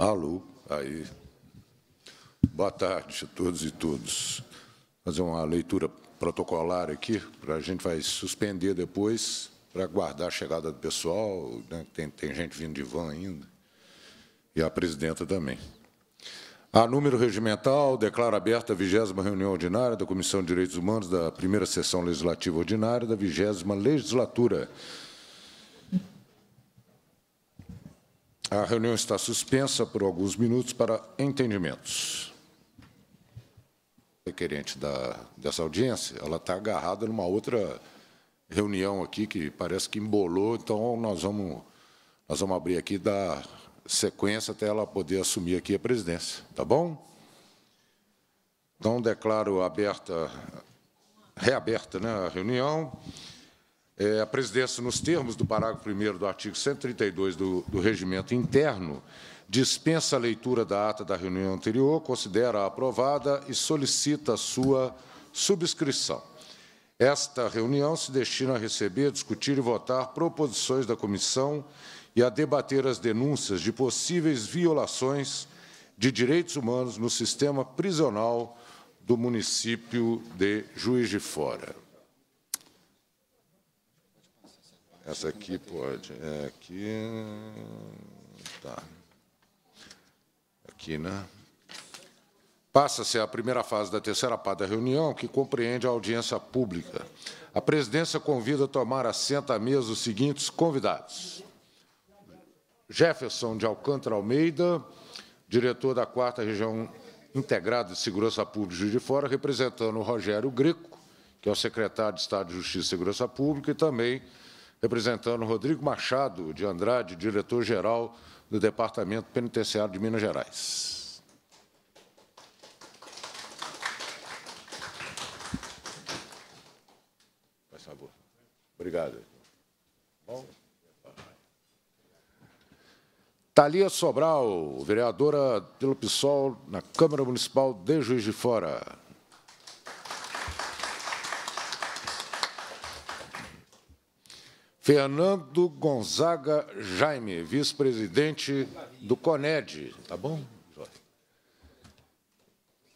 Alô, aí. Boa tarde a todos e todos. Fazer uma leitura protocolar aqui, para a gente vai suspender depois para aguardar a chegada do pessoal, né? tem, tem gente vindo de van ainda, e a presidenta também. A número regimental, declaro aberta a vigésima reunião ordinária da Comissão de Direitos Humanos da primeira sessão legislativa ordinária da vigésima legislatura. A reunião está suspensa por alguns minutos para entendimentos. A requerente da, dessa audiência, ela está agarrada numa outra reunião aqui que parece que embolou, então nós vamos, nós vamos abrir aqui da sequência até ela poder assumir aqui a presidência, tá bom? Então, declaro aberta, reaberta né, a reunião. É, a presidência, nos termos do parágrafo 1 do artigo 132 do, do regimento interno, dispensa a leitura da ata da reunião anterior, considera-a aprovada e solicita sua subscrição. Esta reunião se destina a receber, discutir e votar proposições da comissão e a debater as denúncias de possíveis violações de direitos humanos no sistema prisional do município de Juiz de Fora. Essa aqui pode. É aqui. Tá. Aqui, né? Passa-se a primeira fase da terceira parte da reunião, que compreende a audiência pública. A presidência convida a tomar assento à mesa os seguintes convidados. Jefferson de Alcântara Almeida, diretor da 4 Região Integrada de Segurança Pública de Fora, representando o Rogério Greco, que é o secretário de Estado de Justiça e Segurança Pública, e também representando Rodrigo Machado de Andrade, diretor-geral do Departamento Penitenciário de Minas Gerais. Faz favor. Obrigado. Bom. Thalia Sobral, vereadora pelo PSOL na Câmara Municipal de Juiz de Fora. Fernando Gonzaga Jaime, vice-presidente do CONED, tá bom?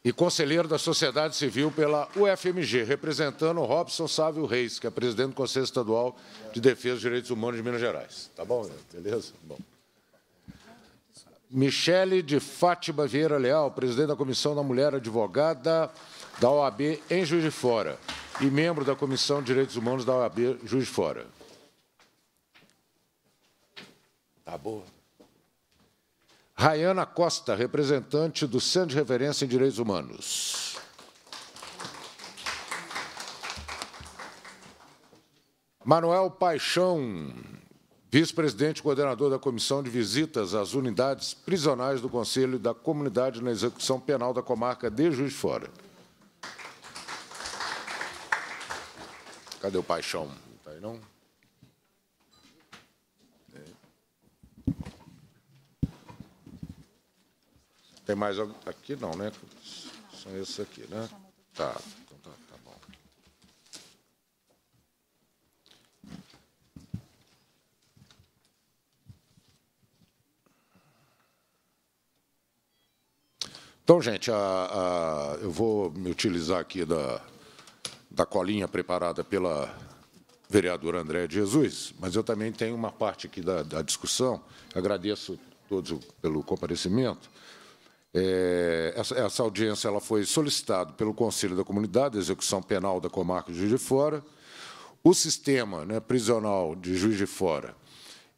E conselheiro da Sociedade Civil pela UFMG, representando Robson Sávio Reis, que é presidente do Conselho Estadual de Defesa dos Direitos Humanos de Minas Gerais. Tá bom, beleza? Bom. Michele de Fátima Vieira Leal, presidente da Comissão da Mulher Advogada da OAB em Juiz de Fora e membro da Comissão de Direitos Humanos da OAB Juiz de Fora. Ah, boa. Rayana Costa, representante do Centro de Referência em Direitos Humanos. Manuel Paixão, vice-presidente e coordenador da Comissão de Visitas às Unidades Prisionais do Conselho da Comunidade na Execução Penal da Comarca de Juiz de Fora. Cadê o Paixão? está aí, não? Tem mais algum? Aqui não, né? São esses aqui, né? Tá, então tá, tá, bom. Então, gente, a, a, eu vou me utilizar aqui da, da colinha preparada pela vereadora André de Jesus, mas eu também tenho uma parte aqui da, da discussão. Agradeço a todos pelo comparecimento. É, essa, essa, audiência ela foi solicitada pelo Conselho da Comunidade, Execução Penal da Comarca de Juiz de Fora. O sistema né, prisional de Juiz de Fora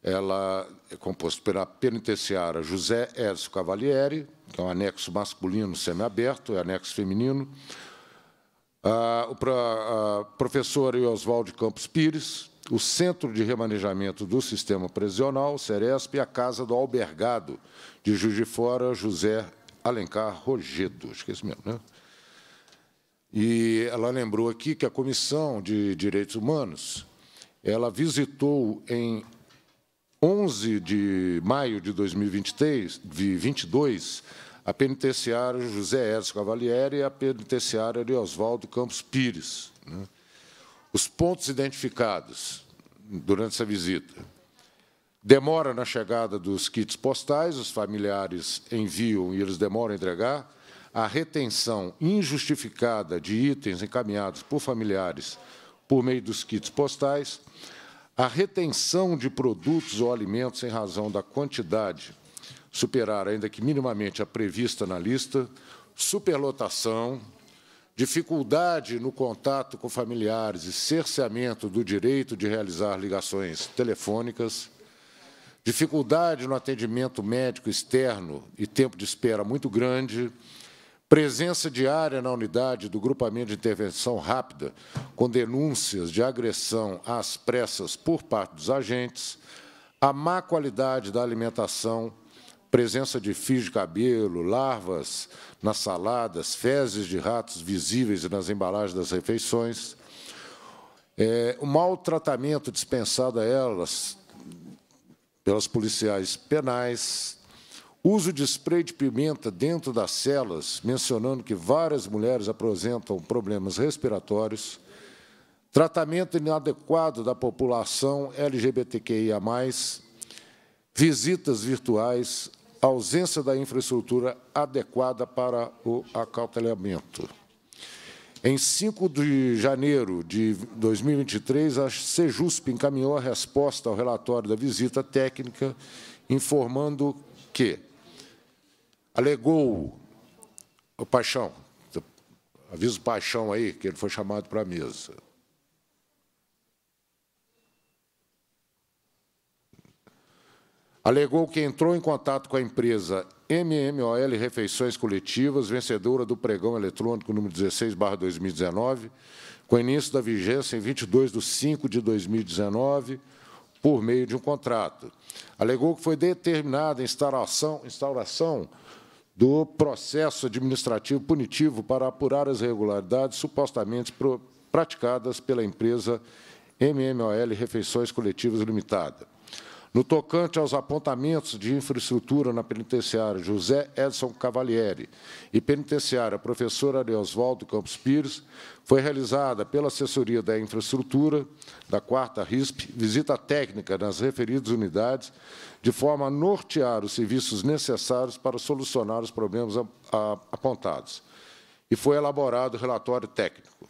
ela é composto pela penitenciária José Edson Cavalieri, que é um anexo masculino semiaberto, é anexo feminino, a, a, a professora Oswaldo Campos Pires, o Centro de Remanejamento do Sistema Prisional, CERESP, e a Casa do Albergado, de Juiz de Fora, José Alencar Rogedo, esqueci mesmo, né? E ela lembrou aqui que a Comissão de Direitos Humanos, ela visitou em 11 de maio de 2023, de 22, a penitenciária José Edson Cavalieri e a penitenciária de Oswaldo Campos Pires. Né? Os pontos identificados durante essa visita Demora na chegada dos kits postais, os familiares enviam e eles demoram a entregar. A retenção injustificada de itens encaminhados por familiares por meio dos kits postais. A retenção de produtos ou alimentos em razão da quantidade superar, ainda que minimamente, a prevista na lista. Superlotação, dificuldade no contato com familiares e cerceamento do direito de realizar ligações telefônicas, dificuldade no atendimento médico externo e tempo de espera muito grande, presença diária na unidade do grupamento de intervenção rápida, com denúncias de agressão às pressas por parte dos agentes, a má qualidade da alimentação, presença de fios de cabelo, larvas nas saladas, fezes de ratos visíveis nas embalagens das refeições, é, o maltratamento dispensado a elas pelas policiais penais, uso de spray de pimenta dentro das celas, mencionando que várias mulheres apresentam problemas respiratórios, tratamento inadequado da população LGBTQIA+, visitas virtuais, ausência da infraestrutura adequada para o acautelamento. Em 5 de janeiro de 2023, a Sejusp encaminhou a resposta ao relatório da visita técnica, informando que alegou o Paixão, aviso Paixão aí, que ele foi chamado para a mesa, alegou que entrou em contato com a empresa MMOL Refeições Coletivas, vencedora do pregão eletrônico número 16, barra 2019, com início da vigência em 22 de 5 de 2019, por meio de um contrato. Alegou que foi determinada a instauração, instauração do processo administrativo punitivo para apurar as irregularidades supostamente praticadas pela empresa MMOL Refeições Coletivas Limitada no tocante aos apontamentos de infraestrutura na penitenciária José Edson Cavalieri e penitenciária professor Ariosvaldo Campos Pires, foi realizada pela assessoria da infraestrutura da quarta RISP visita técnica nas referidas unidades, de forma a nortear os serviços necessários para solucionar os problemas apontados. E foi elaborado o relatório técnico.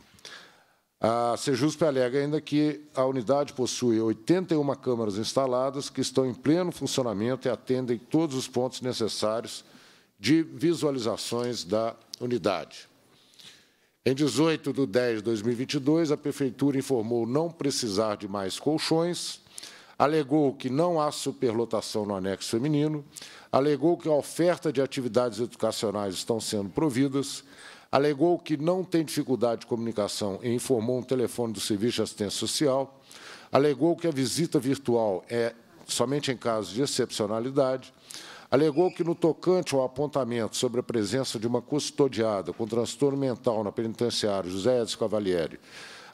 A Sejusp alega ainda que a unidade possui 81 câmaras instaladas que estão em pleno funcionamento e atendem todos os pontos necessários de visualizações da unidade. Em 18 de 10 de 2022, a Prefeitura informou não precisar de mais colchões, alegou que não há superlotação no anexo feminino, alegou que a oferta de atividades educacionais estão sendo providas, alegou que não tem dificuldade de comunicação e informou um telefone do Serviço de Assistência Social, alegou que a visita virtual é somente em caso de excepcionalidade, alegou que, no tocante ao apontamento sobre a presença de uma custodiada com transtorno mental na penitenciária José Edson Cavalieri,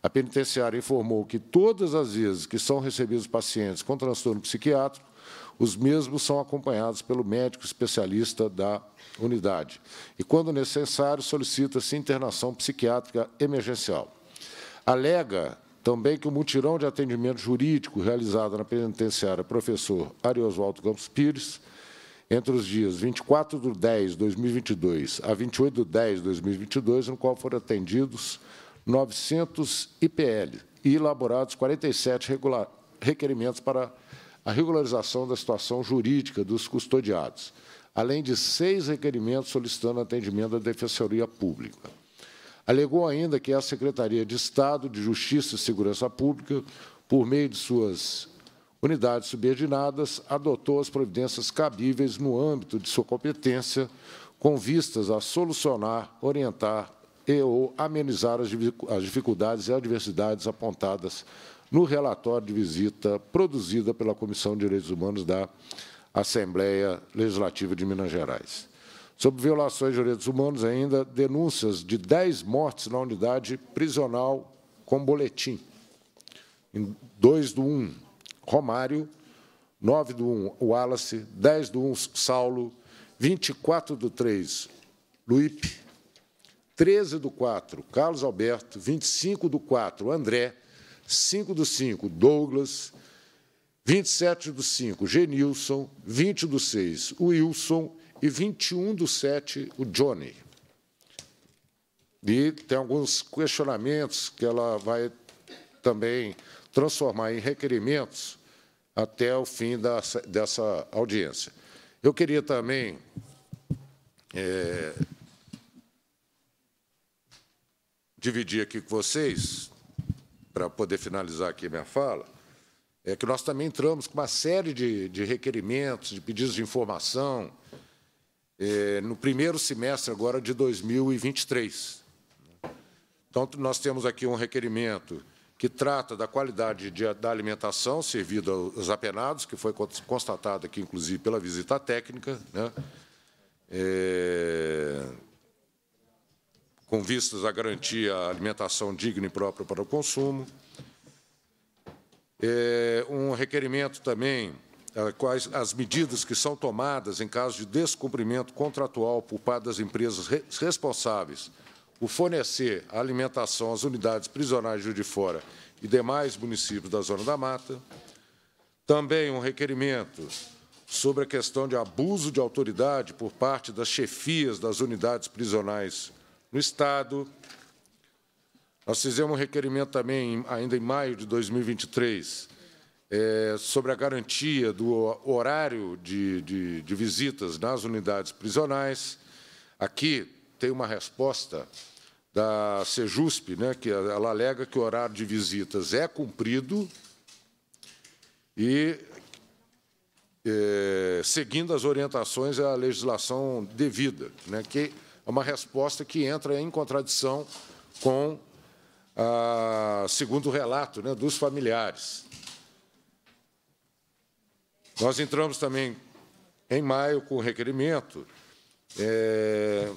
a penitenciária informou que todas as vezes que são recebidos pacientes com transtorno psiquiátrico, os mesmos são acompanhados pelo médico especialista da unidade e, quando necessário, solicita-se internação psiquiátrica emergencial. Alega também que o mutirão de atendimento jurídico realizado na penitenciária professor Ariosvaldo Campos Pires, entre os dias 24 de 10 de 2022 a 28 de 10 de 2022, no qual foram atendidos 900 IPL e elaborados 47 requerimentos para a regularização da situação jurídica dos custodiados além de seis requerimentos solicitando atendimento da Defensoria Pública. Alegou ainda que a Secretaria de Estado de Justiça e Segurança Pública, por meio de suas unidades subordinadas, adotou as providências cabíveis no âmbito de sua competência, com vistas a solucionar, orientar e ou amenizar as dificuldades e adversidades apontadas no relatório de visita produzida pela Comissão de Direitos Humanos da Assembleia Legislativa de Minas Gerais. Sobre violações de direitos humanos, ainda denúncias de 10 mortes na unidade prisional com boletim. Em 2 do 1, Romário, 9 do 1, Wallace, 10 do 1, Saulo, 24 do 3, Luípe, 13 do 4, Carlos Alberto, 25 do 4, André, 5 do 5, Douglas, 27 do 5, Genilson, 20 do 6, Wilson e 21 do 7, o Johnny. E tem alguns questionamentos que ela vai também transformar em requerimentos até o fim dessa, dessa audiência. Eu queria também é, dividir aqui com vocês, para poder finalizar aqui minha fala, é que nós também entramos com uma série de, de requerimentos, de pedidos de informação, é, no primeiro semestre agora de 2023. Então, nós temos aqui um requerimento que trata da qualidade de, da alimentação servida aos apenados, que foi constatado aqui, inclusive, pela visita técnica, né? é, com vistas a garantir a alimentação digna e própria para o consumo é, um requerimento também quais as medidas que são tomadas em caso de descumprimento contratual por parte das empresas responsáveis por fornecer alimentação às unidades prisionais de Rio de Fora e demais municípios da Zona da Mata. Também um requerimento sobre a questão de abuso de autoridade por parte das chefias das unidades prisionais no Estado. Nós fizemos um requerimento também, ainda em maio de 2023, é, eh, sobre a garantia do horário de, de, de visitas nas unidades prisionais. Aqui tem uma resposta da Sejusp, né, que ela alega que o horário de visitas é cumprido e é, seguindo as orientações a legislação devida, né, que é uma resposta que entra em contradição com ah, segundo o relato né, dos familiares. Nós entramos também em maio com requerimento, é,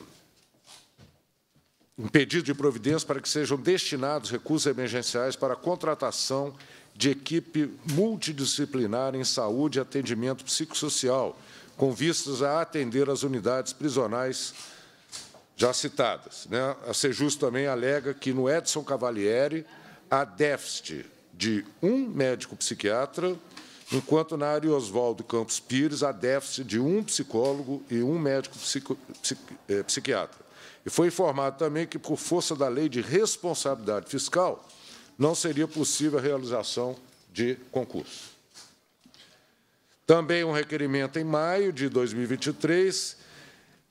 um pedido de providência para que sejam destinados recursos emergenciais para a contratação de equipe multidisciplinar em saúde e atendimento psicossocial, com vistas a atender as unidades prisionais já citadas. Né? A Sejus também alega que no Edson Cavalieri há déficit de um médico psiquiatra, enquanto na área Oswaldo Campos Pires há déficit de um psicólogo e um médico psico, psiqui, é, eh, psiquiatra. E foi informado também que, por força da lei de responsabilidade fiscal, não seria possível a realização de concurso. Também um requerimento em maio de 2023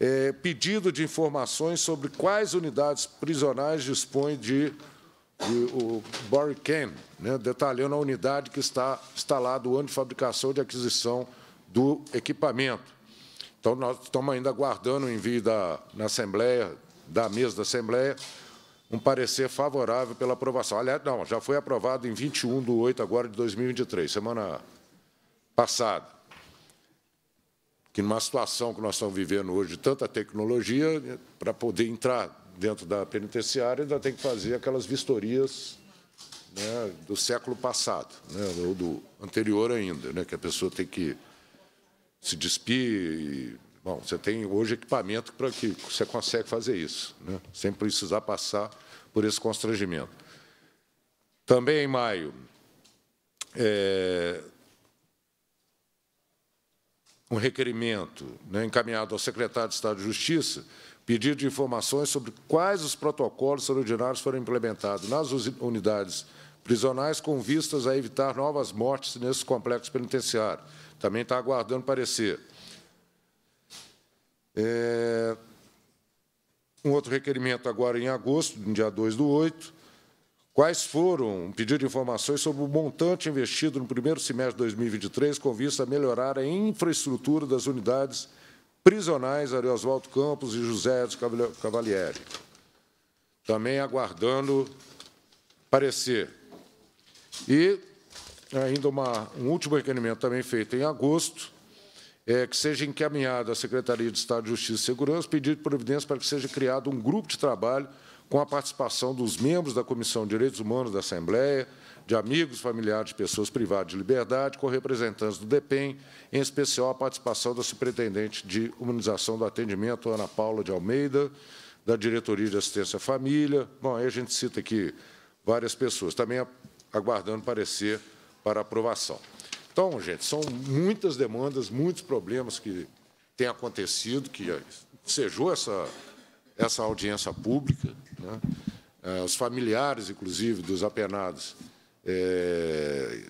é, pedido de informações sobre quais unidades prisionais dispõe de, de o Borican, né, detalhando a unidade que está instalada, o ano de fabricação e de aquisição do equipamento. Então, nós estamos ainda aguardando o envio da, na Assembleia, da mesa da Assembleia, um parecer favorável pela aprovação. Aliás, não, já foi aprovado em 21 de 8 agora de 2023, semana passada que numa situação que nós estamos vivendo hoje, tanta tecnologia, para poder entrar dentro da penitenciária, ainda tem que fazer aquelas vistorias né, do século passado, né, ou do anterior ainda, né, que a pessoa tem que se despir. E, bom, você tem hoje equipamento para que você consegue fazer isso, né, sem precisar passar por esse constrangimento. Também em maio, é, um requerimento né, encaminhado ao secretário de Estado de Justiça, pedido de informações sobre quais os protocolos ordinários foram implementados nas unidades prisionais com vistas a evitar novas mortes nesse complexo penitenciário. Também está aguardando parecer. É... Um outro requerimento agora em agosto, no dia 2 do 8, Quais foram, um pedido de informações sobre o montante investido no primeiro semestre de 2023 com vista a melhorar a infraestrutura das unidades prisionais Ari Oswaldo Campos e José Edson Cavalieri. Também aguardando parecer. E ainda uma, um último requerimento também feito em agosto, é, que seja encaminhado à Secretaria de Estado de Justiça e Segurança pedido de providência para que seja criado um grupo de trabalho com a participação dos membros da Comissão de Direitos Humanos da Assembleia, de amigos, familiares de pessoas privadas de liberdade, com representantes do DEPEN, em especial a participação da Superintendente de Humanização do Atendimento, Ana Paula de Almeida, da Diretoria de Assistência à Família. Bom, aí a gente cita aqui várias pessoas, também aguardando parecer para aprovação. Então, gente, são muitas demandas, muitos problemas que têm acontecido, que sejou essa essa audiência pública. Né? Eh, os familiares, inclusive, dos apenados, é,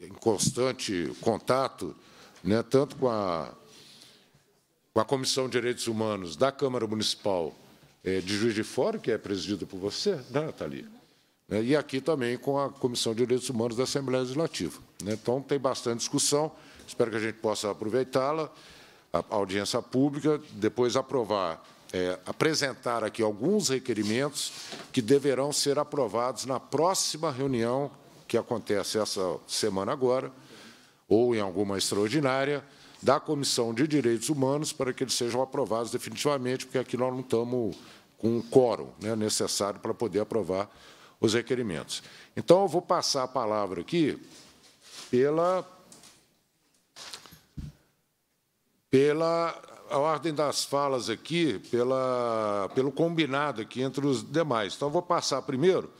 em constante contato, né, tanto com a, com a Comissão de Direitos Humanos da Câmara Municipal é, de Juiz de Fora, que é presidida por você, né, né, E aqui também com a Comissão de Direitos Humanos da Assembleia Legislativa. Né? Então, tem bastante discussão, espero que a gente possa aproveitá-la, a audiência pública, depois aprovar é, apresentar aqui alguns requerimentos que deverão ser aprovados na próxima reunião, que acontece essa semana agora, ou em alguma extraordinária, da Comissão de Direitos Humanos para que eles sejam aprovados definitivamente, porque aqui nós não estamos com o quórum né, necessário para poder aprovar os requerimentos. Então, eu vou passar a palavra aqui pela, pela a ordem das falas aqui pela, pelo combinado aqui entre os demais. Então, vou passar primeiro.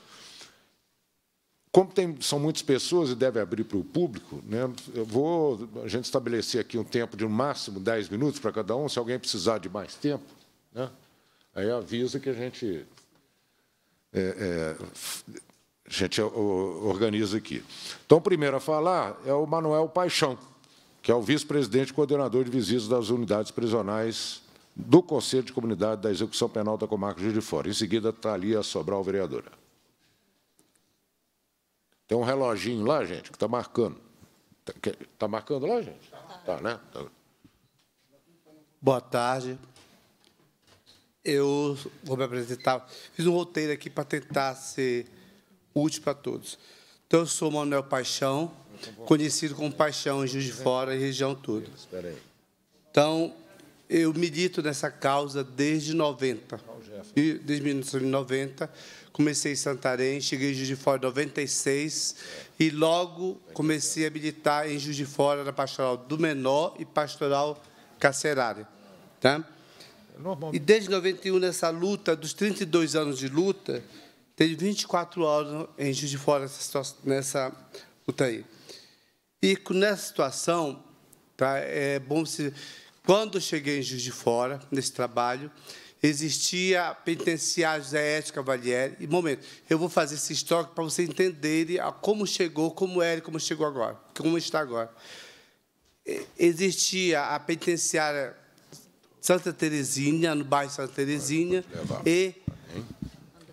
Como tem, são muitas pessoas e deve abrir para o público, né, eu vou a gente estabelecer aqui um tempo de no máximo 10 minutos para cada um. Se alguém precisar de mais tempo, né, aí avisa que a gente, é, é, a gente organiza aqui. Então, o primeiro a falar é o Manuel Paixão que é o vice-presidente coordenador de visitas das unidades prisionais do Conselho de Comunidade da Execução Penal da Comarca de Fora. Em seguida, está ali a Sobral, vereadora. Tem um reloginho lá, gente, que está marcando. Está tá marcando lá, gente? Está, tá, né? Tá. Boa tarde. Eu vou me apresentar. Fiz um roteiro aqui para tentar ser útil para todos. Então, eu sou Manuel Paixão, conhecido como Paixão, em Juiz de Fora e região toda. Então, eu milito nessa causa desde 90. E, desde 1990, comecei em Santarém, cheguei em Juiz de Fora em 96 e logo comecei a militar em Juiz de Fora na pastoral do menor e pastoral carcerária, tá? E desde 91 nessa luta, dos 32 anos de luta, teve 24 horas em Juiz de Fora nessa luta aí. E nessa situação, tá, é bom se. Quando cheguei em Juiz de Fora, nesse trabalho, existia penitenciária da Ética Valieri. E, momento, eu vou fazer esse estoque para vocês entenderem como chegou, como era e como chegou agora, como está agora. Existia a penitenciária Santa Teresinha no bairro Santa Teresinha e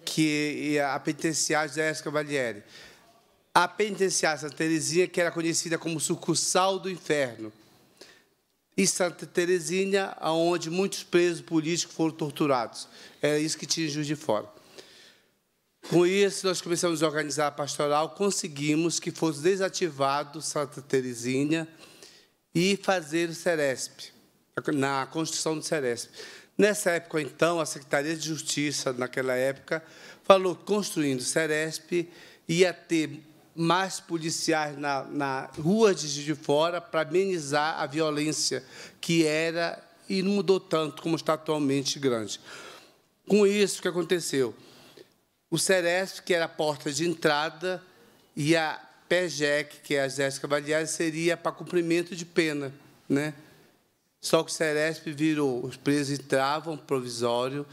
que e a penitenciária da Ética Valieri a penitenciar Santa Teresinha, que era conhecida como sucursal do inferno. E Santa Teresinha, onde muitos presos políticos foram torturados. Era isso que tinha Juiz de Fora. Com isso, nós começamos a organizar a pastoral, conseguimos que fosse desativado Santa Teresinha e fazer o Ceresp, na construção do Ceresp. Nessa época, então, a Secretaria de Justiça, naquela época, falou que construindo o Ceresp ia ter mais policiais na, na rua de Juiz de Fora para amenizar a violência que era e não mudou tanto como está atualmente grande. Com isso, o que aconteceu? O Ceresp, que era a porta de entrada, e a PEGEC, que é a Exército Cavaliares, seria para cumprimento de pena. Né? Só que o Ceresp virou, os presos entravam provisório,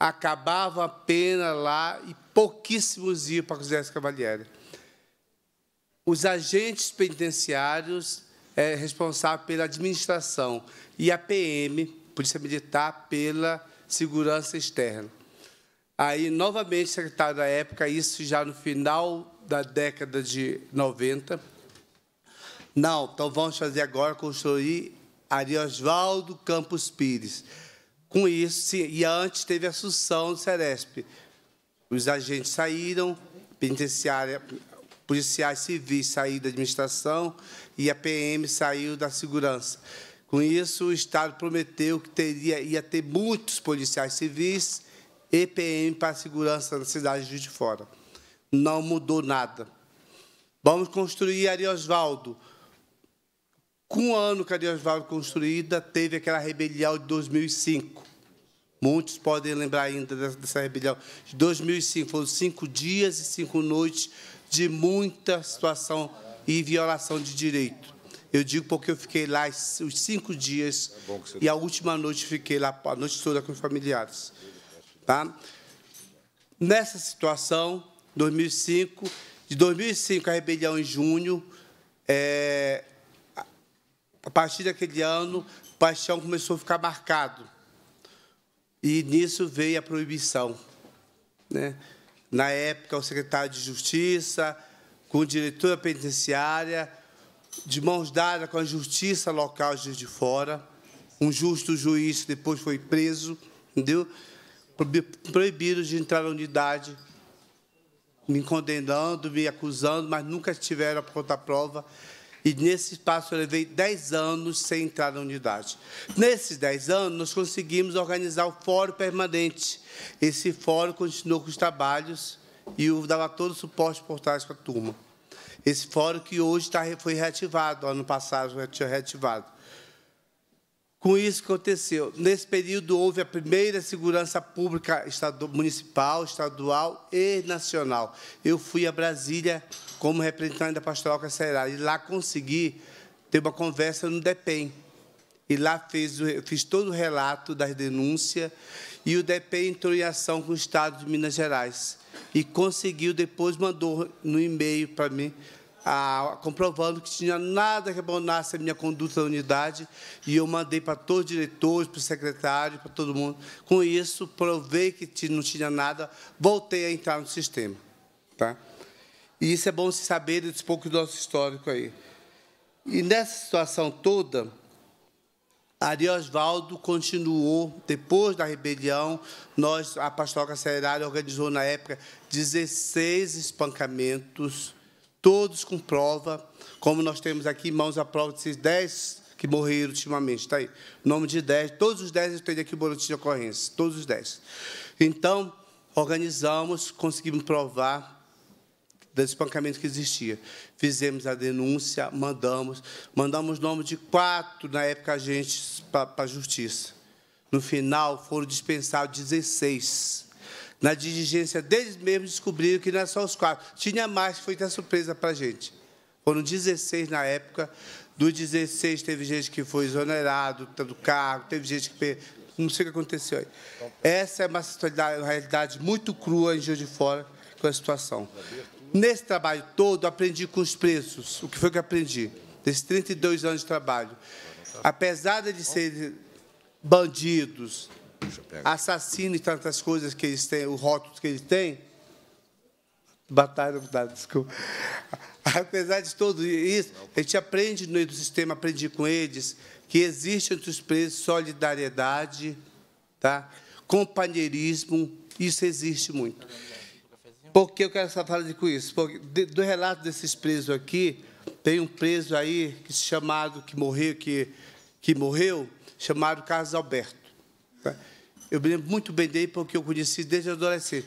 acabava a pena lá e pouquíssimos iam para o Exército Cavaliares os agentes penitenciários é responsável pela administração e a PM, Polícia Militar, pela segurança externa. Aí, novamente, secretário da época, isso já no final da década de 90. Não, então vamos fazer agora construir Ari Oswaldo Campos Pires. Com isso, e antes teve a Assunção do Ceresp. Os agentes saíram, penitenciária, policiais civis saíram da administração e a PM saiu da segurança. Com isso, o Estado prometeu que teria, ia ter muitos policiais civis e PM para a segurança da cidade de Fora. Não mudou nada. Vamos construir Osvaldo. Com o ano que Ariosvaldo construída, teve aquela rebelião de 2005. Muitos podem lembrar ainda dessa rebelião de 2005. Foram cinco dias e cinco noites de muita situação e violação de direito. Eu digo porque eu fiquei lá os cinco dias é e a última noite fiquei lá a noite toda com os familiares. Tá? Nessa situação, 2005, de 2005 a rebelião em junho, é, a partir daquele ano, Paixão começou a ficar marcado. E nisso veio a proibição. Né? na época, o secretário de Justiça, com a diretora penitenciária, de mãos dadas com a justiça local de, de fora. Um justo juiz depois foi preso, entendeu? Proibido de entrar na unidade, me condenando, me acusando, mas nunca tiveram a prova e nesse espaço eu levei 10 anos sem entrar na unidade. Nesses 10 anos, nós conseguimos organizar o fórum permanente. Esse fórum continuou com os trabalhos e dava todo o suporte por trás para a turma. Esse fórum que hoje tá, foi reativado, ano passado foi reativado com isso que aconteceu. Nesse período, houve a primeira segurança pública estadual, municipal, estadual e nacional. Eu fui a Brasília como representante da Pastoral Carcerária e lá consegui ter uma conversa no DEPEN. E lá fez, fiz todo o relato das denúncias e o DEPEN entrou em ação com o Estado de Minas Gerais. E conseguiu, depois mandou no e-mail para mim a, comprovando que tinha nada que abonasse a minha conduta da unidade, e eu mandei para todos os diretores, para o secretário, para todo mundo. Com isso, provei que não tinha nada, voltei a entrar no sistema. Tá? E isso é bom se saber um pouco do nosso histórico aí. E nessa situação toda, Ari Osvaldo continuou, depois da rebelião, nós, a pastoral carcerária organizou, na época, 16 espancamentos, todos com prova, como nós temos aqui em mãos a prova desses 10 que morreram ultimamente. Está aí. O nome de 10, todos os 10 eu tenho aqui o boletim de ocorrência, todos os 10. Então, organizamos, conseguimos provar do espancamento que existia. Fizemos a denúncia, mandamos, mandamos nome de quatro, na época, agentes para a justiça. No final, foram dispensados 16. Na diligência deles mesmos, descobriram que não é só os quatro. Tinha mais, foi até surpresa para a gente. Foram 16 na época. Dos 16, teve gente que foi exonerado do cargo, teve gente que. Não sei o que aconteceu aí. Essa é uma, uma realidade muito crua em Juiz de Fora com a situação. Nesse trabalho todo, aprendi com os preços. O que foi que aprendi? Desses 32 anos de trabalho. Apesar de serem bandidos, assassino e tantas coisas que eles têm, o rótulo que eles têm. Batalha, batalha, desculpa. Apesar de tudo isso, a gente aprende no sistema aprendi com eles, que existe entre os presos solidariedade, tá? companheirismo, isso existe muito. Por que eu quero só falar de com isso? Porque do relato desses presos aqui, tem um preso aí que chamado que morreu, que, que morreu, chamado Carlos Alberto. Tá? Eu me lembro muito bem dele porque eu conheci desde adolescente.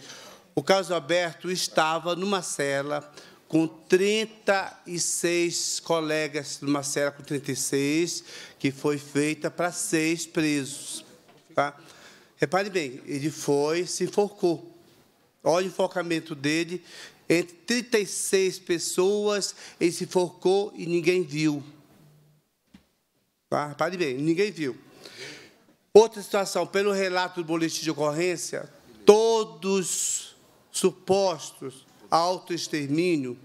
O Carlos Alberto estava numa cela com 36 colegas, numa cela com 36, que foi feita para seis presos. Tá? Repare bem, ele foi, se enforcou. Olha o enforcamento dele, entre 36 pessoas, ele se enforcou e ninguém viu. Tá? Repare bem, ninguém viu. Outra situação, pelo relato do boletim de ocorrência, todos supostos autoextermínio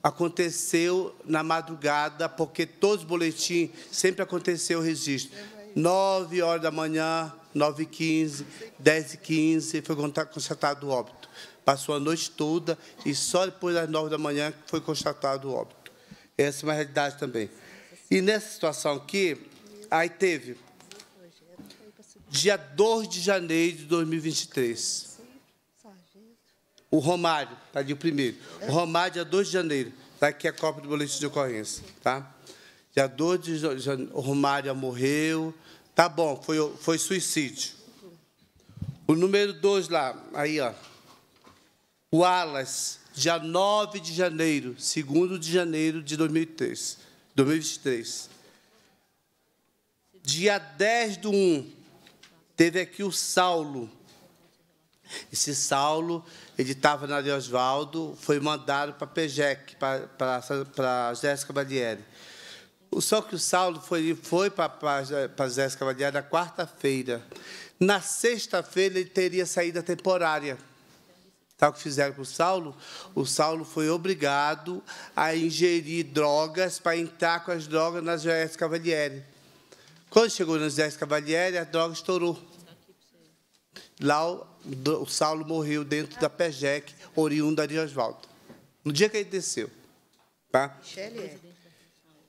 aconteceu na madrugada, porque todos os boletins sempre aconteceu o registro. 9 horas da manhã, 9 h 15, 10 h 15, foi constatado o óbito. Passou a noite toda e só depois das 9 da manhã foi constatado o óbito. Essa é uma realidade também. E nessa situação aqui, aí teve dia 2 de janeiro de 2023. O Romário, está ali o primeiro. O Romário, dia 2 de janeiro. Está aqui a cópia do boletim de ocorrência. Tá? Dia 2 de janeiro, o Romário morreu. Tá bom, foi, foi suicídio. O número 2 lá, aí, ó. O Alas, dia 9 de janeiro, 2 de janeiro de 2003, 2023. Dia 10 de 1, Teve aqui o Saulo. Esse Saulo, ele estava na Osvaldo, foi mandado para PEJEC, para Jéssica Bardieri. Só que o Saulo foi, foi para Jéssica Bardieri na quarta-feira. Na sexta-feira, ele teria saída temporária. Sabe o que fizeram com o Saulo? O Saulo foi obrigado a ingerir drogas para entrar com as drogas na Jéssica Cavalieri. Quando chegou na Jéssica Cavalieri, a droga estourou. Lá o, o Saulo morreu dentro da PEGEC, oriunda de Oswaldo. No dia que ele desceu. Tá? É.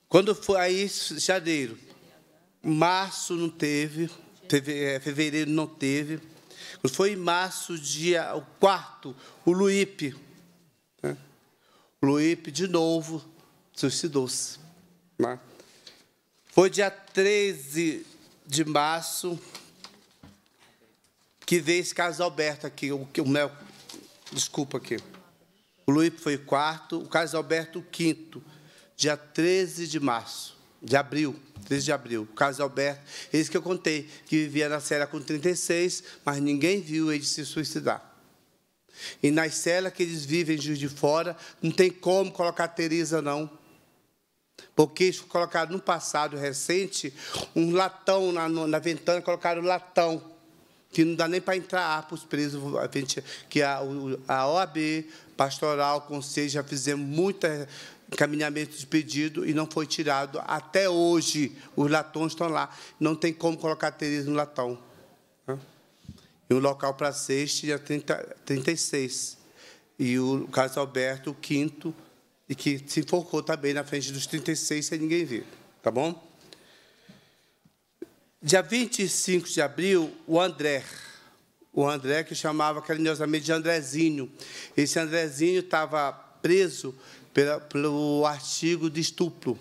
Quando foi aí, janeiro, março não teve, é, fevereiro não teve. foi em março, dia o quarto, o Luípe. Né? O Luípe, de novo, suicidou-se. Né? Foi dia 13 de março, que veio esse Carlos Alberto aqui, o, o Mel, desculpa aqui. O Luiz foi quarto, o Carlos Alberto o quinto, dia 13 de março, de abril, 13 de abril. O Carlos Alberto, esse que eu contei, que vivia na cela com 36, mas ninguém viu ele se suicidar. E nas celas que eles vivem de Fora, não tem como colocar Teresa, não. Porque eles colocaram no passado recente um latão na, na ventana, colocaram latão que não dá nem para entrar ar para os presos, a gente, que a, a OAB, pastoral, conselho, já fizemos muitos encaminhamentos de pedido e não foi tirado. Até hoje, os latões estão lá. Não tem como colocar Tereza no latão. E o local para sexta, é 30, 36. E o Carlos Alberto, o quinto, e que se enforcou também na frente dos 36, sem ninguém ver. Tá bom? Dia 25 de abril, o André, o André que chamava carinhosamente de Andrezinho, esse Andrezinho estava preso pela, pelo artigo de estupro,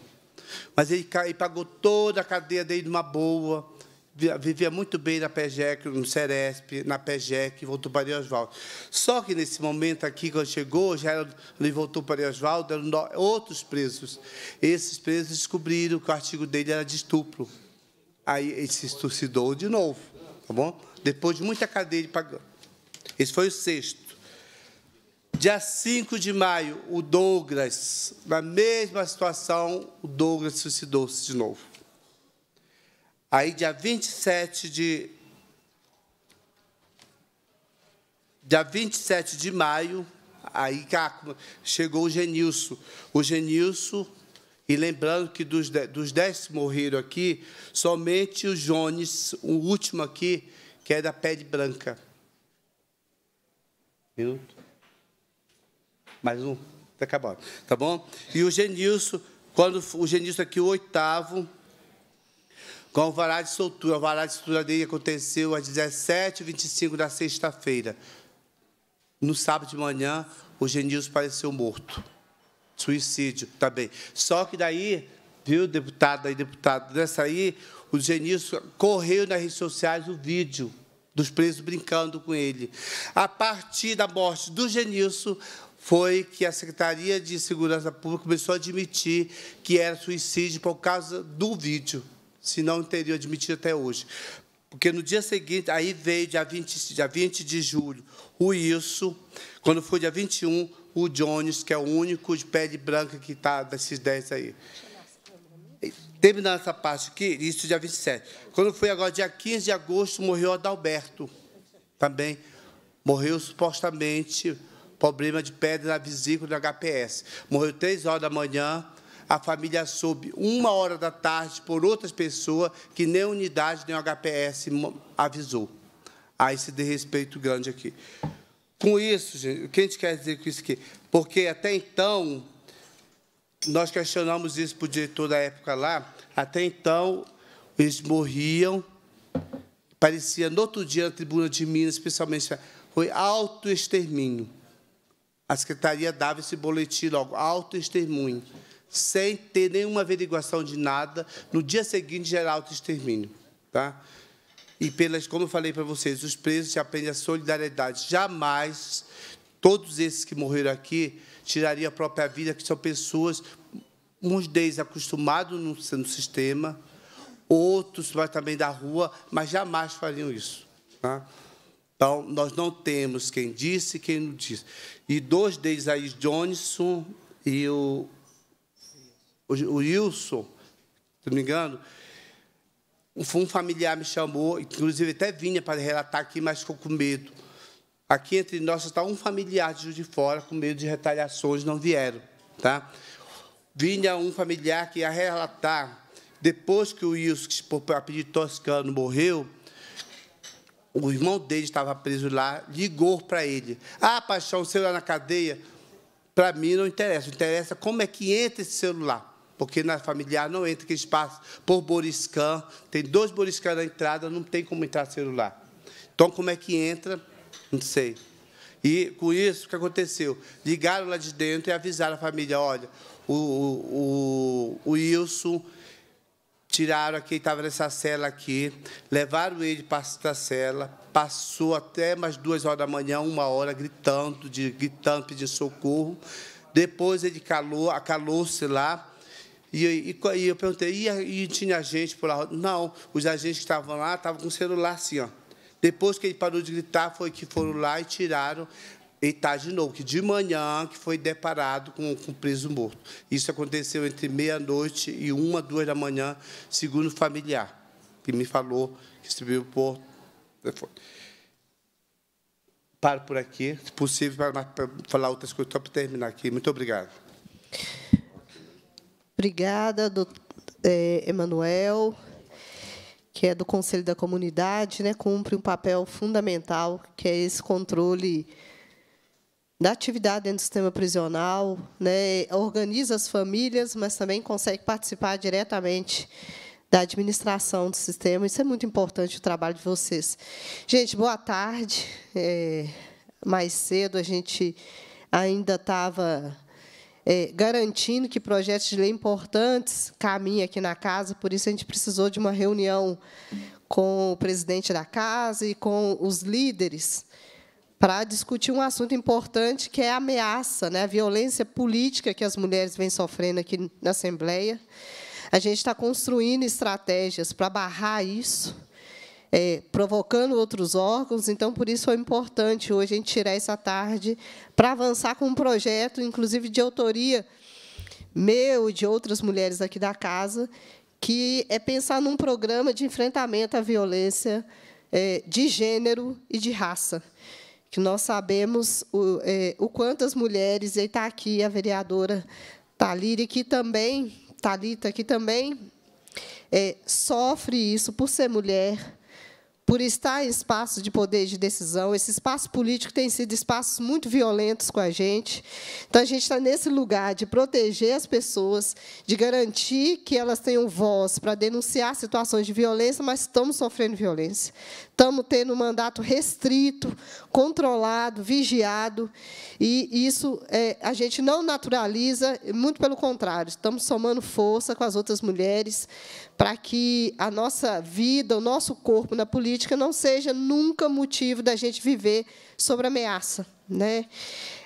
mas ele, ele pagou toda a cadeia dele de uma boa, vivia muito bem na PEGEC, no Ceresp, na PEGEC, voltou para Osvaldo. Só que nesse momento aqui, quando chegou, já era, ele voltou para Osvaldo, eram outros presos. Esses presos descobriram que o artigo dele era de estupro. Aí ele se suicidou de novo, tá bom? Depois de muita cadeia de pagão. Esse foi o sexto. Dia 5 de maio, o Douglas, na mesma situação, o Douglas suicidou-se de novo. Aí, dia 27 de. Dia 27 de maio, aí ah, chegou o Genilson. O Genilson e lembrando que dos, dos dez que morreram aqui, somente o Jones, o último aqui, que é da pele branca. Minuto. Mais um. Está acabado. Tá bom? E o Genilson, quando o Genilson aqui, o oitavo, com o varal de soltura. O varal de soltura dele aconteceu às 17h25 da sexta-feira. No sábado de manhã, o Genilson pareceu morto suicídio também. Só que daí, viu, deputada e deputado, nessa aí, o Genício correu nas redes sociais o vídeo dos presos brincando com ele. A partir da morte do Genício foi que a Secretaria de Segurança Pública começou a admitir que era suicídio por causa do vídeo, se não teria admitido até hoje. Porque no dia seguinte, aí veio, dia 20, dia 20 de julho, o isso, quando foi dia 21, o Jones, que é o único de pele branca que está desses 10 aí. Terminando essa parte aqui, isso dia 27. Quando foi agora, dia 15 de agosto, morreu Adalberto, também. Morreu supostamente problema de pedra na vesícula do HPS. Morreu três horas da manhã, a família soube uma hora da tarde por outras pessoas que nem a unidade nem o HPS avisou. Aí esse desrespeito grande aqui. Com isso, gente, o que a gente quer dizer com isso aqui? Porque até então, nós questionamos isso para o diretor da época lá, até então, eles morriam, parecia, no outro dia, na tribuna de Minas, especialmente, foi autoextermínio. A secretaria dava esse boletim logo, autoextermínio, sem ter nenhuma averiguação de nada. No dia seguinte, já era autoextermínio. Tá? e pelas, como eu falei para vocês, os presos se aprende a solidariedade. Jamais todos esses que morreram aqui tirariam a própria vida, que são pessoas, uns deles acostumados no, no sistema, outros mas também da rua, mas jamais fariam isso. Né? Então, nós não temos quem disse e quem não disse. E dois deles aí, Johnson e o, o Wilson, se não me engano, um familiar me chamou, inclusive até vinha para relatar aqui, mas ficou com medo. Aqui entre nós está um familiar de de Fora, com medo de retaliações, não vieram. Tá? Vinha um familiar que ia relatar, depois que o Wilson, por apelido toscano, morreu, o irmão dele estava preso lá, ligou para ele. Ah, paixão, o celular na cadeia? Para mim não interessa. Interessa como é que entra esse celular porque na familiar não entra aquele espaço por boriscan, tem dois boriscan na entrada, não tem como entrar celular. Então, como é que entra? Não sei. E, com isso, o que aconteceu? Ligaram lá de dentro e avisaram a família, olha, o, o, o, Wilson tiraram aqui, estava nessa cela aqui, levaram ele para a cela, passou até mais duas horas da manhã, uma hora, gritando, de, gritando, pedindo socorro. Depois ele calou, acalou-se lá, e, e, e eu perguntei, e, e, tinha gente por lá? Não, os agentes que estavam lá estavam com o celular assim, ó. Depois que ele parou de gritar, foi que foram lá e tiraram. E está de novo, que de manhã que foi deparado com o preso morto. Isso aconteceu entre meia-noite e uma, duas da manhã, segundo o familiar, que me falou que subiu por telefone paro por aqui, se possível, para falar outras coisas, só para terminar aqui. Muito obrigado. Obrigada, é, Emanuel, que é do Conselho da Comunidade, né, cumpre um papel fundamental, que é esse controle da atividade dentro do sistema prisional, né, organiza as famílias, mas também consegue participar diretamente da administração do sistema. Isso é muito importante, o trabalho de vocês. Gente, boa tarde. É, mais cedo a gente ainda estava é, garantindo que projetos de lei importantes caminhem aqui na casa, por isso a gente precisou de uma reunião com o presidente da casa e com os líderes para discutir um assunto importante que é a ameaça, né, a violência política que as mulheres vêm sofrendo aqui na Assembleia. A gente está construindo estratégias para barrar isso é, provocando outros órgãos. Então, por isso, é importante hoje a gente tirar essa tarde para avançar com um projeto, inclusive de autoria meu e de outras mulheres aqui da casa, que é pensar num programa de enfrentamento à violência é, de gênero e de raça que nós sabemos o, é, o quanto as mulheres, e está aqui a vereadora Thalita, que também, Talita, que também é, sofre isso por ser mulher, por estar em espaços de poder de decisão. Esse espaço político tem sido espaços muito violentos com a gente. Então, a gente está nesse lugar de proteger as pessoas, de garantir que elas tenham voz para denunciar situações de violência, mas estamos sofrendo violência estamos tendo um mandato restrito, controlado, vigiado, e isso é, a gente não naturaliza, muito pelo contrário, estamos somando força com as outras mulheres para que a nossa vida, o nosso corpo na política não seja nunca motivo da gente viver sob ameaça. Né?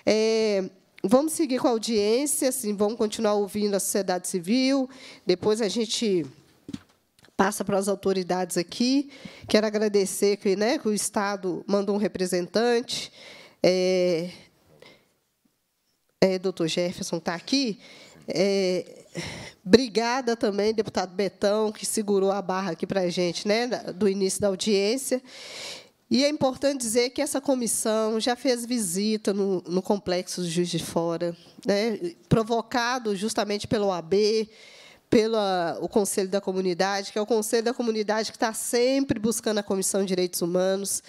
É, vamos seguir com a audiência, assim, vamos continuar ouvindo a sociedade civil, depois a gente passa para as autoridades aqui. Quero agradecer que, né, que o Estado mandou um representante. É, é, doutor Jefferson está aqui. É, obrigada também, deputado Betão, que segurou a barra aqui para a gente, né, do início da audiência. E é importante dizer que essa comissão já fez visita no, no complexo do Juiz de Fora, né, provocado justamente pelo AB, pelo ah, o Conselho da Comunidade, que é o Conselho da Comunidade que está sempre buscando a Comissão de Direitos Humanos.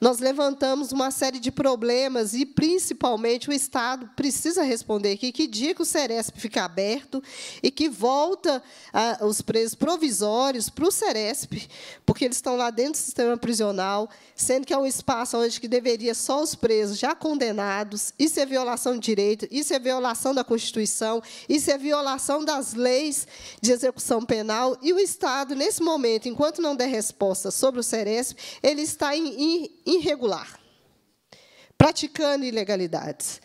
Nós levantamos uma série de problemas e, principalmente, o Estado precisa responder aqui que dia que o Ceresp fica aberto e que volta a, ah, os presos provisórios para o Ceresp, porque eles estão lá dentro do sistema prisional, sendo que é um espaço onde que deveria só os presos já condenados. Isso é violação de direito, isso é violação da Constituição, isso é violação das leis de execução penal, e o Estado, nesse momento, enquanto não der resposta sobre o Seresp, ele está em irregular, praticando ilegalidades.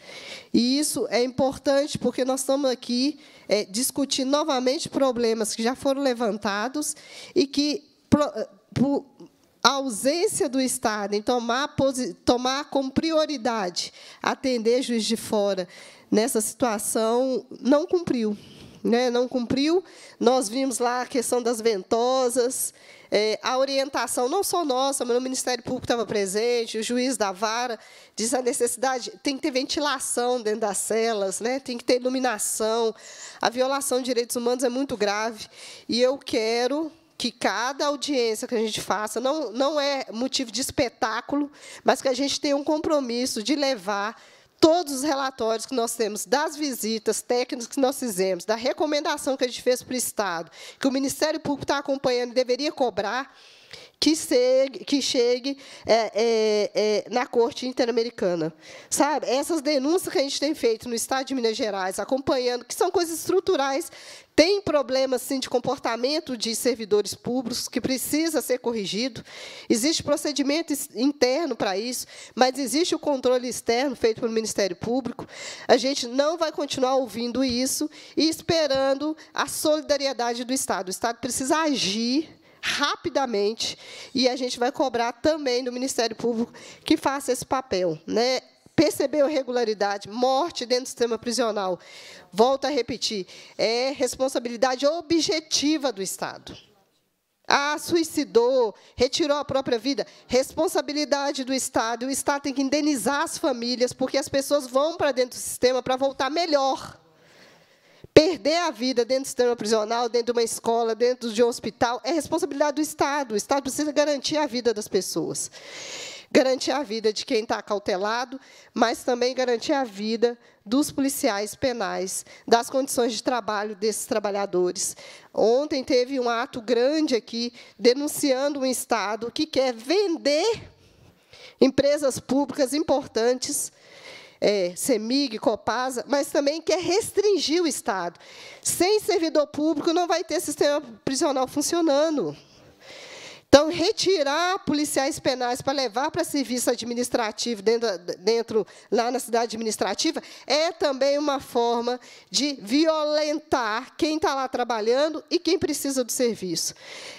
E isso é importante, porque nós estamos aqui é, discutindo novamente problemas que já foram levantados e que, pro, eh, pro, a ausência do Estado em tomar, tomar como prioridade atender juiz de fora nessa situação não cumpriu né, não cumpriu. Nós vimos lá a questão das ventosas, é, a orientação, não só nossa, mas o Ministério Público estava presente, o juiz da vara diz a necessidade, tem que ter ventilação dentro das celas, né, tem que ter iluminação. A violação de direitos humanos é muito grave. E eu quero que cada audiência que a gente faça não, não é motivo de espetáculo, mas que a gente tenha um compromisso de levar todos os relatórios que nós temos das visitas técnicas que nós fizemos, da recomendação que a gente fez para o Estado, que o Ministério Público está acompanhando e deveria cobrar, que, que chegue é, é, é, na Corte Interamericana. Sabe? Essas denúncias que a gente tem feito no Estado de Minas Gerais, acompanhando, que são coisas estruturais, tem problemas sim, de comportamento de servidores públicos que precisa ser corrigido. Existe procedimento interno para isso, mas existe o controle externo feito pelo Ministério Público. A gente não vai continuar ouvindo isso e esperando a solidariedade do Estado. O Estado precisa agir rapidamente e a gente vai cobrar também do Ministério Público que faça esse papel. Né? Percebeu irregularidade, morte dentro do sistema prisional. Volto a repetir, é responsabilidade objetiva do Estado. Ah, suicidou, retirou a própria vida. Responsabilidade do Estado. O Estado tem que indenizar as famílias, porque as pessoas vão para dentro do sistema para voltar melhor. Perder a vida dentro do sistema prisional, dentro de uma escola, dentro de um hospital, é responsabilidade do Estado. O Estado precisa garantir a vida das pessoas. Garantir a vida de quem está cautelado, mas também garantir a vida dos policiais penais, das condições de trabalho desses trabalhadores. Ontem teve um ato grande aqui denunciando um Estado que quer vender empresas públicas importantes é, CEMIG, Copasa, mas também quer restringir o Estado. Sem servidor público, não vai ter sistema prisional funcionando. Então, retirar policiais penais para levar para serviço administrativo dentro, dentro, lá na cidade administrativa é também uma forma de violentar quem está lá trabalhando e quem precisa do serviço.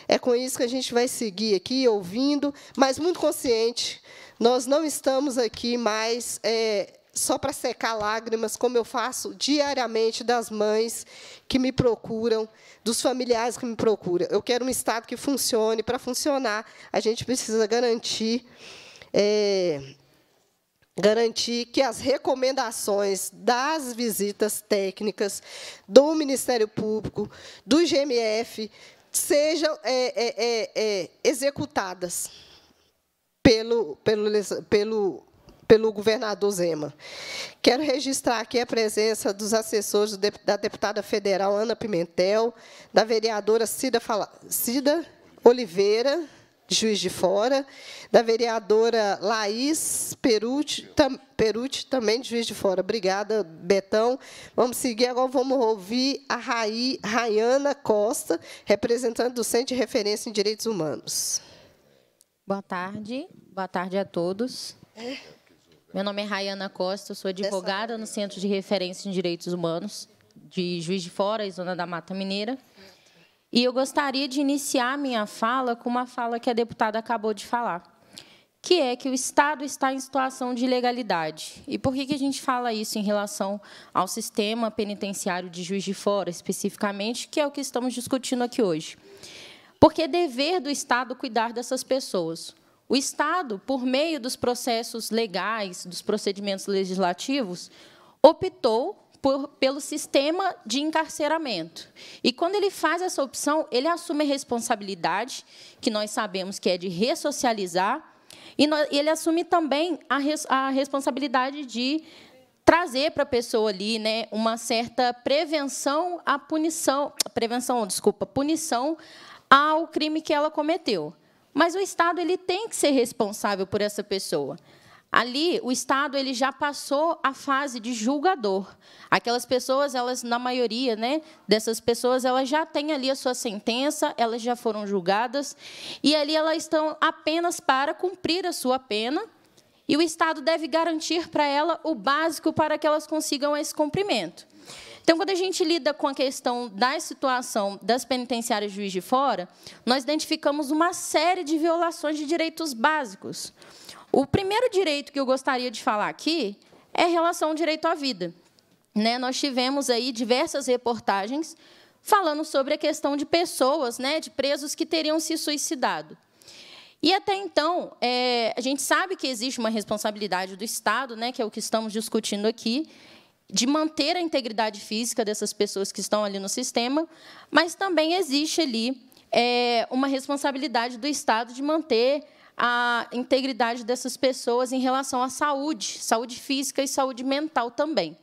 É com isso que a gente vai seguir aqui, ouvindo, mas muito consciente. Nós não estamos aqui mais é, só para secar lágrimas, como eu faço diariamente das mães que me procuram, dos familiares que me procuram. Eu quero um Estado que funcione. Para funcionar, a gente precisa garantir. É, garantir que as recomendações das visitas técnicas do Ministério Público, do GMF, sejam é é, é, é, executadas pelo, pelo, pelo pelo governador Zema. Quero registrar aqui a presença dos assessores da deputada federal Ana Pimentel, da vereadora Cida, Fala... Cida Oliveira, de Juiz de Fora, da vereadora Laís Perucci, tam, Perucci, também de Juiz de Fora. Obrigada, Betão. Vamos seguir, agora vamos ouvir a Raí, Rayana Costa, representante do Centro de Referência em Direitos Humanos. Boa tarde, boa tarde a todos. É. Meu nome é Rayana Costa, sou advogada no Centro de Referência em Direitos Humanos, de Juiz de Fora Zona da Mata Mineira. E eu gostaria de iniciar minha fala com uma fala que a deputada acabou de falar, que é que o Estado está em situação de ilegalidade. E por que, que a gente fala isso em relação ao sistema penitenciário de Juiz de Fora, especificamente, que é o que estamos discutindo aqui hoje? Porque é dever do Estado cuidar dessas pessoas. O Estado, por meio dos processos legais, dos procedimentos legislativos, optou por, pelo sistema de encarceramento. E, quando ele faz essa opção, ele assume a responsabilidade, que nós sabemos que é de ressocializar, e ele assume também a, res, a responsabilidade de trazer para a pessoa ali, né, uma certa prevenção à punição, prevenção, desculpa, punição ao crime que ela cometeu. Mas o Estado ele tem que ser responsável por essa pessoa. Ali, o Estado ele já passou a fase de julgador. Aquelas pessoas, elas na maioria, né, dessas pessoas, elas já têm ali a sua sentença, elas já foram julgadas e ali elas estão apenas para cumprir a sua pena. E o Estado deve garantir para ela o básico para que elas consigam esse cumprimento. Então, quando a gente lida com a questão da situação das penitenciárias Juiz de Fora, nós identificamos uma série de violações de direitos básicos. O primeiro direito que eu gostaria de falar aqui é em relação ao direito à vida. Né? Nós tivemos aí diversas reportagens falando sobre a questão de pessoas, né, de presos que teriam se suicidado. E até então, é, a gente sabe que existe uma responsabilidade do Estado, né, que é o que estamos discutindo aqui, de manter a integridade física dessas pessoas que estão ali no sistema, mas também existe ali é, uma responsabilidade do Estado de manter a integridade dessas pessoas em relação à saúde, saúde física e saúde mental também.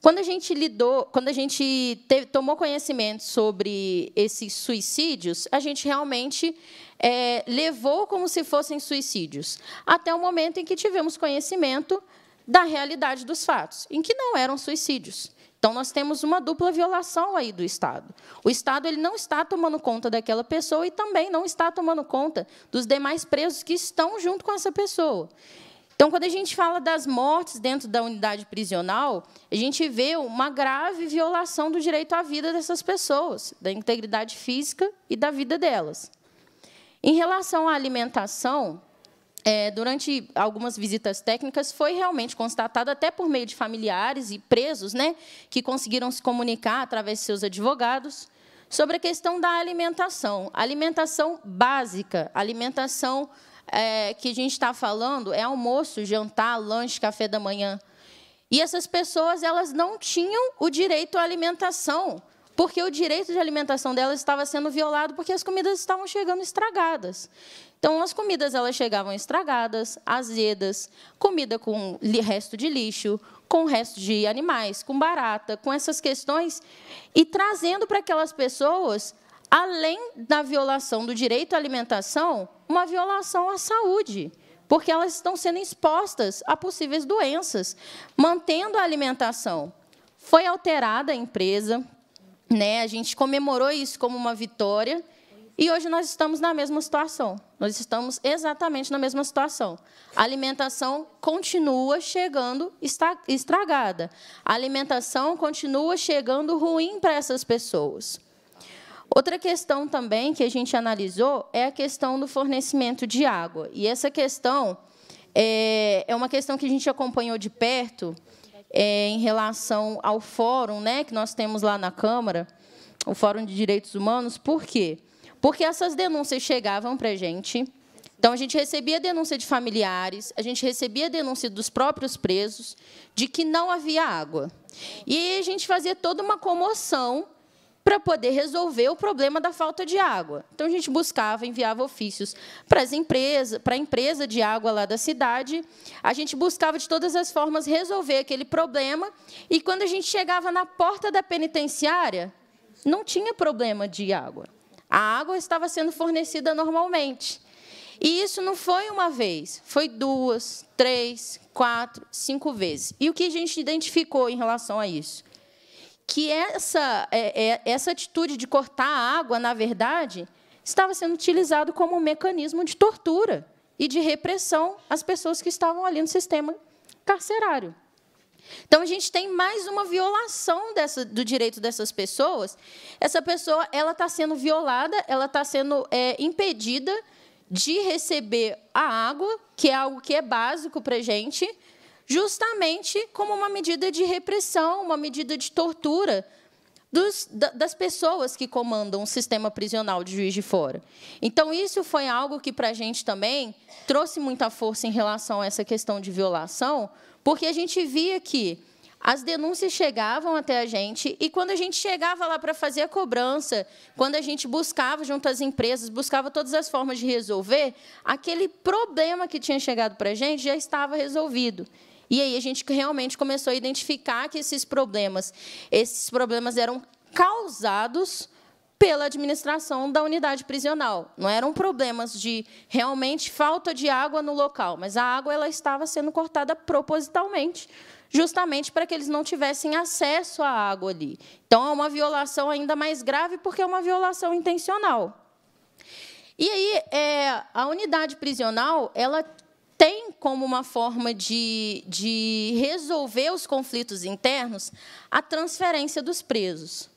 Quando a gente lidou, quando a gente teve, tomou conhecimento sobre esses suicídios, a gente realmente é, levou como se fossem suicídios, até o momento em que tivemos conhecimento da realidade dos fatos, em que não eram suicídios. Então, nós temos uma dupla violação aí do Estado. O Estado ele não está tomando conta daquela pessoa e também não está tomando conta dos demais presos que estão junto com essa pessoa. Então, quando a gente fala das mortes dentro da unidade prisional, a gente vê uma grave violação do direito à vida dessas pessoas, da integridade física e da vida delas. Em relação à alimentação, é, durante algumas visitas técnicas, foi realmente constatado, até por meio de familiares e presos, né, que conseguiram se comunicar através de seus advogados, sobre a questão da alimentação. Alimentação básica, alimentação é, que a gente está falando é almoço, jantar, lanche, café da manhã. E essas pessoas elas não tinham o direito à alimentação, porque o direito de alimentação delas estava sendo violado porque as comidas estavam chegando estragadas. Então, as comidas elas chegavam estragadas, azedas, comida com resto de lixo, com resto de animais, com barata, com essas questões, e trazendo para aquelas pessoas, além da violação do direito à alimentação, uma violação à saúde porque elas estão sendo expostas a possíveis doenças, mantendo a alimentação. Foi alterada a empresa, né? A gente comemorou isso como uma vitória e hoje nós estamos na mesma situação. Nós estamos exatamente na mesma situação. A alimentação continua chegando estragada. A alimentação continua chegando ruim para essas pessoas. Outra questão também que a gente analisou é a questão do fornecimento de água. E essa questão é, é uma questão que a gente acompanhou de perto é, em relação ao fórum né, que nós temos lá na Câmara, o Fórum de Direitos Humanos. Por quê? Porque porque essas denúncias chegavam para a gente. Então, a gente recebia denúncia de familiares, a gente recebia denúncia dos próprios presos de que não havia água. E a gente fazia toda uma comoção para poder resolver o problema da falta de água. Então, a gente buscava, enviava ofícios para, as empresas, para a empresa de água lá da cidade, a gente buscava, de todas as formas, resolver aquele problema, e, quando a gente chegava na porta da penitenciária, não tinha problema de água. A água estava sendo fornecida normalmente. E isso não foi uma vez, foi duas, três, quatro, cinco vezes. E o que a gente identificou em relação a isso? Que essa, é, é, essa atitude de cortar a água, na verdade, estava sendo utilizado como um mecanismo de tortura e de repressão às pessoas que estavam ali no sistema carcerário. Então a gente tem mais uma violação dessa, do direito dessas pessoas. Essa pessoa ela está sendo violada, ela está sendo é, impedida de receber a água, que é algo que é básico para a gente, justamente como uma medida de repressão, uma medida de tortura dos, das pessoas que comandam o sistema prisional de Juiz de Fora. Então, isso foi algo que, para a gente também, trouxe muita força em relação a essa questão de violação, porque a gente via que as denúncias chegavam até a gente e quando a gente chegava lá para fazer a cobrança, quando a gente buscava junto às empresas, buscava todas as formas de resolver, aquele problema que tinha chegado para a gente já estava resolvido. E aí a gente realmente começou a identificar que esses problemas, esses problemas eram causados pela administração da unidade prisional. Não eram problemas de realmente falta de água no local, mas a água ela estava sendo cortada propositalmente, justamente para que eles não tivessem acesso à água ali. Então é uma violação ainda mais grave porque é uma violação intencional. E aí é, a unidade prisional ela tem como uma forma de, de resolver os conflitos internos a transferência dos presos.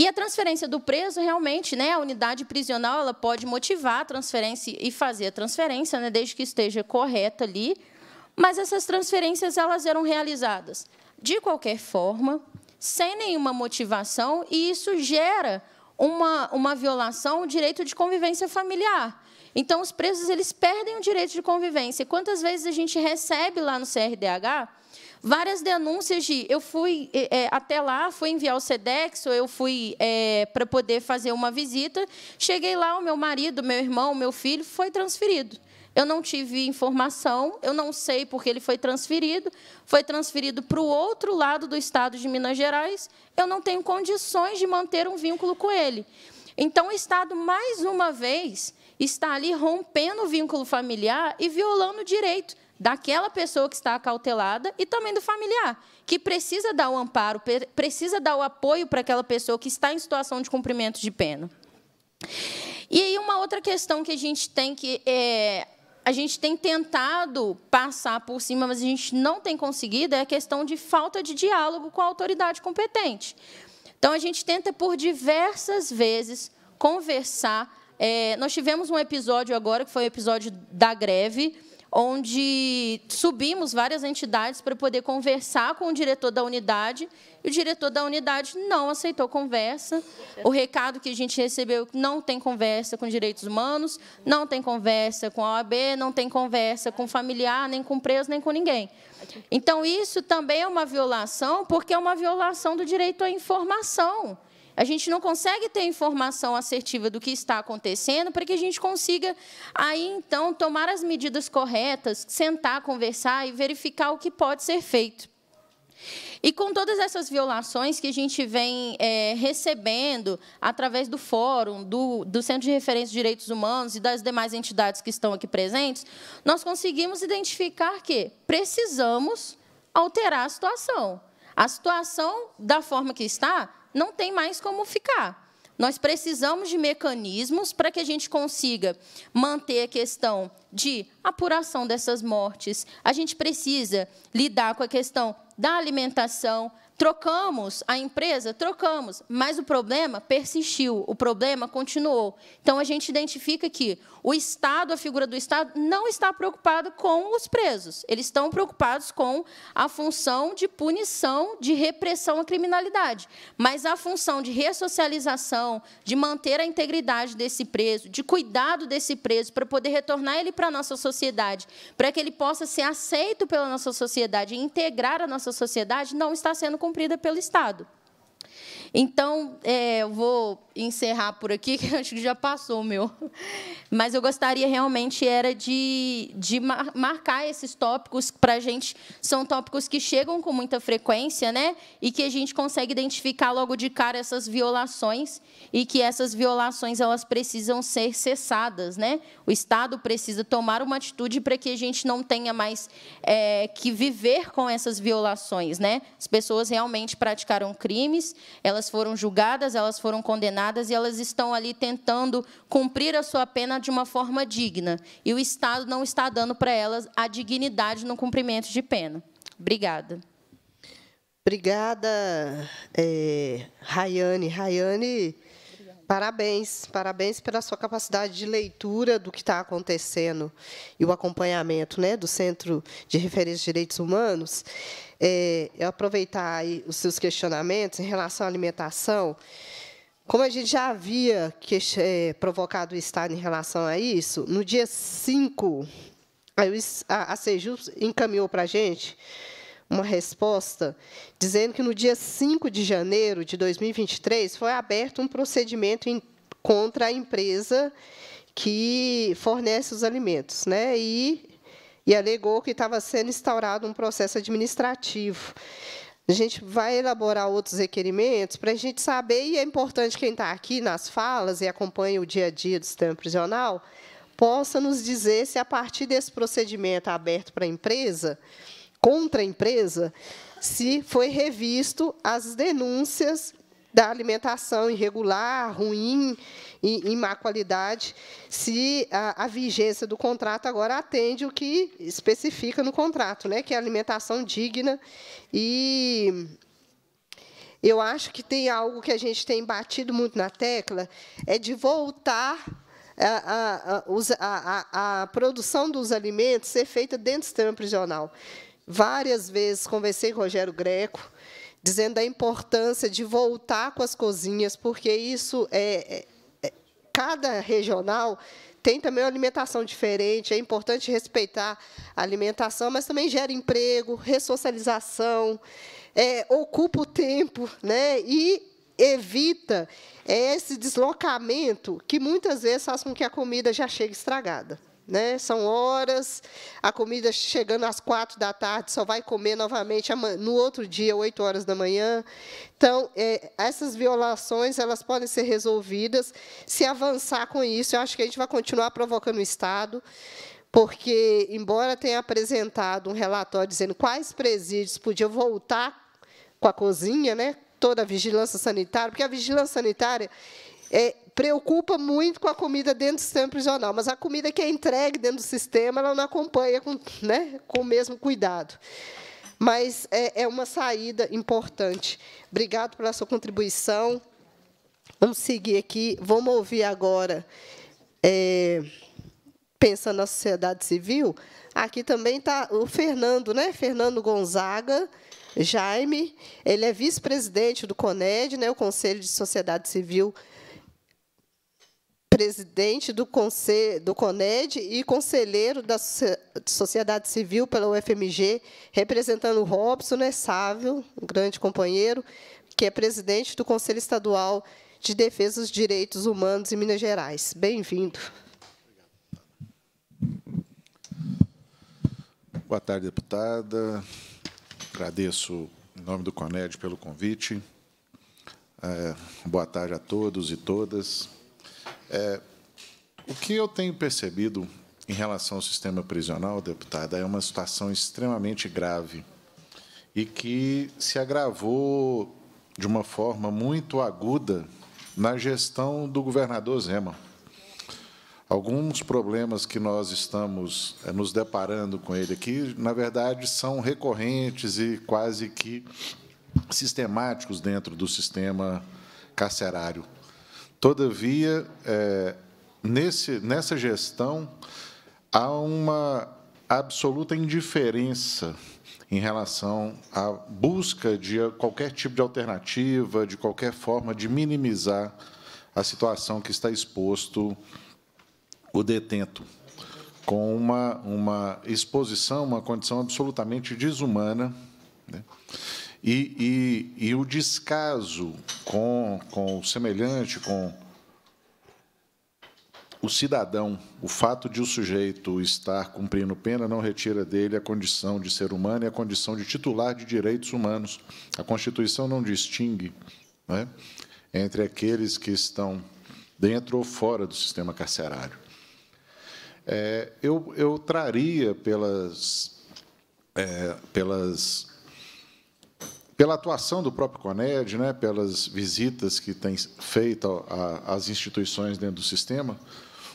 E a transferência do preso, realmente, né, a unidade prisional ela pode motivar a transferência e fazer a transferência, né, desde que esteja correta ali. Mas essas transferências elas eram realizadas de qualquer forma, sem nenhuma motivação, e isso gera uma, uma violação do direito de convivência familiar. Então, os presos eles perdem o direito de convivência. Quantas vezes a gente recebe lá no CRDH várias denúncias de. Eu fui é, até lá, fui enviar o SEDEX, eu fui é, para poder fazer uma visita. Cheguei lá, o meu marido, meu irmão, meu filho foi transferido. Eu não tive informação, eu não sei porque ele foi transferido. Foi transferido para o outro lado do estado de Minas Gerais. Eu não tenho condições de manter um vínculo com ele. Então, o Estado, mais uma vez, está ali rompendo o vínculo familiar e violando o direito daquela pessoa que está acautelada e também do familiar, que precisa dar o amparo, precisa dar o apoio para aquela pessoa que está em situação de cumprimento de pena. E aí uma outra questão que a gente tem que é, a gente tem tentado passar por cima, mas a gente não tem conseguido, é a questão de falta de diálogo com a autoridade competente. Então a gente tenta por diversas vezes conversar. É, nós tivemos um episódio agora que foi o episódio da greve onde subimos várias entidades para poder conversar com o diretor da unidade, e o diretor da unidade não aceitou conversa. O recado que a gente recebeu é não tem conversa com direitos humanos, não tem conversa com a OAB, não tem conversa com familiar, nem com preso, nem com ninguém. Então, isso também é uma violação, porque é uma violação do direito à informação. A gente não consegue ter informação assertiva do que está acontecendo para que a gente consiga, aí então, tomar as medidas corretas, sentar, conversar e verificar o que pode ser feito. E com todas essas violações que a gente vem é, recebendo através do fórum, do, do Centro de Referência de Direitos Humanos e das demais entidades que estão aqui presentes, nós conseguimos identificar que precisamos alterar a situação. A situação, da forma que está, não tem mais como ficar. Nós precisamos de mecanismos para que a gente consiga manter a questão de apuração dessas mortes. A gente precisa lidar com a questão da alimentação, Trocamos a empresa? Trocamos, mas o problema persistiu, o problema continuou. Então, a gente identifica que o Estado, a figura do Estado, não está preocupado com os presos, eles estão preocupados com a função de punição, de repressão à criminalidade, mas a função de ressocialização, de manter a integridade desse preso, de cuidado desse preso, para poder retornar ele para a nossa sociedade, para que ele possa ser aceito pela nossa sociedade e integrar a nossa sociedade, não está sendo cumprido cumprida pelo Estado. Então, é, eu vou encerrar por aqui, que acho que já passou o meu. Mas eu gostaria realmente era de, de marcar esses tópicos para a gente. São tópicos que chegam com muita frequência, né? E que a gente consegue identificar logo de cara essas violações e que essas violações elas precisam ser cessadas, né? O Estado precisa tomar uma atitude para que a gente não tenha mais é, que viver com essas violações, né? As pessoas realmente praticaram crimes, elas elas foram julgadas, elas foram condenadas e elas estão ali tentando cumprir a sua pena de uma forma digna. E o Estado não está dando para elas a dignidade no cumprimento de pena. Obrigada. Obrigada, é, Rayane. Rayane Parabéns, parabéns pela sua capacidade de leitura do que está acontecendo e o acompanhamento né, do Centro de Referência de Direitos Humanos. É, eu aproveitar os seus questionamentos em relação à alimentação. Como a gente já havia que, é, provocado o Estado em relação a isso, no dia 5, a, a, a CEJU encaminhou para a gente uma resposta dizendo que no dia 5 de janeiro de 2023 foi aberto um procedimento em, contra a empresa que fornece os alimentos, né? E, e alegou que estava sendo instaurado um processo administrativo. A gente vai elaborar outros requerimentos para a gente saber, e é importante quem está aqui nas falas e acompanha o dia a dia do sistema prisional, possa nos dizer se, a partir desse procedimento aberto para a empresa, contra a empresa se foi revisto as denúncias da alimentação irregular, ruim e em má qualidade, se a, a, vigência do contrato agora atende o que especifica no contrato, né, que é alimentação digna. E eu acho que tem algo que a gente tem batido muito na tecla, é de voltar a, a, a, a, a produção dos alimentos ser feita dentro do sistema prisional. Várias vezes conversei com o Rogério Greco, dizendo da importância de voltar com as cozinhas, porque isso é, é, é cada regional tem também uma alimentação diferente, é importante respeitar a alimentação, mas também gera emprego, ressocialização, é, ocupa o tempo né? e evita esse deslocamento que muitas vezes faz com que a comida já chegue estragada né? São horas, a comida chegando às quatro da tarde, só vai comer novamente no outro dia, oito horas da manhã. Então, é, essas violações elas podem ser resolvidas se avançar com isso. Eu acho que a gente vai continuar provocando o Estado, porque, embora tenha apresentado um relatório dizendo quais presídios podiam voltar com a cozinha, né? toda a vigilância sanitária, porque a vigilância sanitária é, preocupa muito com a comida dentro do sistema prisional, mas a comida que é entregue dentro do sistema, ela não acompanha com, né, com o mesmo cuidado. Mas é, é uma saída importante. Obrigado pela sua contribuição. Vamos seguir aqui. Vamos ouvir agora, é, pensando na sociedade civil, aqui também está o Fernando, né? Fernando Gonzaga, Jaime, ele é vice-presidente do CONED, né, o Conselho de Sociedade Civil presidente do, do CONED e conselheiro da Sociedade Civil pela UFMG, representando o Robson né, Sávio, um grande companheiro, que é presidente do Conselho Estadual de Defesa dos Direitos Humanos em Minas Gerais. Bem-vindo. Boa tarde, deputada. Agradeço, em nome do CONED, pelo convite. É, boa tarde a todos e todas. É, o que eu tenho percebido em relação ao sistema prisional, deputada, é uma situação extremamente grave e que se agravou de uma forma muito aguda na gestão do governador Zema. Alguns problemas que nós estamos é, nos deparando com ele aqui, na verdade, são recorrentes e quase que sistemáticos dentro do sistema carcerário. Todavia, é, nesse, nessa gestão, há uma absoluta indiferença em relação à busca de qualquer tipo de alternativa, de qualquer forma de minimizar a situação que está exposto o detento, com uma, uma exposição, uma condição absolutamente desumana. Né? E, e, e o descaso com, com o semelhante, com o cidadão, o fato de o sujeito estar cumprindo pena não retira dele a condição de ser humano e a condição de titular de direitos humanos. A Constituição não distingue né, entre aqueles que estão dentro ou fora do sistema carcerário. É, eu, eu traria pelas, é, pelas pela atuação do próprio CONED, né, pelas visitas que tem feito às instituições dentro do sistema,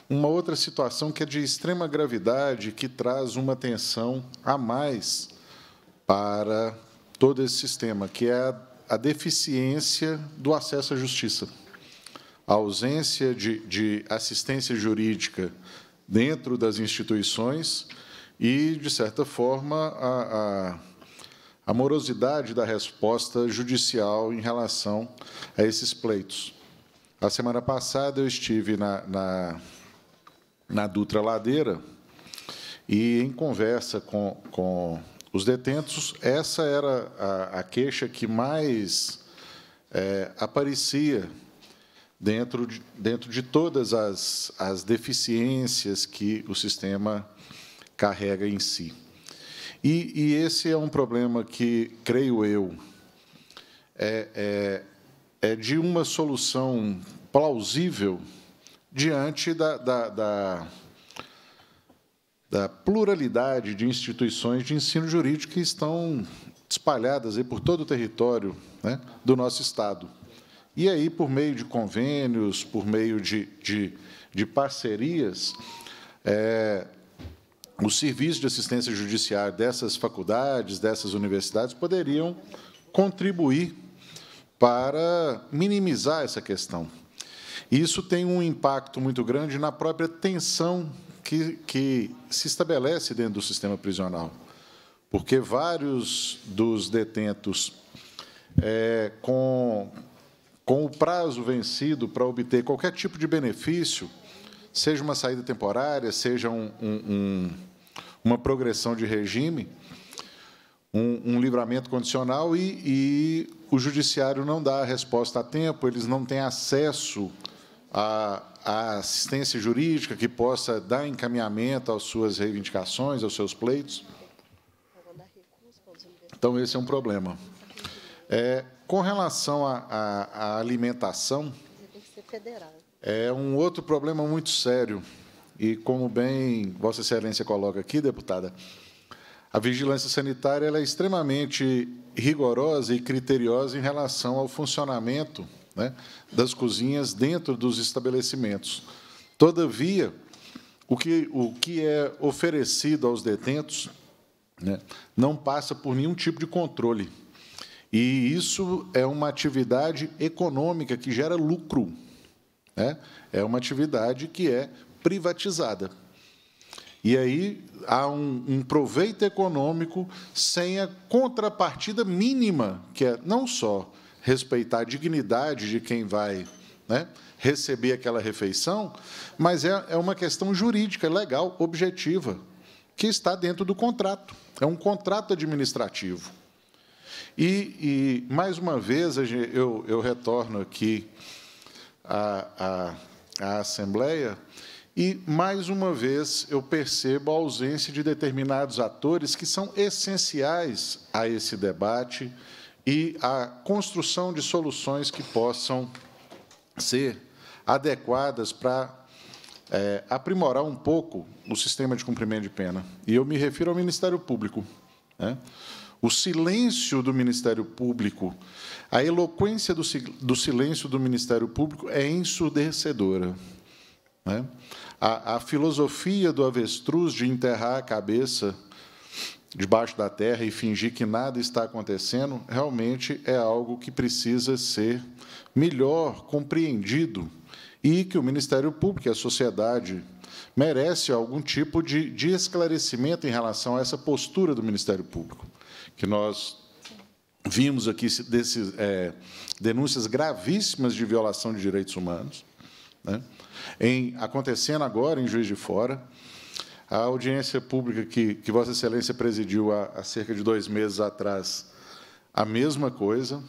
uma outra situação que é de extrema gravidade, que traz uma tensão a mais para todo esse sistema, que é a, deficiência do acesso à justiça, a ausência de, de assistência jurídica dentro das instituições e, de certa forma, a, a a morosidade da resposta judicial em relação a esses pleitos. A semana passada eu estive na, na, na Dutra Ladeira e, em conversa com, com os detentos, essa era a, a queixa que mais é, aparecia dentro de, dentro de todas as, as deficiências que o sistema carrega em si. E, e esse é um problema que, creio eu, é, é, é de uma solução plausível diante da, da, da, da pluralidade de instituições de ensino jurídico que estão espalhadas aí por todo o território né, do nosso Estado. E aí, por meio de convênios, por meio de, de, de parcerias, é, o serviço de assistência judiciária dessas faculdades, dessas universidades, poderiam contribuir para minimizar essa questão. Isso tem um impacto muito grande na própria tensão que, que se estabelece dentro do sistema prisional, porque vários dos detentos é, com, com o prazo vencido para obter qualquer tipo de benefício seja uma saída temporária, seja um, um, uma progressão de regime, um, um livramento condicional e, e, o judiciário não dá a resposta a tempo, eles não têm acesso à, à assistência jurídica que possa dar encaminhamento às suas reivindicações, aos seus pleitos. Então, esse é um problema. É, com relação à alimentação... Ele tem que ser federal. É um outro problema muito sério, e como bem Vossa Excelência coloca aqui, deputada, a vigilância sanitária é extremamente rigorosa e criteriosa em relação ao funcionamento né, das cozinhas dentro dos estabelecimentos. Todavia, o que, o que é oferecido aos detentos né, não passa por nenhum tipo de controle. E isso é uma atividade econômica que gera lucro né? é uma atividade que é privatizada. E aí há um, um, proveito econômico sem a contrapartida mínima, que é não só respeitar a dignidade de quem vai né, receber aquela refeição, mas é, é uma questão jurídica, legal, objetiva, que está dentro do contrato. É um contrato administrativo. E, e mais uma vez, eu, eu retorno aqui à, a Assembleia, e, mais uma vez, eu percebo a ausência de determinados atores que são essenciais a esse debate e à construção de soluções que possam ser adequadas para é, aprimorar um pouco o sistema de cumprimento de pena. E eu me refiro ao Ministério Público. Né? o silêncio do Ministério Público, a eloquência do, do silêncio do Ministério Público é ensurdecedora. Né? A, a filosofia do avestruz de enterrar a cabeça debaixo da terra e fingir que nada está acontecendo, realmente é algo que precisa ser melhor compreendido e que o Ministério Público e a sociedade merece algum tipo de, de esclarecimento em relação a essa postura do Ministério Público que nós vimos aqui desses, é, denúncias gravíssimas de violação de direitos humanos, né? em, acontecendo agora em Juiz de Fora, a audiência pública que, que Vossa Excelência presidiu há, há, cerca de dois meses atrás, a mesma coisa.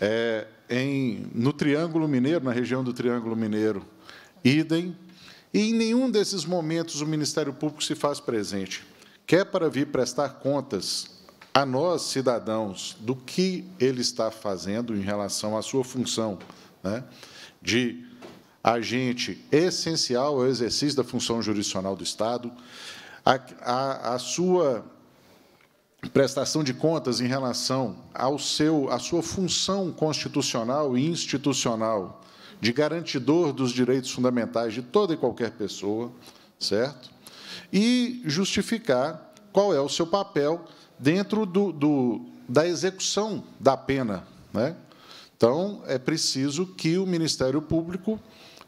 É, em, no Triângulo Mineiro, na região do Triângulo Mineiro, idem. E em nenhum desses momentos o Ministério Público se faz presente, quer para vir prestar contas a nós, cidadãos, do que ele está fazendo em relação à sua função né, de agente essencial ao exercício da função jurisdicional do Estado, a, a, a sua prestação de contas em relação ao seu, à sua função constitucional e institucional de garantidor dos direitos fundamentais de toda e qualquer pessoa, certo? E justificar qual é o seu papel dentro do, do, da execução da pena. Né? Então, é preciso que o Ministério Público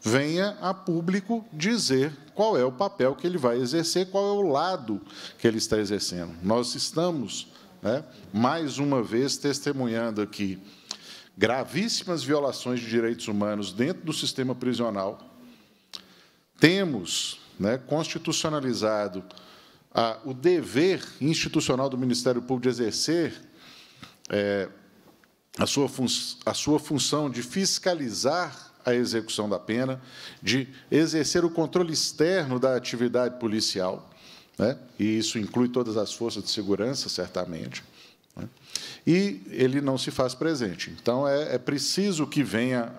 venha a público dizer qual é o papel que ele vai exercer, qual é o lado que ele está exercendo. Nós estamos, né, mais uma vez, testemunhando aqui gravíssimas violações de direitos humanos dentro do sistema prisional. Temos né, constitucionalizado a, o dever institucional do Ministério Público de exercer é, a, sua a sua função de fiscalizar a execução da pena, de exercer o controle externo da atividade policial, né? e isso inclui todas as forças de segurança, certamente, né? e ele não se faz presente. Então, é, é, preciso que venha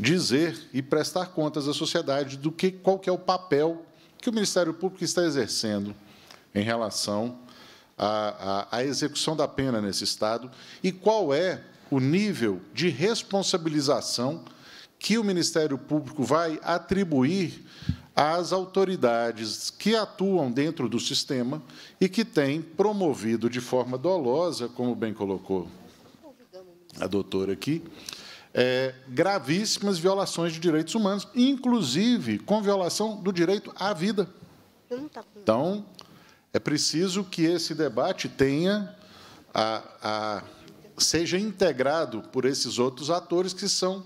dizer e prestar contas à sociedade do que qual que é o papel que o Ministério Público está exercendo em relação à, à, à execução da pena nesse Estado e qual é o nível de responsabilização que o Ministério Público vai atribuir às autoridades que atuam dentro do sistema e que têm promovido de forma dolosa, como bem colocou a doutora aqui, é, gravíssimas violações de direitos humanos, inclusive com violação do direito à vida. Então, é preciso que esse debate tenha a, a, seja integrado por esses outros atores que são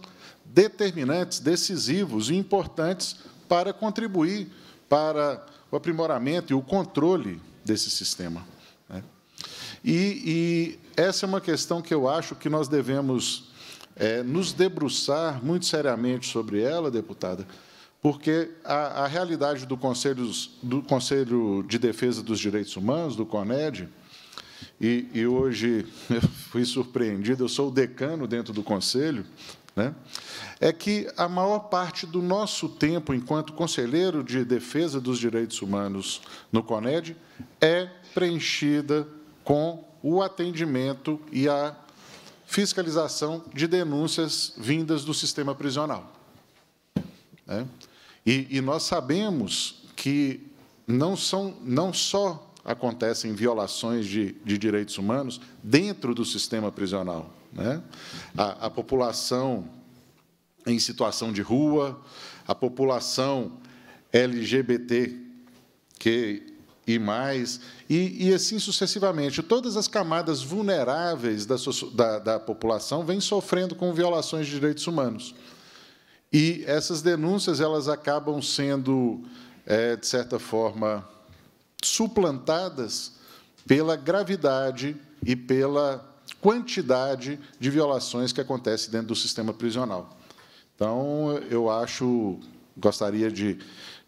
determinantes, decisivos e importantes para contribuir para o aprimoramento e o controle desse sistema. Né? E, e essa é uma questão que eu acho que nós devemos é, nos debruçar muito seriamente sobre ela, deputada, porque a, a realidade do Conselho, do Conselho de Defesa dos Direitos Humanos, do CONED, e, e hoje eu fui surpreendido, eu sou o decano dentro do Conselho, né? é que a maior parte do nosso tempo enquanto conselheiro de defesa dos direitos humanos no CONED é preenchida com o atendimento e a fiscalização de denúncias vindas do sistema prisional. É. E, e, nós sabemos que não, são, não só acontecem violações de, de direitos humanos dentro do sistema prisional. Né? A, a população em situação de rua, a população LGBT que e mais e, e assim sucessivamente. Todas as camadas vulneráveis da, da, da população vêm sofrendo com violações de direitos humanos. E essas denúncias elas acabam sendo, é, de certa forma, suplantadas pela gravidade e pela quantidade de violações que acontece dentro do sistema prisional. Então, eu acho, gostaria de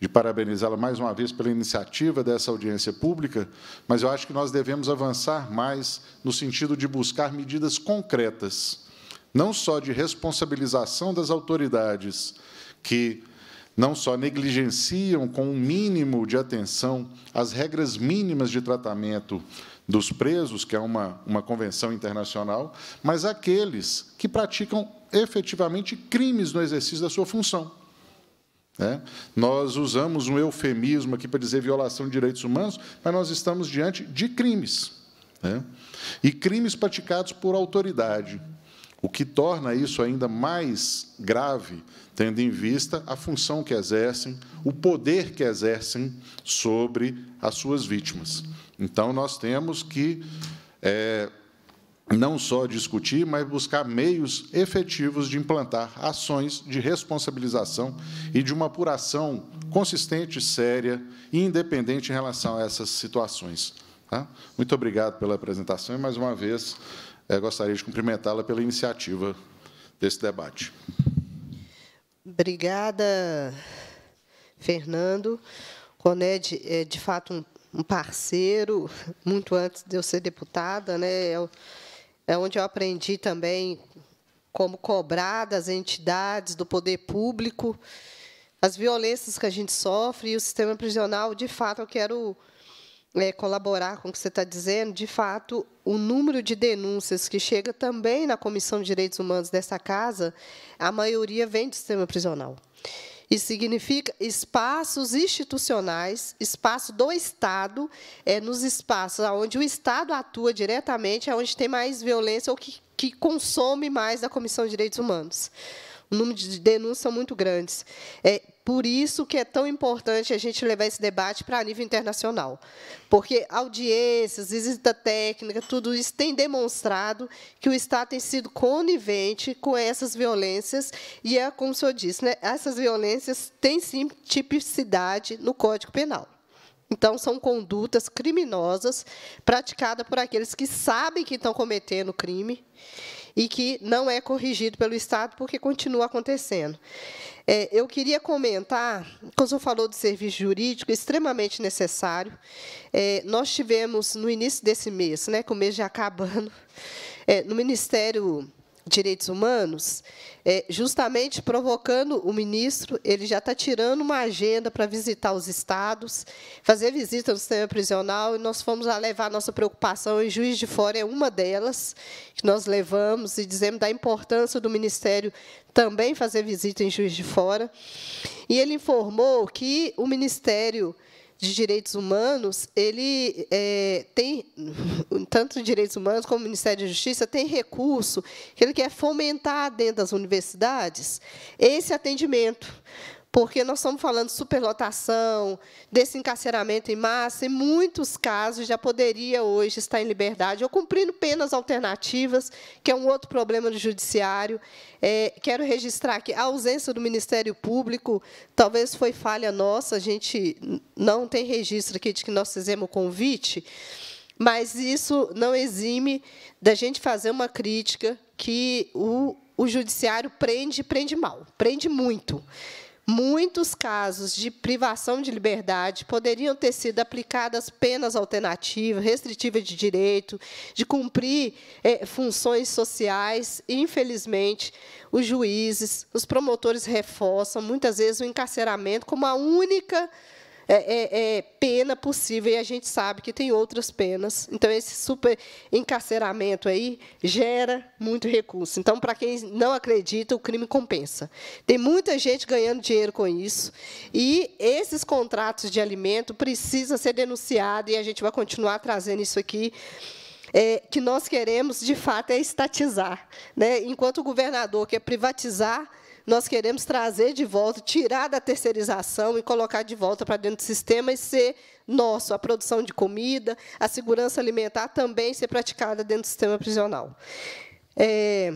de parabenizá-la mais uma vez pela iniciativa dessa audiência pública, mas eu acho que nós devemos avançar mais no sentido de buscar medidas concretas, não só de responsabilização das autoridades que não só negligenciam com um mínimo de atenção as regras mínimas de tratamento dos presos, que é uma, uma convenção internacional, mas aqueles que praticam efetivamente crimes no exercício da sua função. Né? Nós usamos um eufemismo aqui para dizer violação de direitos humanos, mas nós estamos diante de crimes. Né? E crimes praticados por autoridade, o que torna isso ainda mais grave, tendo em vista a função que exercem, o poder que exercem sobre as suas vítimas. Então, nós temos que é, não só discutir, mas buscar meios efetivos de implantar ações de responsabilização e de uma apuração consistente, séria e independente em relação a essas situações. Tá? Muito obrigado pela apresentação e, mais uma vez, eh, gostaria de cumprimentá-la pela iniciativa desse debate. Obrigada, Fernando. Coned é, de fato, um parceiro, muito antes de eu ser deputada, né? É é onde eu aprendi também como cobrar das entidades, do poder público, as violências que a gente sofre, e o sistema prisional, de fato, eu quero é, colaborar com o que você está dizendo, de fato, o número de denúncias que chega também na Comissão de Direitos Humanos dessa casa, a maioria vem do sistema prisional e significa espaços institucionais, espaço do Estado, é nos espaços onde o Estado atua diretamente, é onde tem mais violência ou que, que consome mais da Comissão de Direitos Humanos. O número de denúncias são muito grandes. É, por isso que é tão importante a gente levar esse debate para nível internacional, porque audiências, visita técnica, tudo isso tem demonstrado que o Estado tem sido conivente com essas violências e é como o senhor disse, né, essas violências têm sim tipicidade no Código Penal. Então, são condutas criminosas praticadas por aqueles que sabem que estão cometendo crime e que não é corrigido pelo Estado porque continua acontecendo. É, eu queria comentar, quando o senhor falou do serviço jurídico, extremamente necessário. É, nós tivemos, no início desse mês, né, que o mês já acabando, é, no Ministério direitos humanos, é, justamente provocando o ministro, ele já está tirando uma agenda para visitar os estados, fazer visita no sistema prisional, e nós fomos a levar a nossa preocupação, e Juiz de Fora é uma delas, que nós levamos e dizemos da importância do Ministério também fazer visita em Juiz de Fora. E ele informou que o Ministério de direitos humanos, ele é, tem, tanto direitos humanos como o Ministério da Justiça, tem recurso que ele quer fomentar dentro das universidades esse atendimento porque nós estamos falando de superlotação, desse encarceramento em massa, e muitos casos já poderia hoje estar em liberdade, ou cumprindo penas alternativas, que é um outro problema do judiciário. É, quero registrar aqui a ausência do Ministério Público, talvez foi falha nossa, a gente não tem registro aqui de que nós fizemos o convite, mas isso não exime da gente fazer uma crítica que o, o judiciário prende, prende mal, prende muito muitos casos de privação de liberdade poderiam ter sido aplicadas penas alternativas, restritivas de direito, de cumprir é, funções sociais. E, infelizmente, os juízes, os promotores reforçam, muitas vezes, o encarceramento como a única é, é, é, pena possível e a gente sabe que tem outras penas. Então, esse super encarceramento aí gera muito recurso. Então, para quem não acredita, o crime compensa. Tem muita gente ganhando dinheiro com isso e esses contratos de alimento precisam ser denunciados e a gente vai continuar trazendo isso aqui. É, que nós queremos, de fato, é estatizar. Né? Enquanto o governador quer privatizar, nós queremos trazer de volta, tirar da terceirização e colocar de volta para dentro do sistema e ser nosso, a produção de comida, a segurança alimentar também ser praticada dentro do sistema prisional. É,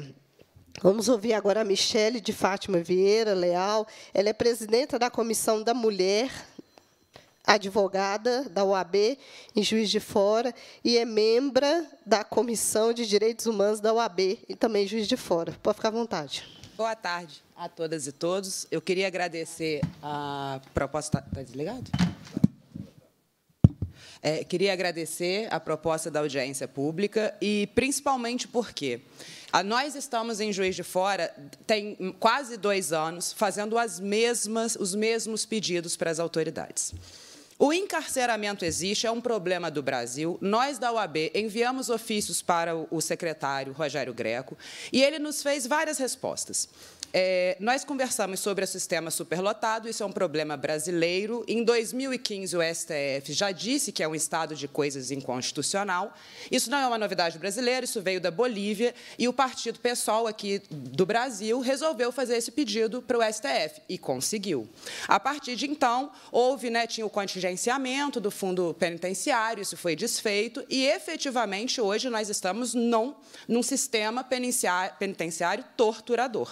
Vamos ouvir agora a Michele de Fátima Vieira Leal. Ela é presidenta da Comissão da Mulher, advogada da OAB em Juiz de Fora e é membra da Comissão de Direitos Humanos da OAB e também Juiz de Fora. Pode ficar à vontade. Boa tarde a todas e todos. Eu queria agradecer a proposta. Está desligado? É, queria agradecer a proposta da audiência pública e, principalmente, porque ah, nós estamos em Juiz de Fora, tem quase dois anos, fazendo as mesmas, os mesmos pedidos para as autoridades. O encarceramento existe, é um problema do Brasil. Nós da UAB enviamos ofícios para o secretário Rogério Greco e ele nos fez várias respostas. É, nós conversamos sobre o sistema superlotado, isso é um problema brasileiro. Em 2015, o STF já disse que é um estado de coisas inconstitucional. Isso não é uma novidade brasileira, isso veio da Bolívia, e o Partido Pessoal aqui do Brasil resolveu fazer esse pedido para o STF, e conseguiu. A partir de então, houve, né, tinha o contingenciamento do fundo penitenciário, isso foi desfeito, e efetivamente hoje nós estamos não, num sistema penitenciário torturador.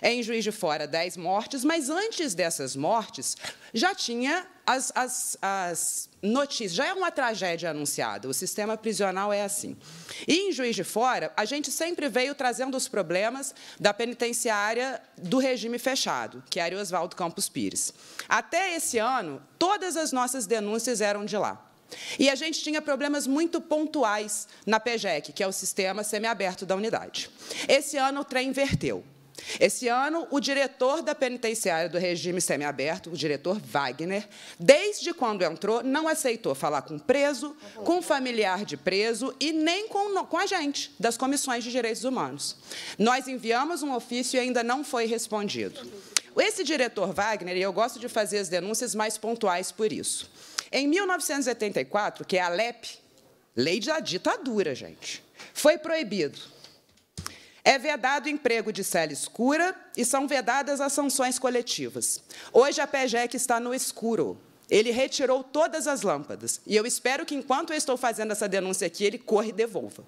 É em Juiz de Fora, 10 mortes, mas antes dessas mortes, já tinha as, as, as notícias, já é uma tragédia anunciada, o sistema prisional é assim. E em Juiz de Fora, a gente sempre veio trazendo os problemas da penitenciária do regime fechado, que era o Oswaldo Campos Pires. Até esse ano, todas as nossas denúncias eram de lá. E a gente tinha problemas muito pontuais na PEGEC, que é o sistema semiaberto da unidade. Esse ano o trem inverteu. Esse ano, o diretor da penitenciária do regime semiaberto, o diretor Wagner, desde quando entrou, não aceitou falar com preso, com familiar de preso e nem com, com a gente, das comissões de direitos humanos. Nós enviamos um ofício e ainda não foi respondido. Esse diretor Wagner, e eu gosto de fazer as denúncias mais pontuais por isso. Em 1984, que é a LEP, lei da ditadura, gente, foi proibido é vedado o emprego de cela escura e são vedadas as sanções coletivas. Hoje a PEGEC está no escuro. Ele retirou todas as lâmpadas. E eu espero que, enquanto eu estou fazendo essa denúncia aqui, ele corra e devolva.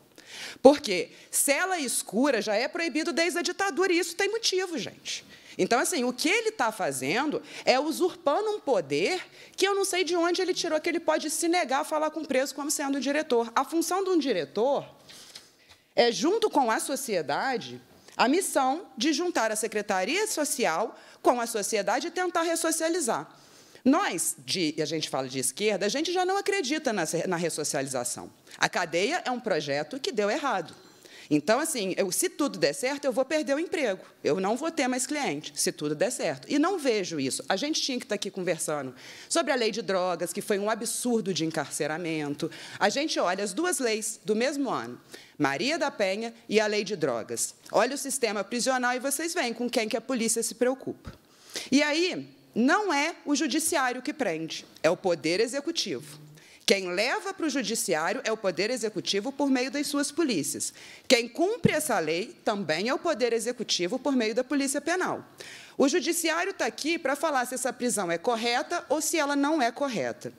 Porque cela escura já é proibido desde a ditadura, e isso tem motivo, gente. Então, assim, o que ele está fazendo é usurpando um poder que eu não sei de onde ele tirou, que ele pode se negar a falar com o preso como sendo um diretor. A função de um diretor é, junto com a sociedade, a missão de juntar a Secretaria Social com a sociedade e tentar ressocializar. Nós, de, a gente fala de esquerda, a gente já não acredita na, na ressocialização. A cadeia é um projeto que deu errado. Então, assim, eu, se tudo der certo, eu vou perder o emprego. Eu não vou ter mais cliente, se tudo der certo. E não vejo isso. A gente tinha que estar tá aqui conversando sobre a lei de drogas, que foi um absurdo de encarceramento. A gente olha as duas leis do mesmo ano. Maria da Penha e a lei de drogas. Olha o sistema prisional e vocês veem com quem que a polícia se preocupa. E aí, não é o judiciário que prende, é o poder executivo. Quem leva para o judiciário é o Poder Executivo por meio das suas polícias. Quem cumpre essa lei também é o Poder Executivo por meio da Polícia Penal. O judiciário está aqui para falar se essa prisão é correta ou se ela não é correta.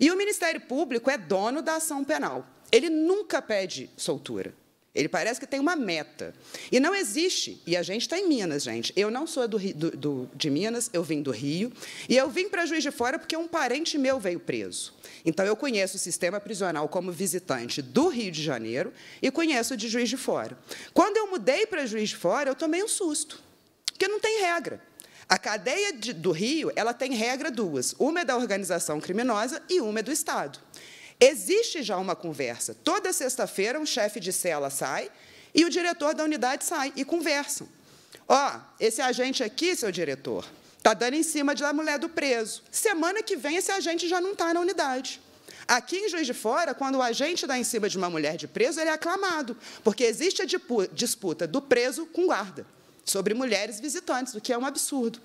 E o Ministério Público é dono da ação penal. Ele nunca pede soltura. Ele parece que tem uma meta. E não existe. E a gente está em Minas, gente. Eu não sou do, do, do, de Minas, eu vim do Rio. E eu vim para Juiz de Fora porque um parente meu veio preso. Então, eu conheço o sistema prisional como visitante do Rio de Janeiro e conheço de Juiz de Fora. Quando eu mudei para Juiz de Fora, eu tomei um susto, porque não tem regra. A cadeia de, do Rio ela tem regra duas. Uma é da organização criminosa e uma é do Estado. Existe já uma conversa. Toda sexta-feira, um chefe de cela sai e o diretor da unidade sai e conversam. Ó, oh, esse agente aqui, seu diretor, está dando em cima da mulher do preso. Semana que vem, esse agente já não está na unidade. Aqui em Juiz de Fora, quando o agente dá em cima de uma mulher de preso, ele é aclamado, porque existe a disputa do preso com guarda sobre mulheres visitantes, o que é um absurdo.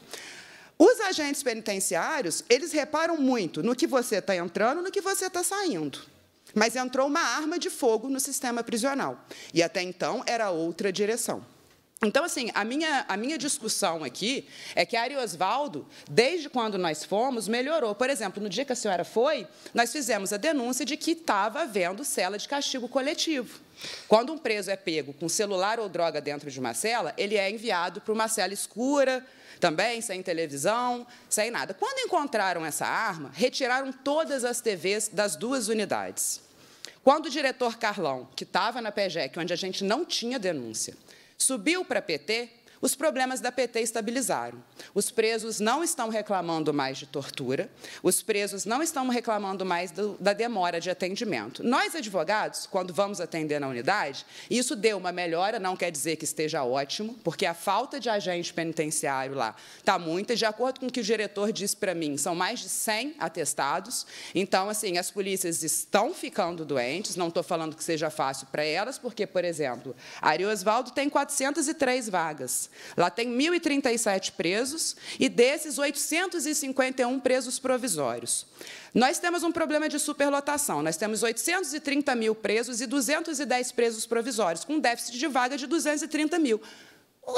Os agentes penitenciários, eles reparam muito no que você está entrando, no que você está saindo. Mas entrou uma arma de fogo no sistema prisional. E até então era outra direção. Então, assim, a minha, a minha discussão aqui é que a Ari Osvaldo, desde quando nós fomos, melhorou. Por exemplo, no dia que a senhora foi, nós fizemos a denúncia de que estava havendo cela de castigo coletivo. Quando um preso é pego com celular ou droga dentro de uma cela, ele é enviado para uma cela escura, também sem televisão, sem nada. Quando encontraram essa arma, retiraram todas as TVs das duas unidades. Quando o diretor Carlão, que estava na PEGEC, onde a gente não tinha denúncia, subiu para PT, os problemas da PT estabilizaram. Os presos não estão reclamando mais de tortura, os presos não estão reclamando mais do, da demora de atendimento. Nós, advogados, quando vamos atender na unidade, isso deu uma melhora, não quer dizer que esteja ótimo, porque a falta de agente penitenciário lá está muita. De acordo com o que o diretor disse para mim, são mais de 100 atestados. Então, assim, as polícias estão ficando doentes, não estou falando que seja fácil para elas, porque, por exemplo, a Ari Osvaldo tem 403 vagas. Lá tem 1.037 presos e desses 851 presos provisórios. Nós temos um problema de superlotação. Nós temos 830 mil presos e 210 presos provisórios, com déficit de vaga de 230 mil.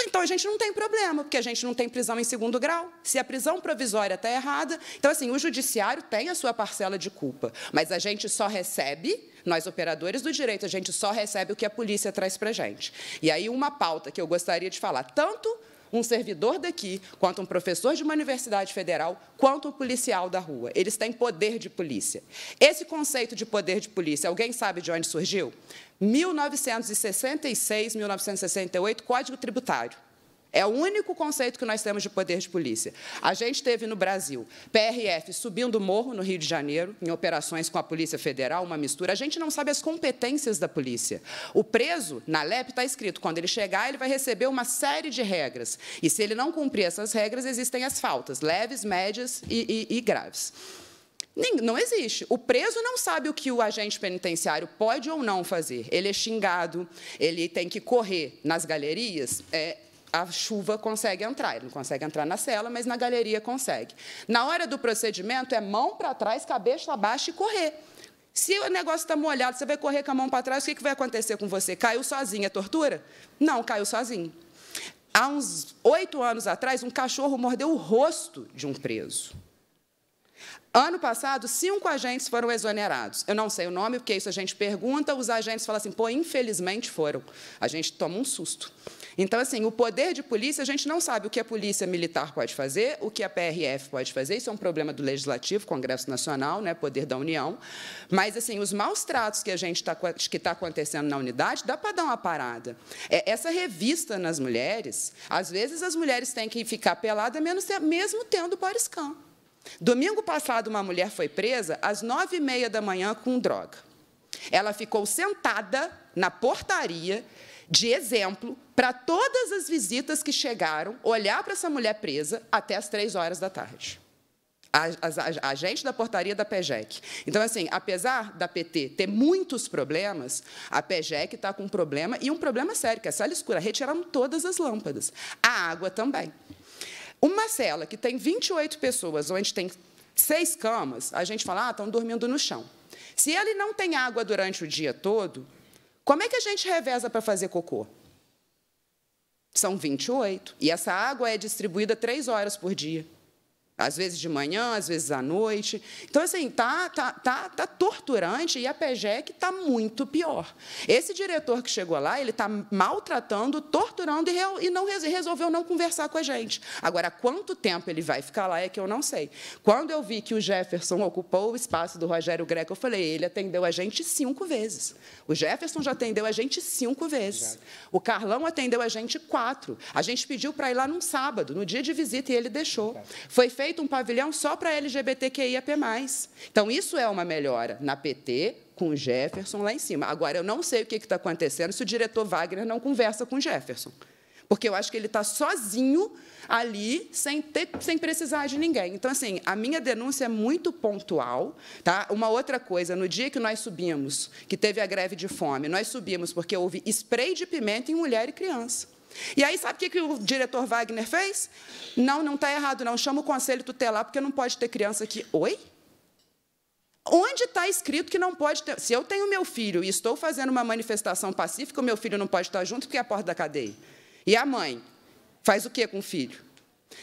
Então a gente não tem problema, porque a gente não tem prisão em segundo grau. Se a prisão provisória está errada, então assim, o judiciário tem a sua parcela de culpa, mas a gente só recebe nós, operadores do direito, a gente só recebe o que a polícia traz para a gente. E aí, uma pauta que eu gostaria de falar, tanto um servidor daqui, quanto um professor de uma universidade federal, quanto um policial da rua. Eles têm poder de polícia. Esse conceito de poder de polícia, alguém sabe de onde surgiu? 1966, 1968, Código Tributário. É o único conceito que nós temos de poder de polícia. A gente teve no Brasil PRF subindo o morro no Rio de Janeiro, em operações com a Polícia Federal, uma mistura. A gente não sabe as competências da polícia. O preso, na LEP está escrito, quando ele chegar, ele vai receber uma série de regras. E se ele não cumprir essas regras, existem as faltas, leves, médias e, e, e graves. Não existe. O preso não sabe o que o agente penitenciário pode ou não fazer. Ele é xingado, ele tem que correr nas galerias. É, a chuva consegue entrar. Ele não consegue entrar na cela, mas na galeria consegue. Na hora do procedimento, é mão para trás, cabeça abaixo e correr. Se o negócio está molhado, você vai correr com a mão para trás, o que, que vai acontecer com você? Caiu sozinho, é tortura? Não, caiu sozinho. Há uns oito anos atrás, um cachorro mordeu o rosto de um preso. Ano passado, cinco agentes foram exonerados. Eu não sei o nome, porque isso a gente pergunta, os agentes falam assim, pô, infelizmente foram. A gente toma um susto. Então, assim, o poder de polícia, a gente não sabe o que a polícia militar pode fazer, o que a PRF pode fazer, isso é um problema do Legislativo, Congresso Nacional, né, poder da União, mas, assim, os maus tratos que a gente está que tá acontecendo na unidade, dá para dar uma parada. É, essa revista nas mulheres, às vezes as mulheres têm que ficar peladas, mesmo tendo body scan. Domingo passado, uma mulher foi presa às nove e meia da manhã com droga. Ela ficou sentada na portaria de exemplo para todas as visitas que chegaram, olhar para essa mulher presa até as três horas da tarde. A, a, a, agente da portaria da PEJEC. Então, assim, apesar da PT ter muitos problemas, a PEJEC está com um problema, e um problema sério, que é a sala escura retiraram todas as lâmpadas. A água também. Uma cela que tem 28 pessoas, onde tem seis camas, a gente fala, ah, estão dormindo no chão. Se ele não tem água durante o dia todo, como é que a gente reveza para fazer cocô? São 28. E essa água é distribuída três horas por dia às vezes de manhã, às vezes à noite. Então, assim, tá, tá, tá, tá torturante e a PEGEC está muito pior. Esse diretor que chegou lá, ele está maltratando, torturando e, não resolveu não conversar com a gente. Agora, quanto tempo ele vai ficar lá é que eu não sei. Quando eu vi que o Jefferson ocupou o espaço do Rogério Greco, eu falei, ele atendeu a gente cinco vezes. O Jefferson já atendeu a gente cinco vezes. O Carlão atendeu a gente quatro. A gente pediu para ir lá num sábado, no dia de visita, e ele deixou. Foi feito feito um pavilhão só para LGBTQIAP+. Então, isso é uma melhora na PT, com o Jefferson lá em cima. Agora, eu não sei o que está acontecendo se o diretor Wagner não conversa com o Jefferson, porque eu acho que ele está sozinho ali, sem, ter, sem precisar de ninguém. Então, assim, a minha denúncia é muito pontual. Tá? Uma outra coisa, no dia que nós subimos, que teve a greve de fome, nós subimos porque houve spray de pimenta em mulher e criança. E aí, sabe o que, o diretor Wagner fez? Não, não está errado, não. Chama o conselho tutelar, porque não pode ter criança aqui. Oi? Onde está escrito que não pode ter. Se eu tenho meu filho e estou fazendo uma manifestação pacífica, o meu filho não pode estar junto porque é a porta da cadeia. E a mãe faz o que com o filho?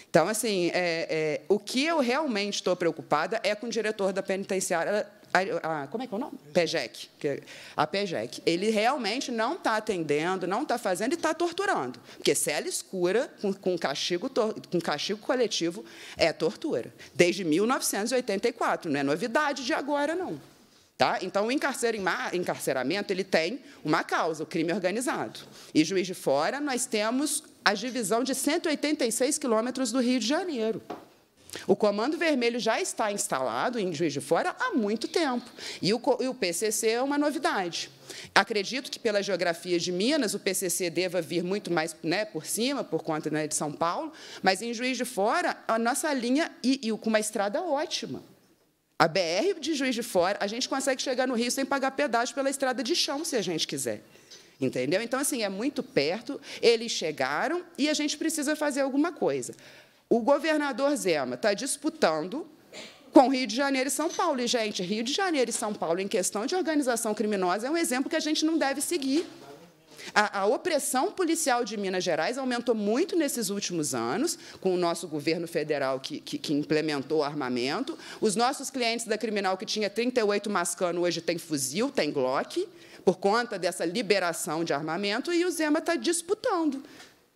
Então, assim, é, é, o que eu realmente estou preocupada é com o diretor da penitenciária a, a, ah, como é que é o nome? PEGEC. É a PEGEC. Ele realmente não está atendendo, não está fazendo e está torturando. Porque cela escura, com, com, castigo, com castigo coletivo, é tortura. Desde 1984, não é novidade de agora, não. Tá? Então, o encarceramento ele tem uma causa, o crime organizado. E Juiz de Fora, nós temos a divisão de 186 quilômetros do Rio de Janeiro. O Comando Vermelho já está instalado em Juiz de Fora há muito tempo. E o, e o PCC é uma novidade. Acredito que, pela geografia de Minas, o PCC deva vir muito mais né, por cima, por conta né, de São Paulo, mas em Juiz de Fora, a nossa linha, e, e com uma estrada ótima. A BR de Juiz de Fora, a gente consegue chegar no Rio sem pagar pedágio pela estrada de chão, se a gente quiser. Entendeu? Então, assim, é muito perto, eles chegaram e a gente precisa fazer alguma coisa. O governador Zema está disputando com Rio de Janeiro e São Paulo. E, gente, Rio de Janeiro e São Paulo, em questão de organização criminosa, é um exemplo que a gente não deve seguir. A, a, opressão policial de Minas Gerais aumentou muito nesses últimos anos, com o nosso governo federal que, que, que implementou o armamento. Os nossos clientes da criminal, que tinha 38 mascano, hoje tem fuzil, tem Glock, por conta dessa liberação de armamento, e o Zema está disputando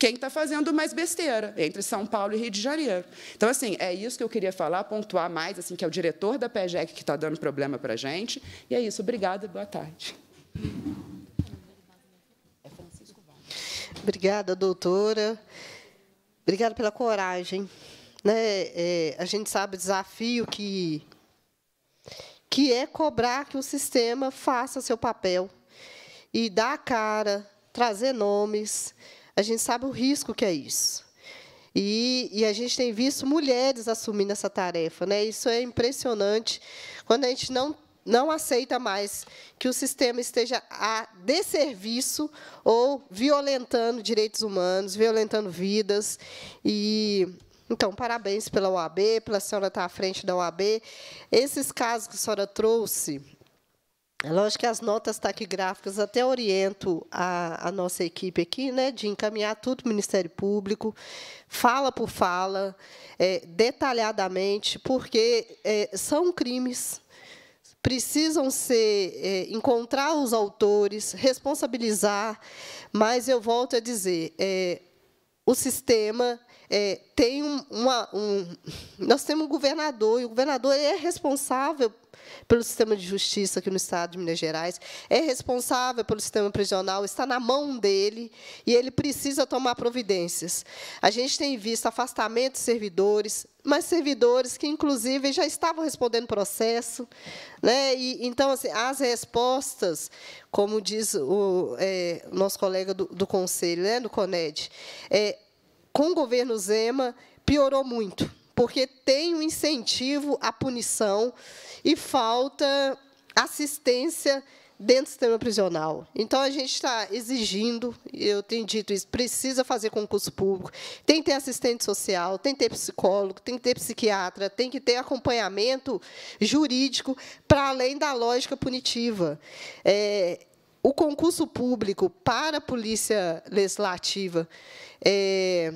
quem está fazendo mais besteira entre São Paulo e Rio de Janeiro. Então, assim, é isso que eu queria falar, pontuar mais, assim, que é o diretor da PEGEC que está dando problema para a gente. E é isso. Obrigada. Boa tarde. Obrigada, doutora. Obrigada pela coragem. Né? É, a gente sabe o desafio que, que é cobrar que o sistema faça seu papel e dar a cara, trazer nomes, a gente sabe o risco que é isso. E, e, a gente tem visto mulheres assumindo essa tarefa. Né? Isso é impressionante. Quando a gente não, não aceita mais que o sistema esteja a desserviço ou violentando direitos humanos, violentando vidas. E então, parabéns pela OAB, pela senhora estar à frente da OAB. Esses casos que a senhora trouxe é lógico que as notas taquigráficas até oriento a, a nossa equipe aqui, né, de encaminhar tudo para o Ministério Público, fala por fala, é, detalhadamente, porque é, são crimes, precisam ser é, encontrar os autores, responsabilizar, mas eu volto a dizer, é, o sistema é, tem uma, um, nós temos um governador e o governador é responsável pelo sistema de justiça aqui no Estado de Minas Gerais, é responsável pelo sistema prisional, está na mão dele e ele precisa tomar providências. A gente tem visto afastamento de servidores, mas servidores que, inclusive, já estavam respondendo processo. Né? E, então, assim, as respostas, como diz o é, nosso colega do, do Conselho, né, do CONED, é, com o governo Zema, piorou muito porque tem o um incentivo à punição e falta assistência dentro do sistema prisional. Então, a gente está exigindo, eu tenho dito isso, precisa fazer concurso público, tem que ter assistente social, tem que ter psicólogo, tem que ter psiquiatra, tem que ter acompanhamento jurídico para além da lógica punitiva. É, o concurso público para a polícia legislativa... É,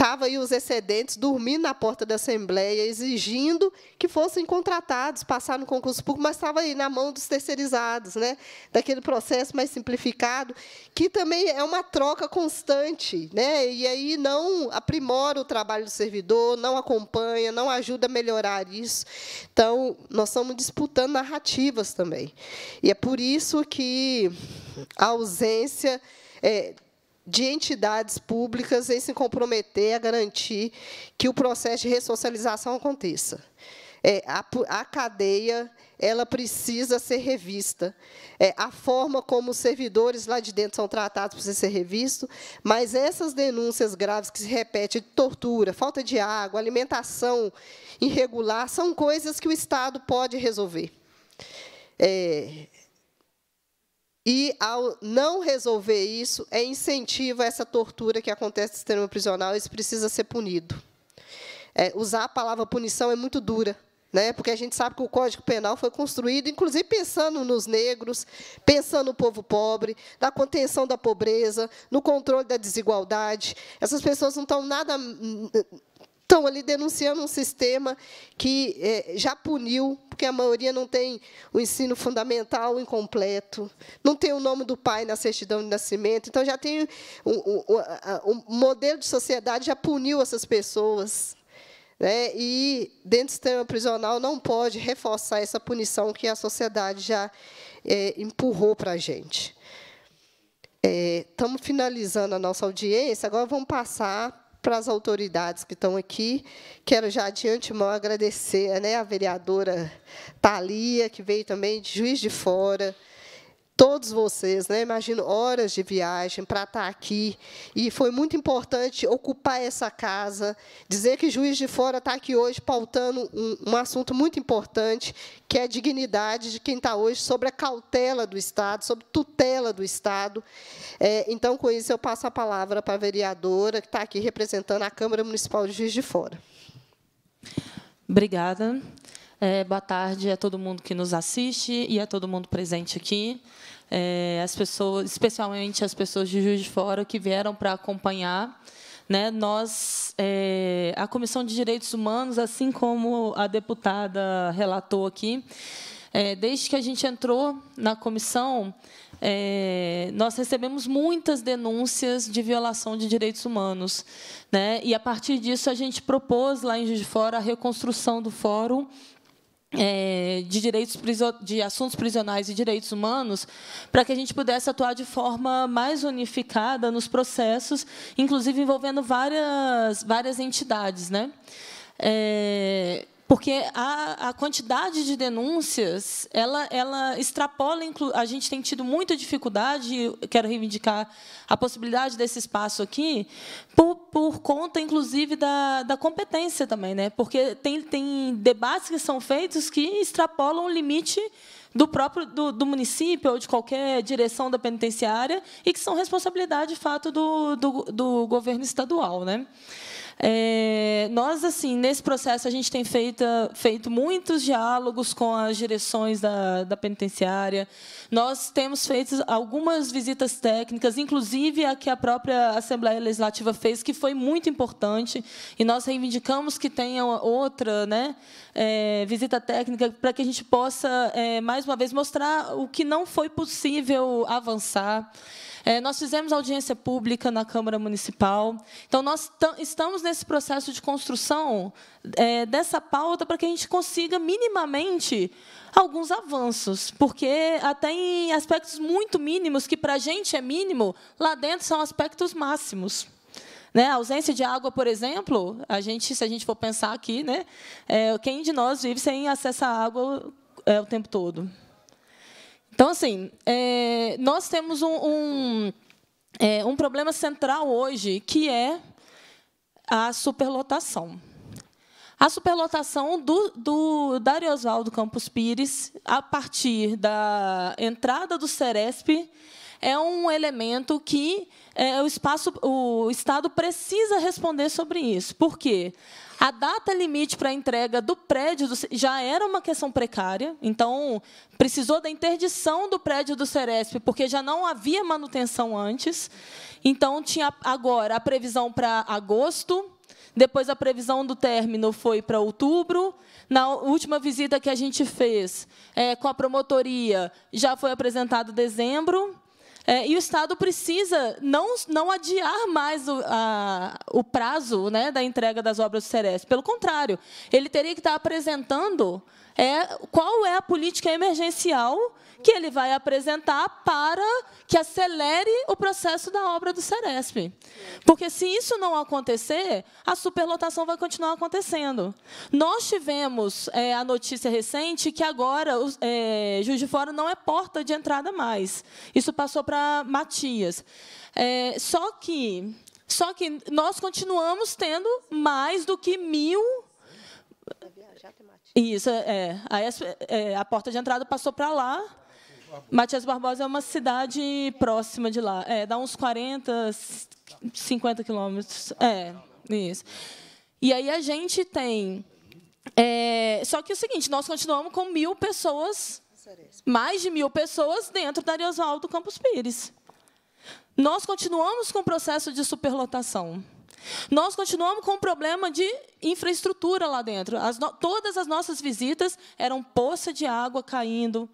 estava aí os excedentes dormindo na porta da Assembleia, exigindo que fossem contratados, passar no concurso público, mas estava aí na mão dos terceirizados, né? daquele processo mais simplificado, que também é uma troca constante, né? e aí não aprimora o trabalho do servidor, não acompanha, não ajuda a melhorar isso. Então, nós estamos disputando narrativas também. E é por isso que a ausência... É, de entidades públicas em se comprometer a garantir que o processo de ressocialização aconteça. É, a, a, cadeia ela precisa ser revista. É, a forma como os servidores lá de dentro são tratados precisa ser revisto, mas essas denúncias graves que se repetem, de tortura, falta de água, alimentação irregular, são coisas que o Estado pode resolver. É, e, ao não resolver isso, é incentiva essa tortura que acontece no sistema prisional. Isso precisa ser punido. É, usar a palavra punição é muito dura, né? porque a gente sabe que o Código Penal foi construído, inclusive pensando nos negros, pensando no povo pobre, na contenção da pobreza, no controle da desigualdade. Essas pessoas não estão nada estão ali denunciando um sistema que é, já puniu, porque a maioria não tem o ensino fundamental incompleto, não tem o nome do pai na certidão de nascimento. Então, já tem o um, modelo de sociedade já puniu essas pessoas. Né? E, dentro do sistema prisional, não pode reforçar essa punição que a sociedade já é, empurrou para a gente. Estamos é, finalizando a nossa audiência, agora vamos passar para as autoridades que estão aqui. Quero já de antemão agradecer né, a vereadora Thalia, que veio também de Juiz de Fora, todos vocês, né? Imagino horas de viagem para estar tá aqui. E foi muito importante ocupar essa casa, dizer que Juiz de Fora está aqui hoje pautando um, um, assunto muito importante, que é a dignidade de quem está hoje sobre a cautela do Estado, sobre tutela do Estado. É, então, com isso, eu passo a palavra para a vereadora, que está aqui representando a Câmara Municipal de Juiz de Fora. Obrigada. É, boa tarde a todo mundo que nos assiste e a todo mundo presente aqui. É, as pessoas, especialmente as pessoas de Juiz de Fora que vieram para acompanhar. Né, nós, é, a Comissão de Direitos Humanos, assim como a deputada relatou aqui, é, desde que a gente entrou na comissão, é, nós recebemos muitas denúncias de violação de direitos humanos. Né? E, a partir disso, a gente propôs lá em Juiz de Fora a reconstrução do fórum é, de, direitos, de assuntos prisionais e direitos humanos, para que a gente pudesse atuar de forma mais unificada nos processos, inclusive envolvendo várias, várias entidades. Né? É, porque a, a, quantidade de denúncias ela, ela extrapola. A gente tem tido muita dificuldade, quero reivindicar a possibilidade desse espaço aqui, por, por conta, inclusive, da, da competência também, né? porque tem, tem debates que são feitos que extrapolam o limite do próprio do, do, município ou de qualquer direção da penitenciária e que são responsabilidade de fato do, do, do governo estadual, né? É, nós, assim, nesse processo, a gente tem feito, feito muitos diálogos com as direções da, da penitenciária. Nós temos feito algumas visitas técnicas, inclusive a que a própria Assembleia Legislativa fez, que foi muito importante, e nós reivindicamos que tenha outra né, é, visita técnica para que a gente possa, é, mais uma vez, mostrar o que não foi possível avançar. É, nós fizemos audiência pública na Câmara Municipal. Então, nós estamos nesse processo de construção é, dessa pauta para que a gente consiga minimamente alguns avanços, porque até em aspectos muito mínimos, que para a gente é mínimo, lá dentro são aspectos máximos. Né, a ausência de água, por exemplo, a gente, se a gente for pensar aqui, né, é, quem de nós vive sem acesso à água é, o tempo todo? Então, assim, é, nós temos um, um, é, um problema central hoje, que é a superlotação. A superlotação do, do Dário Oswaldo Campos Pires, a partir da entrada do Ceresp, é um elemento que é, o, espaço, o Estado precisa responder sobre isso. Por quê? A data limite para a entrega do prédio do, já era uma questão precária, então precisou da interdição do prédio do Ceresp, porque já não havia manutenção antes. Então, tinha agora a previsão para agosto, depois a previsão do término foi para outubro. Na última visita que a gente fez é, com a promotoria, já foi apresentado dezembro. É, e o Estado precisa não, não adiar mais o, a, o prazo né, da entrega das obras do Ceres. Pelo contrário, ele teria que estar apresentando é qual é a política emergencial que ele vai apresentar para que acelere o processo da obra do Ceresp? Porque, se isso não acontecer, a superlotação vai continuar acontecendo. Nós tivemos é, a notícia recente que agora é, Juiz de Fora não é porta de entrada mais. Isso passou para Matias. É, só que... Só que nós continuamos tendo mais do que mil isso, é. é aí é, a porta de entrada passou para lá. Matias Barbosa é uma cidade próxima de lá. É, dá uns 40, 50 quilômetros. É, isso. E aí a gente tem. É, só que é o seguinte, nós continuamos com mil pessoas, mais de mil pessoas dentro da do Campos Pires. Nós continuamos com o processo de superlotação. Nós continuamos com um problema de infraestrutura lá dentro. As no... Todas as nossas visitas eram poça de água caindo,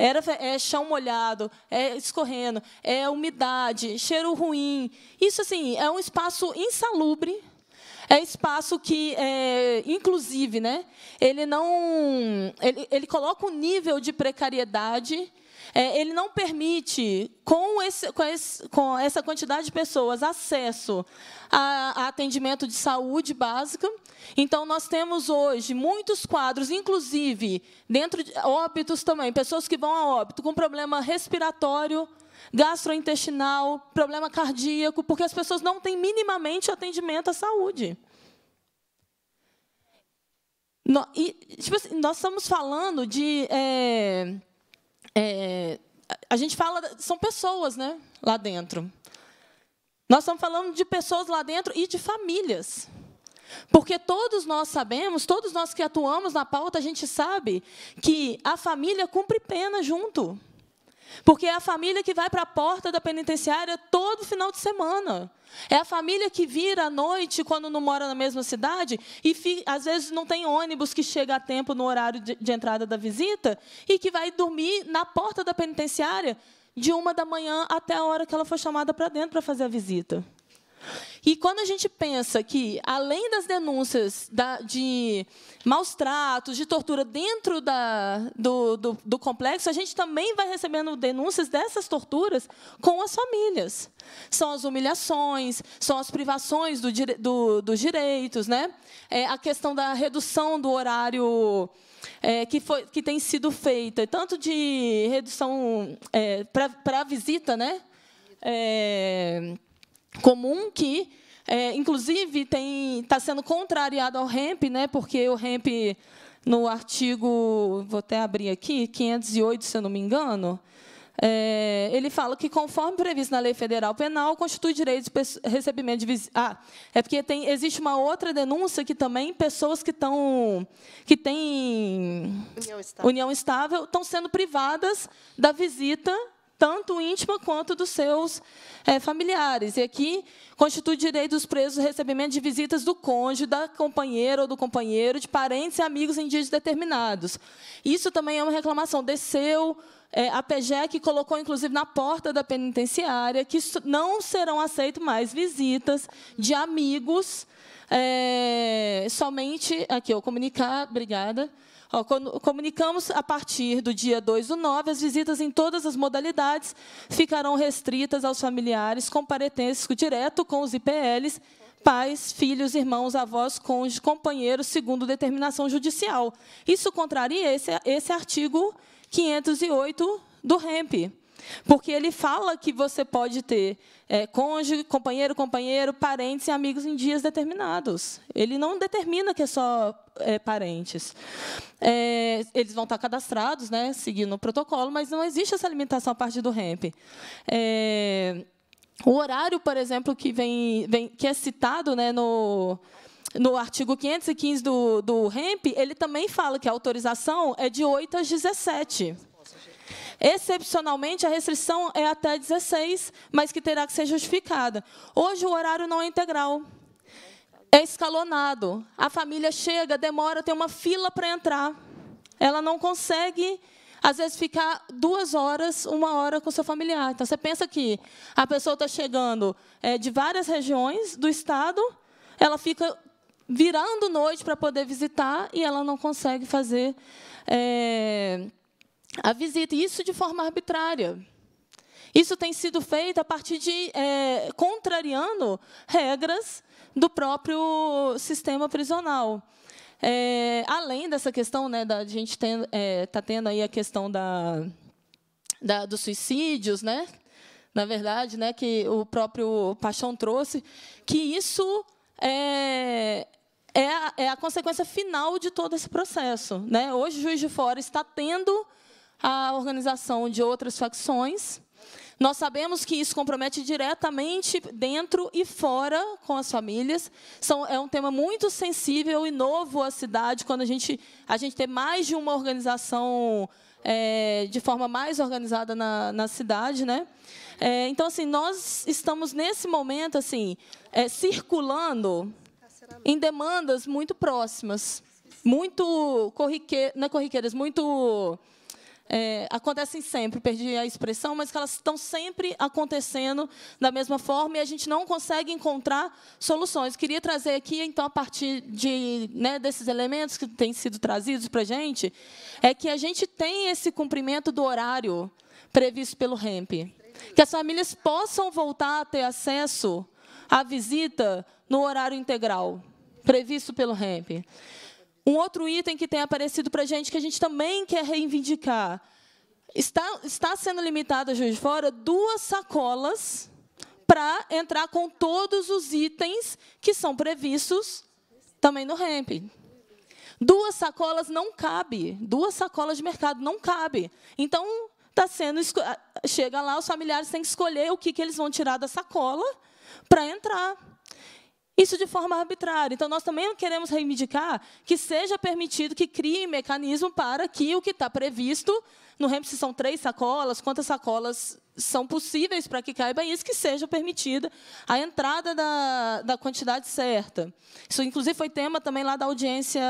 era é chão molhado, é escorrendo, é umidade, cheiro ruim. Isso assim é um espaço insalubre. É espaço que, é, inclusive, né, ele não, ele, ele coloca um nível de precariedade é, ele não permite, com, esse, com, esse, com, essa quantidade de pessoas, acesso a, a atendimento de saúde básica. Então, nós temos hoje muitos quadros, inclusive dentro de óbitos também, pessoas que vão a óbito com problema respiratório, gastrointestinal, problema cardíaco, porque as pessoas não têm minimamente atendimento à saúde. No, e, tipo assim, nós estamos falando de é, é, a gente fala, são pessoas né, lá dentro. Nós estamos falando de pessoas lá dentro e de famílias. Porque todos nós sabemos, todos nós que atuamos na pauta, a gente sabe que a família cumpre pena junto. Porque é a família que vai para a porta da penitenciária todo final de semana. É a família que vira à noite quando não mora na mesma cidade e às vezes não tem ônibus que chega a tempo no horário de, de entrada da visita e que vai dormir na porta da penitenciária de uma da manhã até a hora que ela for chamada para dentro para fazer a visita. E quando a gente pensa que, além das denúncias da, de maus tratos, de tortura dentro da, do, do, do, complexo, a gente também vai recebendo denúncias dessas torturas com as famílias. São as humilhações, são as privações do, dos direitos, né? É a questão da redução do horário. É, que, foi, que tem sido feita, tanto de redução é, para a visita, né? É, comum que, é, inclusive, está sendo contrariado ao REMP, né, porque o REMP, no artigo, vou até abrir aqui, 508, se eu não me engano, é, ele fala que, conforme previsto na Lei Federal Penal, constitui direito de recebimento de visita. Ah, é porque tem, existe uma outra denúncia que também pessoas que estão que têm união estável estão sendo privadas da visita tanto íntima quanto dos seus é, familiares. E aqui constitui direito dos presos o recebimento de visitas do cônjuge, da companheira ou do companheiro, de parentes e amigos em dias determinados. Isso também é uma reclamação. Desceu é, a PGEC colocou, inclusive, na porta da penitenciária que não serão aceitas mais visitas de amigos, é, somente... Aqui, eu comunicar, obrigada Comunicamos a partir do dia 2 do 9, as visitas em todas as modalidades ficarão restritas aos familiares com parentesco direto com os IPLs, pais, filhos, irmãos, avós, cônjuge, companheiros, segundo determinação judicial. Isso contraria esse, esse artigo 508 do REMP. Porque ele fala que você pode ter é, cônjuge, companheiro, companheiro, parentes e amigos em dias determinados. Ele não determina que é só é, parentes. É, eles vão estar cadastrados, né, seguindo o protocolo, mas não existe essa limitação a partir do REMP. É, o horário, por exemplo, que, vem, vem, que é citado né, no, no artigo 515 do, do REMP, ele também fala que a autorização é de 8 às 17 Excepcionalmente, a restrição é até 16, mas que terá que ser justificada. Hoje, o horário não é integral. É escalonado. A família chega, demora, tem uma fila para entrar. Ela não consegue às vezes ficar duas horas, uma hora com seu familiar. Então você pensa que a pessoa está chegando é, de várias regiões do estado, ela fica virando noite para poder visitar e ela não consegue fazer é, a visita, isso de forma arbitrária. Isso tem sido feito a partir de é, contrariando regras do próprio sistema prisional. É, além dessa questão, né, da a gente está é, tá tendo aí a questão da, da, dos suicídios, né? Na verdade, né, que o próprio Paixão trouxe, que isso é, é a, é a consequência final de todo esse processo. Né? Hoje, Juiz de Fora está tendo a organização de outras facções. Nós sabemos que isso compromete diretamente dentro e fora com as famílias. São, é um tema muito sensível e novo à cidade, quando a gente, a gente tem mais de uma organização é, de forma mais organizada na, na cidade. Né? É, então, assim, nós estamos, nesse momento, assim, é, circulando em demandas muito próximas, muito corrique, não é corriqueiras, muito é, acontecem sempre, perdi a expressão, mas que elas estão sempre acontecendo da mesma forma e a gente não consegue encontrar soluções. Queria trazer aqui, então, a partir de, né, desses elementos que têm sido trazidos para a gente, é que a gente tem esse cumprimento do horário previsto pelo REMP. Que as famílias possam voltar a ter acesso à visita no horário integral previsto pelo REMP. Um outro item que tem aparecido para a gente, que a gente também quer reivindicar, está, está sendo limitada, Juiz de Fora, duas sacolas para entrar com todos os itens que são previstos também no REMP. Duas sacolas não cabe, duas sacolas de mercado não cabe. Então, está sendo chega lá, os familiares têm que escolher o que, que eles vão tirar da sacola para entrar. Isso de forma arbitrária. Então, nós também queremos reivindicar que seja permitido que crie mecanismo para que o que está previsto, no REMP se são três sacolas, quantas sacolas são possíveis para que caiba isso, que seja permitida a entrada da, da quantidade certa. Isso, inclusive, foi tema também lá da audiência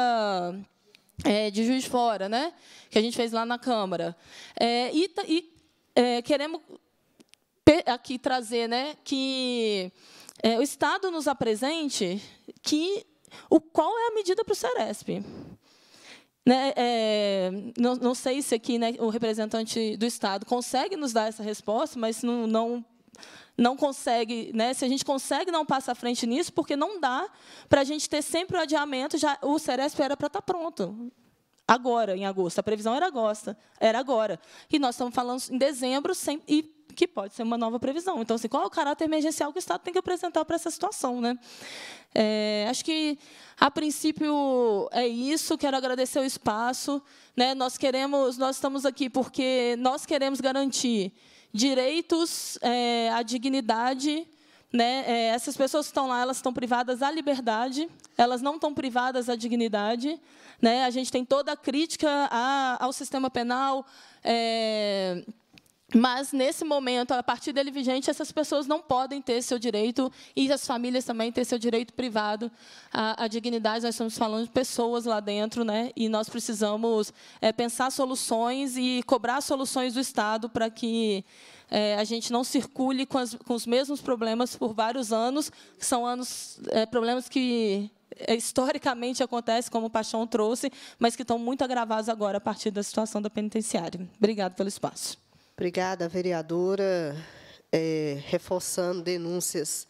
é, de Juiz Fora, né? que a gente fez lá na Câmara. É, e, e é, queremos aqui trazer, né, que é, o Estado nos apresente que o qual é a medida para o Ceresp Né, é, não, não, sei se aqui né, o representante do Estado consegue nos dar essa resposta, mas não, não não consegue, né? se a gente consegue não passa à frente nisso, porque não dá para a gente ter sempre o adiamento, já, o Ceresp era para estar tá pronto. Agora, em agosto. A previsão era agosto, era agora. E nós estamos falando em dezembro sem, e que pode ser uma nova previsão. Então, assim, qual é o caráter emergencial que o Estado tem que apresentar para essa situação? Né? É, acho que, a princípio, é isso. Quero agradecer o espaço. Né? Nós queremos, nós estamos aqui porque nós queremos garantir direitos é, à dignidade. Né? É, essas pessoas que estão lá, elas estão privadas à liberdade, elas não estão privadas à dignidade. Né? A gente tem toda a crítica a, ao sistema penal, é, mas, nesse momento, a partir dele vigente, essas pessoas não podem ter seu direito, e as famílias também ter seu direito privado à, à dignidade. Nós estamos falando de pessoas lá dentro, né? e nós precisamos é, pensar soluções e cobrar soluções do Estado para que é, a gente não circule com, as, com, os mesmos problemas por vários anos, são anos, é, problemas que historicamente acontecem, como o Paixão trouxe, mas que estão muito agravados agora a partir da situação da penitenciária. Obrigado pelo espaço. Obrigada, vereadora, é, reforçando denúncias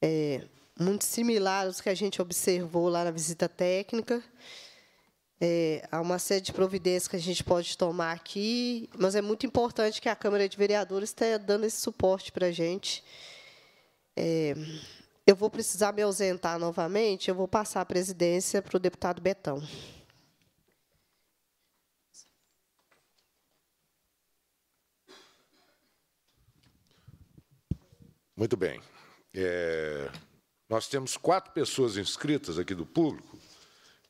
é, muito similares que a gente observou lá na visita técnica. É, há uma série de providências que a gente pode tomar aqui, mas é muito importante que a Câmara de Vereadores esteja dando esse suporte para a gente. É, eu vou precisar me ausentar novamente, eu vou passar a presidência para o deputado Betão. Muito bem. É, nós temos quatro pessoas inscritas aqui do público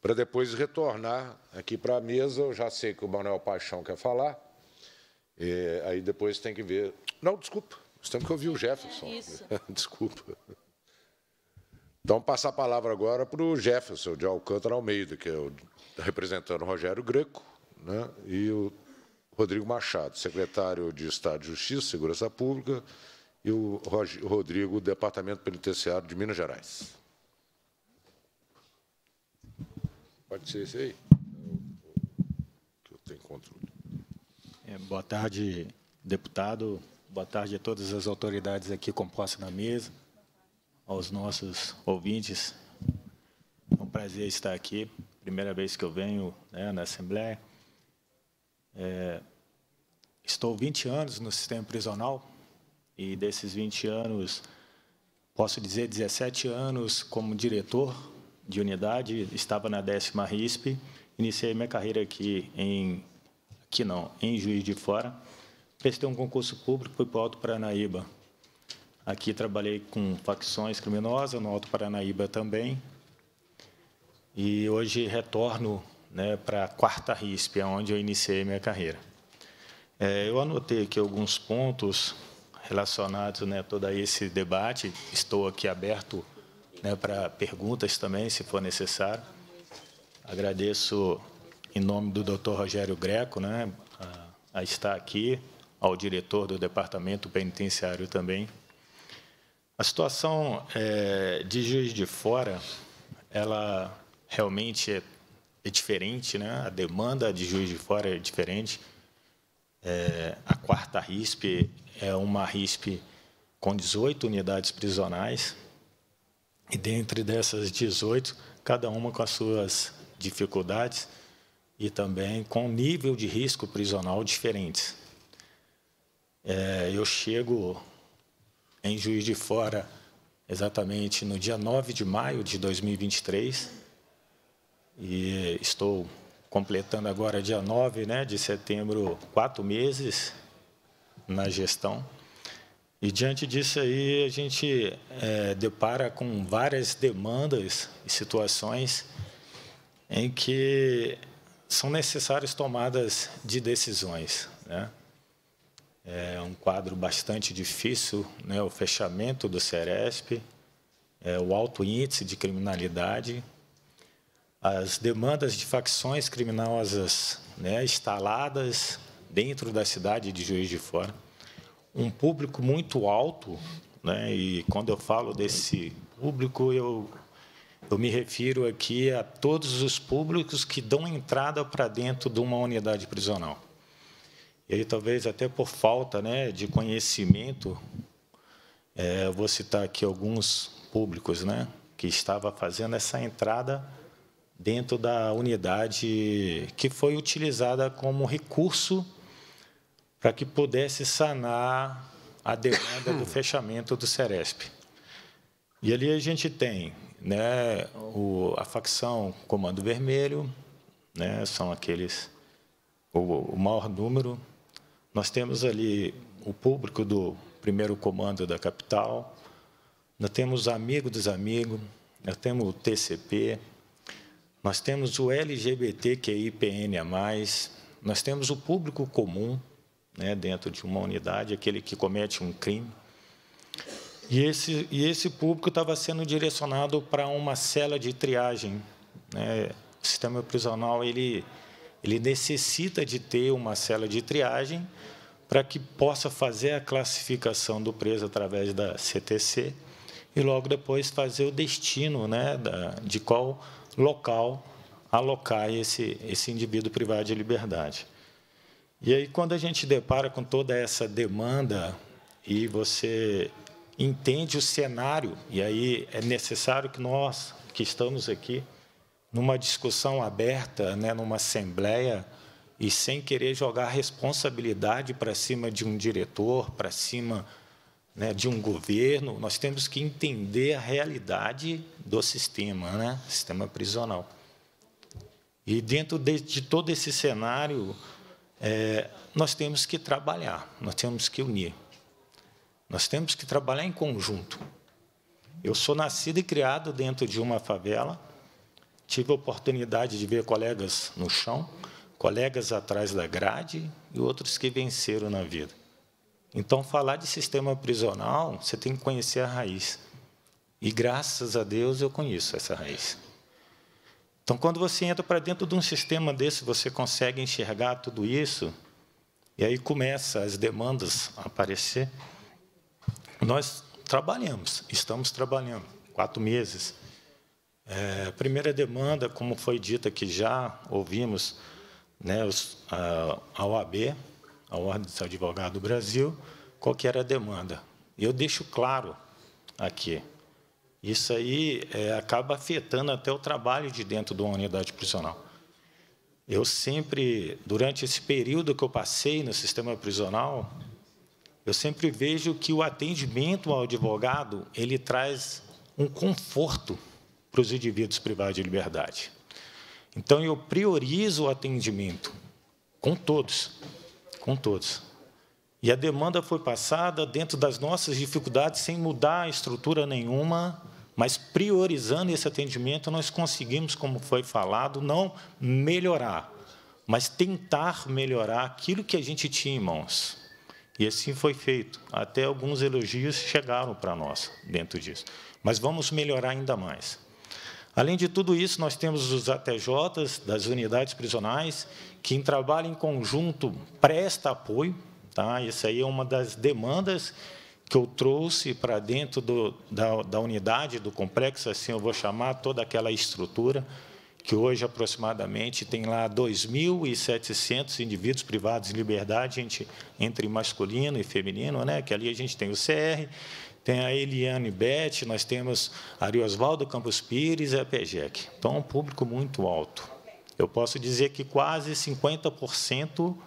para depois retornar aqui para a mesa. Eu já sei que o Manuel Paixão quer falar. É, aí depois tem que ver. Não, desculpa. Nós temos que ouvir o Jefferson. É isso. desculpa. Então, passar a palavra agora para o Jefferson de Alcântara Almeida, que é o representando Rogério Greco, né, e o Rodrigo Machado, secretário de Estado de Justiça e Segurança Pública, e o Rodrigo, Departamento Penitenciário de Minas Gerais. Pode ser esse aí? Que eu tenho controle. É, boa tarde, deputado. Boa tarde a todas as autoridades aqui compostas na mesa, aos nossos ouvintes. É um prazer estar aqui. Primeira vez que eu venho né, na Assembleia. É, estou 20 anos no sistema prisional, e desses 20 anos, posso dizer 17 anos como diretor de unidade, estava na décima RISP. Iniciei minha carreira aqui em aqui não, em Juiz de Fora. Prestei um concurso público, fui para o Alto Paranaíba. Aqui trabalhei com facções criminosas, no Alto Paranaíba também. E hoje retorno né, para a quarta RISP, onde eu iniciei minha carreira. É, eu anotei aqui alguns pontos relacionados né, todo esse debate. Estou aqui aberto né, para perguntas também, se for necessário. Agradeço em nome do Dr. Rogério Greco, né, a, a estar aqui, ao diretor do Departamento Penitenciário também. A situação é, de Juiz de Fora, ela realmente é, é diferente, né? A demanda de Juiz de Fora é diferente. É, a quarta RISP é uma RISP com 18 unidades prisionais, e dentre dessas 18, cada uma com as suas dificuldades e também com nível de risco prisional diferentes. É, eu chego em Juiz de Fora exatamente no dia 9 de maio de 2023 e estou completando agora, dia 9 né, de setembro, quatro meses na gestão. E diante disso aí a gente é, depara com várias demandas e situações em que são necessárias tomadas de decisões. Né? É um quadro bastante difícil, né? o fechamento do Ceresp, é, o alto índice de criminalidade, as demandas de facções criminosas né, instaladas dentro da cidade de Juiz de Fora, um público muito alto, né, e quando eu falo desse público, eu, eu me refiro aqui a todos os públicos que dão entrada para dentro de uma unidade prisional. E aí, talvez até por falta né, de conhecimento, é, vou citar aqui alguns públicos né, que estava fazendo essa entrada dentro da unidade que foi utilizada como recurso para que pudesse sanar a demanda do fechamento do Ceresp. E ali a gente tem né, o, a facção Comando Vermelho, né, são aqueles o, o maior número. Nós temos ali o público do primeiro comando da capital, nós temos amigo dos amigos, nós temos o TCP, nós temos o mais nós temos o público comum né, dentro de uma unidade, aquele que comete um crime. E esse, e esse público estava sendo direcionado para uma cela de triagem. Né? O sistema prisional ele, ele necessita de ter uma cela de triagem para que possa fazer a classificação do preso através da CTC e logo depois fazer o destino né, da, de qual local alocar esse, esse indivíduo privado de liberdade. E aí, quando a gente depara com toda essa demanda e você entende o cenário, e aí é necessário que nós, que estamos aqui, numa discussão aberta, né, numa assembleia, e sem querer jogar responsabilidade para cima de um diretor, para cima né, de um governo, nós temos que entender a realidade do sistema, né, sistema prisional. E dentro de, de todo esse cenário, é, nós temos que trabalhar, nós temos que unir, nós temos que trabalhar em conjunto. Eu sou nascido e criado dentro de uma favela, tive a oportunidade de ver colegas no chão, colegas atrás da grade e outros que venceram na vida. Então, falar de sistema prisional, você tem que conhecer a raiz. E graças a Deus eu conheço essa raiz. Então, quando você entra para dentro de um sistema desse, você consegue enxergar tudo isso, e aí começa as demandas a aparecer. Nós trabalhamos, estamos trabalhando, quatro meses. É, primeira demanda, como foi dita que já ouvimos, né, os, a, a OAB a Ordem dos Advogados do Brasil, qual que era a demanda. Eu deixo claro aqui. Isso aí é, acaba afetando até o trabalho de dentro de uma unidade prisional. Eu sempre, durante esse período que eu passei no sistema prisional, eu sempre vejo que o atendimento ao advogado ele traz um conforto para os indivíduos privados de liberdade. Então, eu priorizo o atendimento com todos, com todos. E a demanda foi passada dentro das nossas dificuldades, sem mudar a estrutura nenhuma, mas priorizando esse atendimento, nós conseguimos, como foi falado, não melhorar, mas tentar melhorar aquilo que a gente tinha em mãos. E assim foi feito. Até alguns elogios chegaram para nós dentro disso. Mas vamos melhorar ainda mais. Além de tudo isso, nós temos os ATJs das unidades prisionais, que em trabalho em conjunto presta apoio. Tá? Isso aí é uma das demandas que eu trouxe para dentro do, da, da unidade, do complexo, assim eu vou chamar toda aquela estrutura, que hoje aproximadamente tem lá 2.700 indivíduos privados de liberdade, gente, entre masculino e feminino, né? que ali a gente tem o CR, tem a Eliane Bete, nós temos Ari Osvaldo Campos Pires e a PEGEC. Então, é um público muito alto. Eu posso dizer que quase 50%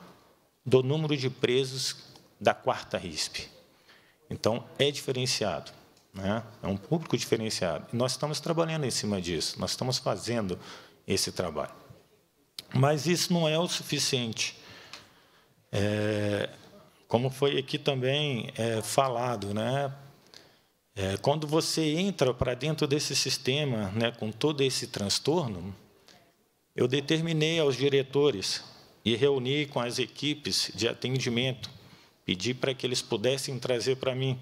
do número de presos da quarta RISP. Então, é diferenciado. Né? É um público diferenciado. E nós estamos trabalhando em cima disso, nós estamos fazendo esse trabalho. Mas isso não é o suficiente. É, como foi aqui também é, falado, né? É, quando você entra para dentro desse sistema, né, com todo esse transtorno, eu determinei aos diretores e reuni com as equipes de atendimento, pedi para que eles pudessem trazer para mim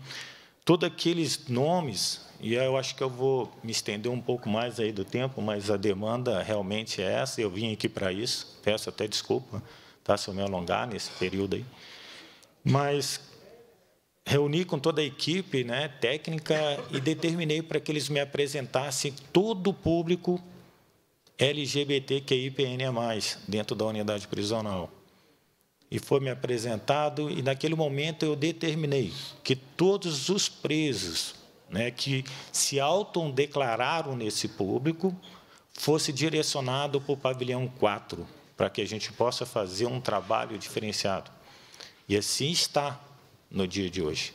todos aqueles nomes, e eu acho que eu vou me estender um pouco mais aí do tempo, mas a demanda realmente é essa, eu vim aqui para isso, peço até desculpa tá, se eu me alongar nesse período aí, mas reuni com toda a equipe né, técnica e determinei para que eles me apresentassem todo o público LGBTQIPN+, dentro da unidade prisional. E foi me apresentado, e naquele momento eu determinei que todos os presos né, que se autodeclararam nesse público fosse direcionado para o pavilhão 4, para que a gente possa fazer um trabalho diferenciado. E assim está no dia de hoje.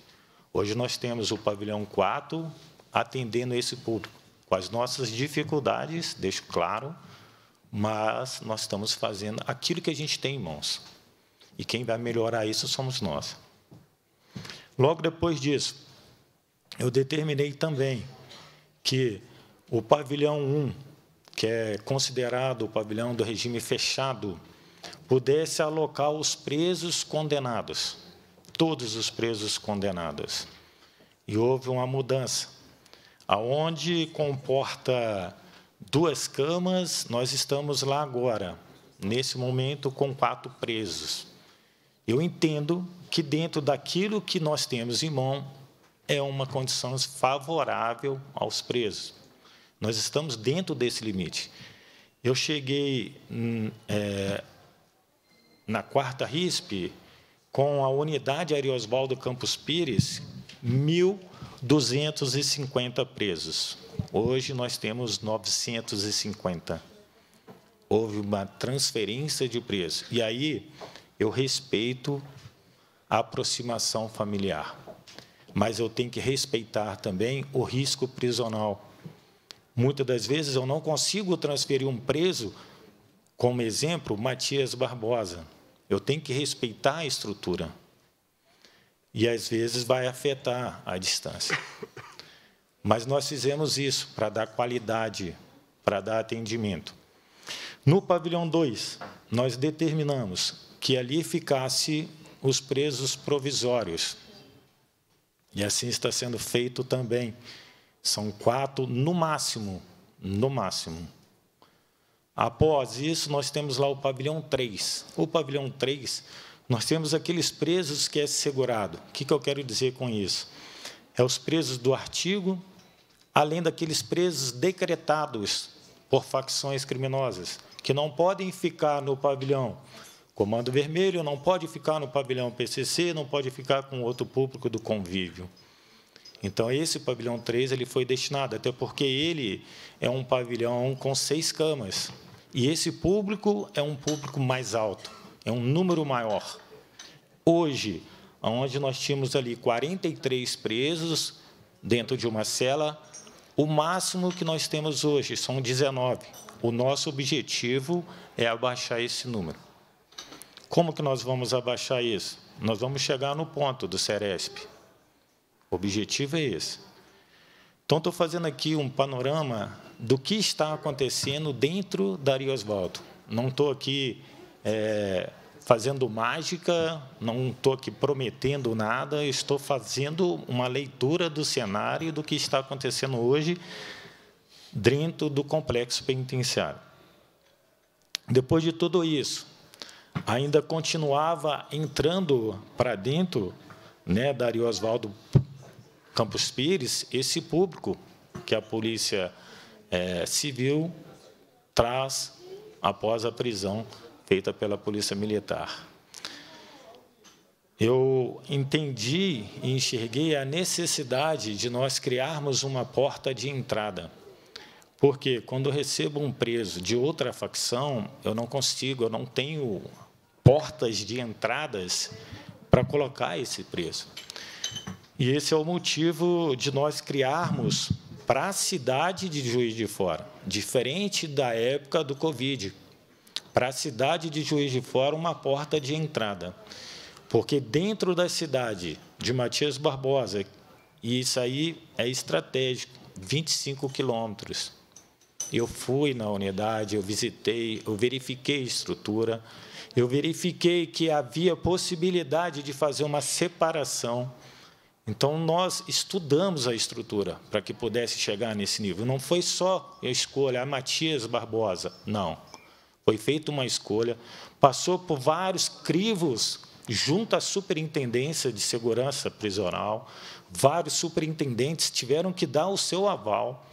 Hoje nós temos o pavilhão 4 atendendo esse público, com as nossas dificuldades, deixo claro, mas nós estamos fazendo aquilo que a gente tem em mãos. E quem vai melhorar isso somos nós. Logo depois disso, eu determinei também que o pavilhão 1, que é considerado o pavilhão do regime fechado, pudesse alocar os presos condenados todos os presos condenados. E houve uma mudança. Aonde comporta duas camas, nós estamos lá agora, nesse momento, com quatro presos. Eu entendo que, dentro daquilo que nós temos em mão, é uma condição favorável aos presos. Nós estamos dentro desse limite. Eu cheguei hum, é, na quarta RISP, com a unidade Ariosvaldo Campos Pires, 1.250 presos. Hoje nós temos 950. Houve uma transferência de presos. E aí eu respeito a aproximação familiar, mas eu tenho que respeitar também o risco prisional. Muitas das vezes eu não consigo transferir um preso, como exemplo, Matias Barbosa eu tenho que respeitar a estrutura. E às vezes vai afetar a distância. Mas nós fizemos isso para dar qualidade, para dar atendimento. No pavilhão 2, nós determinamos que ali ficasse os presos provisórios. E assim está sendo feito também. São quatro, no máximo, no máximo. Após isso, nós temos lá o pavilhão 3. O pavilhão 3, nós temos aqueles presos que é segurado. O que, que eu quero dizer com isso? É os presos do artigo, além daqueles presos decretados por facções criminosas, que não podem ficar no pavilhão Comando Vermelho, não pode ficar no pavilhão PCC, não pode ficar com outro público do convívio. Então, esse pavilhão 3 ele foi destinado, até porque ele é um pavilhão com seis camas. E esse público é um público mais alto, é um número maior. Hoje, onde nós tínhamos ali 43 presos dentro de uma cela, o máximo que nós temos hoje são 19. O nosso objetivo é abaixar esse número. Como que nós vamos abaixar isso? Nós vamos chegar no ponto do Ceresp. O objetivo é esse. Então, estou fazendo aqui um panorama do que está acontecendo dentro da Rio Oswaldo. Não estou aqui é, fazendo mágica, não estou aqui prometendo nada, estou fazendo uma leitura do cenário do que está acontecendo hoje dentro do complexo penitenciário. Depois de tudo isso, ainda continuava entrando para dentro né, da Rio Oswaldo Campos Pires esse público que a polícia é, civil traz após a prisão feita pela Polícia Militar. Eu entendi e enxerguei a necessidade de nós criarmos uma porta de entrada. Porque quando eu recebo um preso de outra facção, eu não consigo, eu não tenho portas de entradas para colocar esse preso. E esse é o motivo de nós criarmos para a cidade de Juiz de Fora, diferente da época do Covid. Para a cidade de Juiz de Fora, uma porta de entrada. Porque dentro da cidade de Matias Barbosa, e isso aí é estratégico, 25 quilômetros. Eu fui na unidade, eu visitei, eu verifiquei a estrutura, eu verifiquei que havia possibilidade de fazer uma separação então, nós estudamos a estrutura para que pudesse chegar nesse nível. Não foi só a escolha, a ah, Matias Barbosa, não. Foi feita uma escolha, passou por vários crivos junto à Superintendência de Segurança Prisional, vários superintendentes tiveram que dar o seu aval.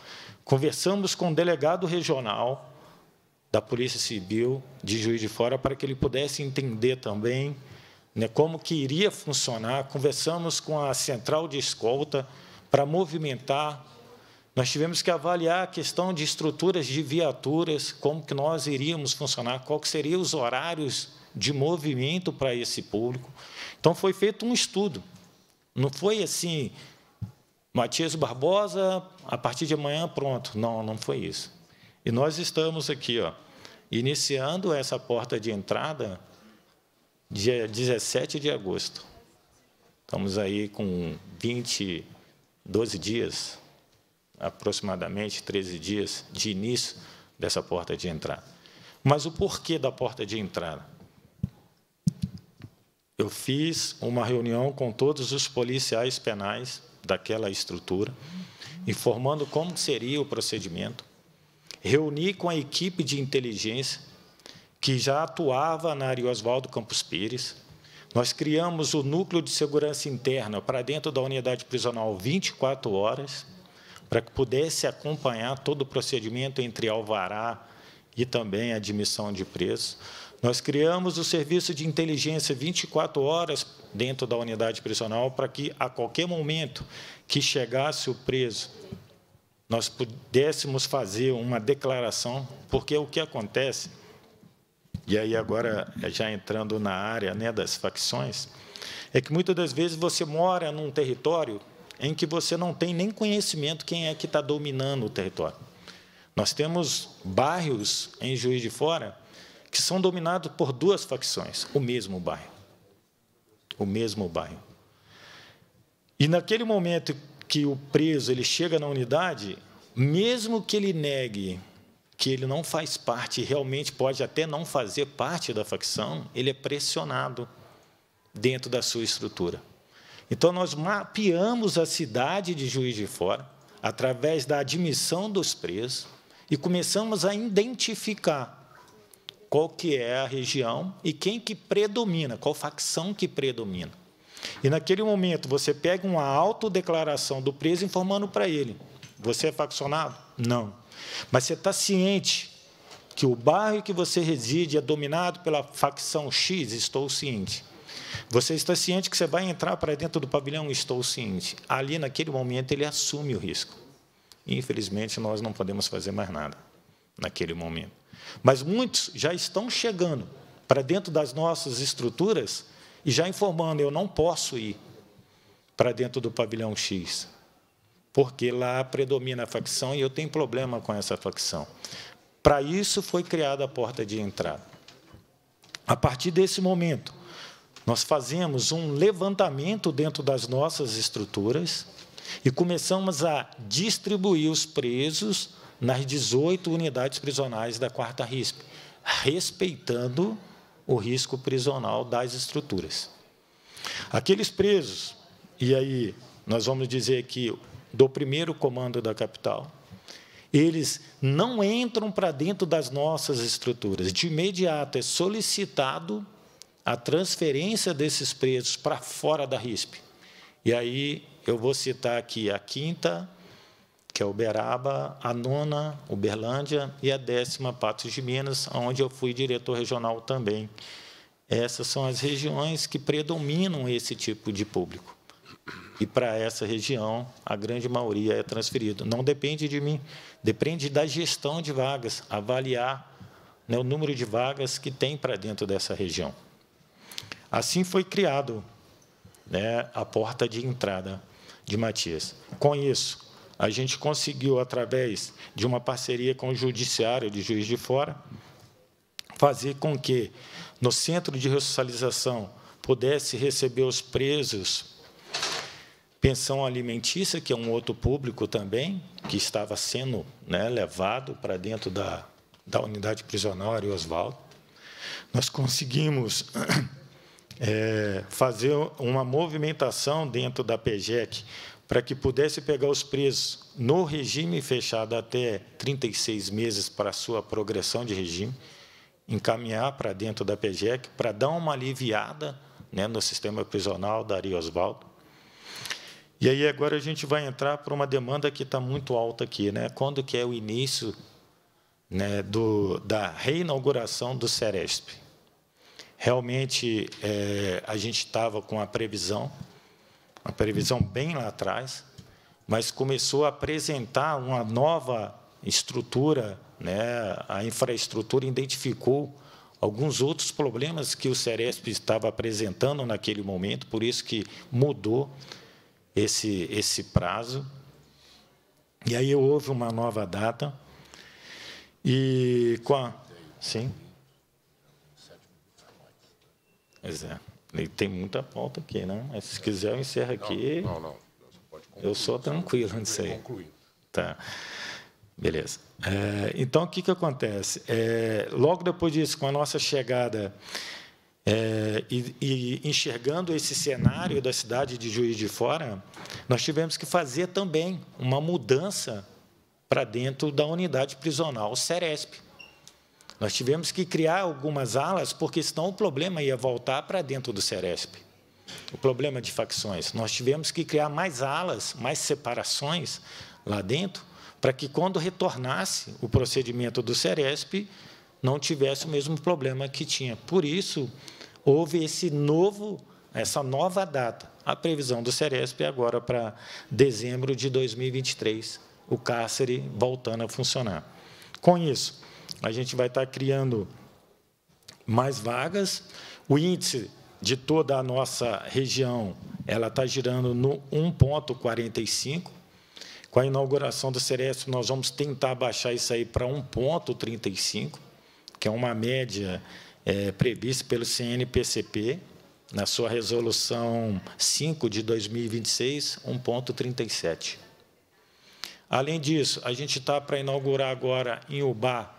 Conversamos com o delegado regional da Polícia Civil de Juiz de Fora para que ele pudesse entender também né, como que iria funcionar. Conversamos com a central de escolta para movimentar. Nós tivemos que avaliar a questão de estruturas de viaturas, como que nós iríamos funcionar, qual que seriam os horários de movimento para esse público. Então foi feito um estudo. Não foi assim, Matias Barbosa, a partir de amanhã pronto. Não, não foi isso. E nós estamos aqui, ó, iniciando essa porta de entrada dia 17 de agosto. Estamos aí com 20, 12 dias, aproximadamente 13 dias de início dessa porta de entrada. Mas o porquê da porta de entrada? Eu fiz uma reunião com todos os policiais penais daquela estrutura, informando como seria o procedimento. Reuni com a equipe de inteligência que já atuava na área Oswaldo Campos Pires. Nós criamos o núcleo de segurança interna para dentro da unidade prisional 24 horas, para que pudesse acompanhar todo o procedimento entre alvará e também admissão de presos. Nós criamos o serviço de inteligência 24 horas dentro da unidade prisional para que, a qualquer momento que chegasse o preso, nós pudéssemos fazer uma declaração, porque o que acontece e aí agora já entrando na área né, das facções, é que muitas das vezes você mora num território em que você não tem nem conhecimento quem é que está dominando o território. Nós temos bairros em Juiz de Fora que são dominados por duas facções, o mesmo bairro. O mesmo bairro. E naquele momento que o preso ele chega na unidade, mesmo que ele negue que ele não faz parte, realmente pode até não fazer parte da facção, ele é pressionado dentro da sua estrutura. Então, nós mapeamos a cidade de Juiz de Fora através da admissão dos presos e começamos a identificar qual que é a região e quem que predomina, qual facção que predomina. E naquele momento você pega uma autodeclaração do preso informando para ele: você é faccionado? Não. Mas você está ciente que o bairro que você reside é dominado pela facção X? Estou ciente. Você está ciente que você vai entrar para dentro do pavilhão? Estou ciente. Ali, naquele momento, ele assume o risco. Infelizmente, nós não podemos fazer mais nada naquele momento. Mas muitos já estão chegando para dentro das nossas estruturas e já informando: eu não posso ir para dentro do pavilhão X porque lá predomina a facção e eu tenho problema com essa facção. Para isso foi criada a porta de entrada. A partir desse momento, nós fazemos um levantamento dentro das nossas estruturas e começamos a distribuir os presos nas 18 unidades prisionais da quarta RISP, respeitando o risco prisional das estruturas. Aqueles presos, e aí nós vamos dizer que do primeiro comando da capital. Eles não entram para dentro das nossas estruturas. De imediato é solicitado a transferência desses presos para fora da RISP. E aí eu vou citar aqui a quinta, que é Uberaba, a nona, Uberlândia, e a décima, Patos de Minas, onde eu fui diretor regional também. Essas são as regiões que predominam esse tipo de público e para essa região a grande maioria é transferido. Não depende de mim, depende da gestão de vagas, avaliar né, o número de vagas que tem para dentro dessa região. Assim foi criado né, a porta de entrada de Matias. Com isso, a gente conseguiu, através de uma parceria com o Judiciário de Juiz de Fora, fazer com que, no centro de ressocialização, pudesse receber os presos Pensão alimentícia, que é um outro público também, que estava sendo né, levado para dentro da, da unidade prisional Ari Osvaldo. Nós conseguimos é, fazer uma movimentação dentro da PEGEC para que pudesse pegar os presos no regime fechado até 36 meses para sua progressão de regime, encaminhar para dentro da PEGEC para dar uma aliviada né, no sistema prisional da Ari Osvaldo. E aí agora a gente vai entrar para uma demanda que está muito alta aqui, né? Quando que é o início né, do, da reinauguração do Ceresp? Realmente é, a gente estava com a previsão, uma previsão bem lá atrás, mas começou a apresentar uma nova estrutura, né? A infraestrutura identificou alguns outros problemas que o Ceresp estava apresentando naquele momento, por isso que mudou esse, esse prazo. E aí houve uma nova data. E com a. Sim? Pois é. Tem muita pauta aqui, né? Mas se quiser, eu encerro aqui. Não, não. Eu sou tranquilo nisso aí. Tá. Beleza. É, então, o que, que acontece? É, logo depois disso, com a nossa chegada é, e, e, enxergando esse cenário da cidade de Juiz de Fora, nós tivemos que fazer também uma mudança para dentro da unidade prisional Ceresp. Nós tivemos que criar algumas alas, porque senão o problema ia voltar para dentro do Ceresp. O problema de facções. Nós tivemos que criar mais alas, mais separações lá dentro, para que quando retornasse o procedimento do Ceresp, não tivesse o mesmo problema que tinha. Por isso, houve esse novo, essa nova data, a previsão do Ceresp é agora para dezembro de 2023, o cárcere voltando a funcionar. Com isso, a gente vai estar criando mais vagas, o índice de toda a nossa região ela está girando no 1,45. Com a inauguração do Ceresp, nós vamos tentar baixar isso aí para 1,35 que é uma média é, prevista pelo CNPCP, na sua resolução 5 de 2026, 1,37. Além disso, a gente está para inaugurar agora em UBA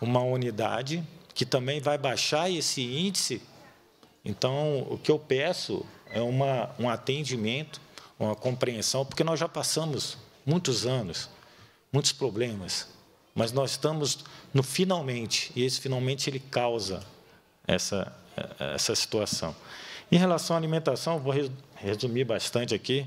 uma unidade que também vai baixar esse índice. Então, o que eu peço é uma, um atendimento, uma compreensão, porque nós já passamos muitos anos, muitos problemas, mas nós estamos no finalmente, e esse finalmente ele causa essa, essa situação. Em relação à alimentação, vou resumir bastante aqui.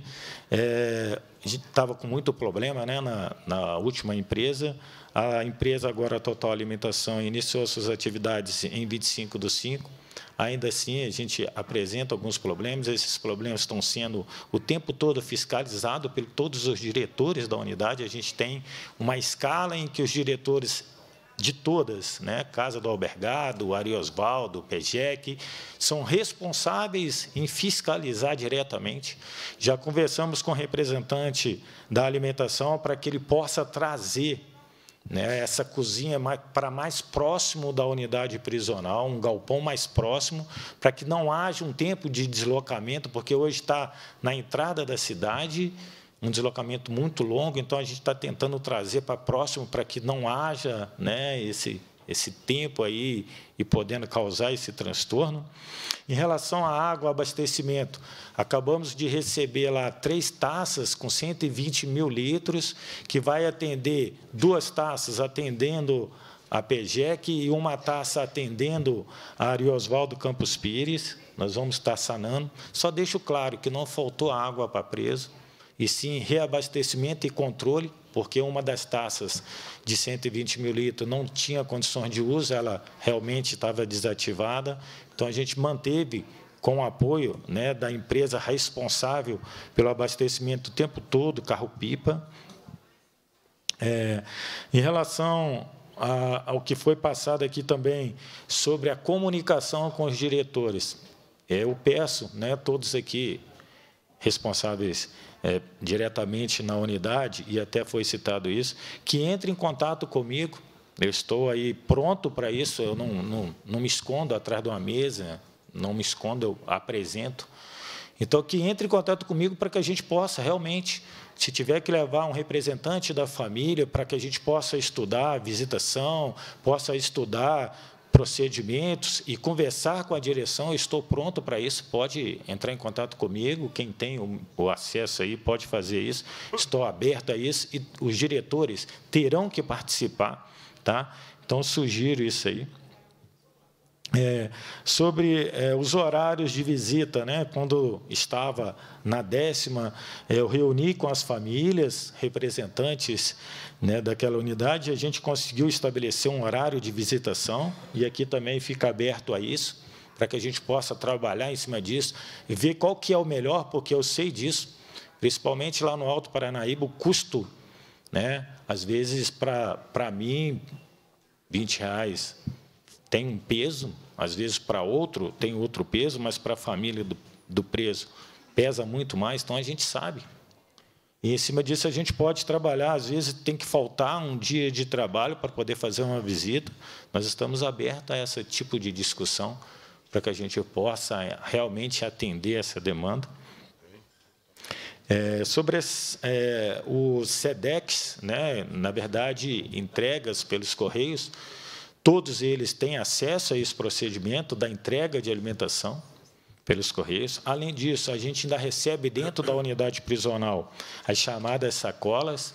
É, a gente estava com muito problema né, na, na última empresa. A empresa agora, Total Alimentação, iniciou suas atividades em 25 do 5. Ainda assim, a gente apresenta alguns problemas. Esses problemas estão sendo o tempo todo fiscalizados por todos os diretores da unidade. A gente tem uma escala em que os diretores de todas, né? Casa do Albergado, Ari Osvaldo, Pejec, são responsáveis em fiscalizar diretamente. Já conversamos com o representante da alimentação para que ele possa trazer né, essa cozinha para mais próximo da unidade prisional, um galpão mais próximo, para que não haja um tempo de deslocamento, porque hoje está na entrada da cidade, um deslocamento muito longo, então a gente está tentando trazer para próximo para que não haja né, esse, esse tempo aí e podendo causar esse transtorno. Em relação à água, abastecimento, acabamos de receber lá três taças com 120 mil litros, que vai atender duas taças atendendo a PEGEC e uma taça atendendo a Ariosvaldo Campos Pires. Nós vamos estar tá sanando. Só deixo claro que não faltou água para preso e sim reabastecimento e controle, porque uma das taças de 120 mil litros não tinha condições de uso, ela realmente estava desativada. Então, a gente manteve com o apoio né, da empresa responsável pelo abastecimento o tempo todo, carro-pipa. É, em relação a, ao que foi passado aqui também sobre a comunicação com os diretores, é, eu peço, né, todos aqui responsáveis é, diretamente na unidade, e até foi citado isso, que entre em contato comigo. Eu estou aí pronto para isso, eu não, não, não me escondo atrás de uma mesa, não me escondo, eu apresento. Então, que entre em contato comigo para que a gente possa realmente, se tiver que levar um representante da família, para que a gente possa estudar visitação, possa estudar procedimentos e conversar com a direção, estou pronto para isso, pode entrar em contato comigo, quem tem o, acesso aí pode fazer isso, estou aberto a isso, e os diretores terão que participar, tá? então sugiro isso aí é, sobre é, os horários de visita, né? Quando estava na décima, é, eu reuni com as famílias, representantes né, daquela unidade, a gente conseguiu estabelecer um horário de visitação e aqui também fica aberto a isso para que a gente possa trabalhar em cima disso e ver qual que é o melhor, porque eu sei disso, principalmente lá no Alto Paranaíba, o custo, né? Às vezes para para mim 20 reais tem um peso às vezes, para outro, tem outro peso, mas para a família do, do preso pesa muito mais, então a gente sabe. E em cima disso a gente pode trabalhar, às vezes tem que faltar um dia de trabalho para poder fazer uma visita. Nós estamos abertos a esse tipo de discussão para que a gente possa realmente atender essa demanda. É, sobre as, é, o SEDEX, né, na verdade, entregas pelos Correios, Todos eles têm acesso a esse procedimento da entrega de alimentação pelos correios. Além disso, a gente ainda recebe dentro da unidade prisional as chamadas sacolas,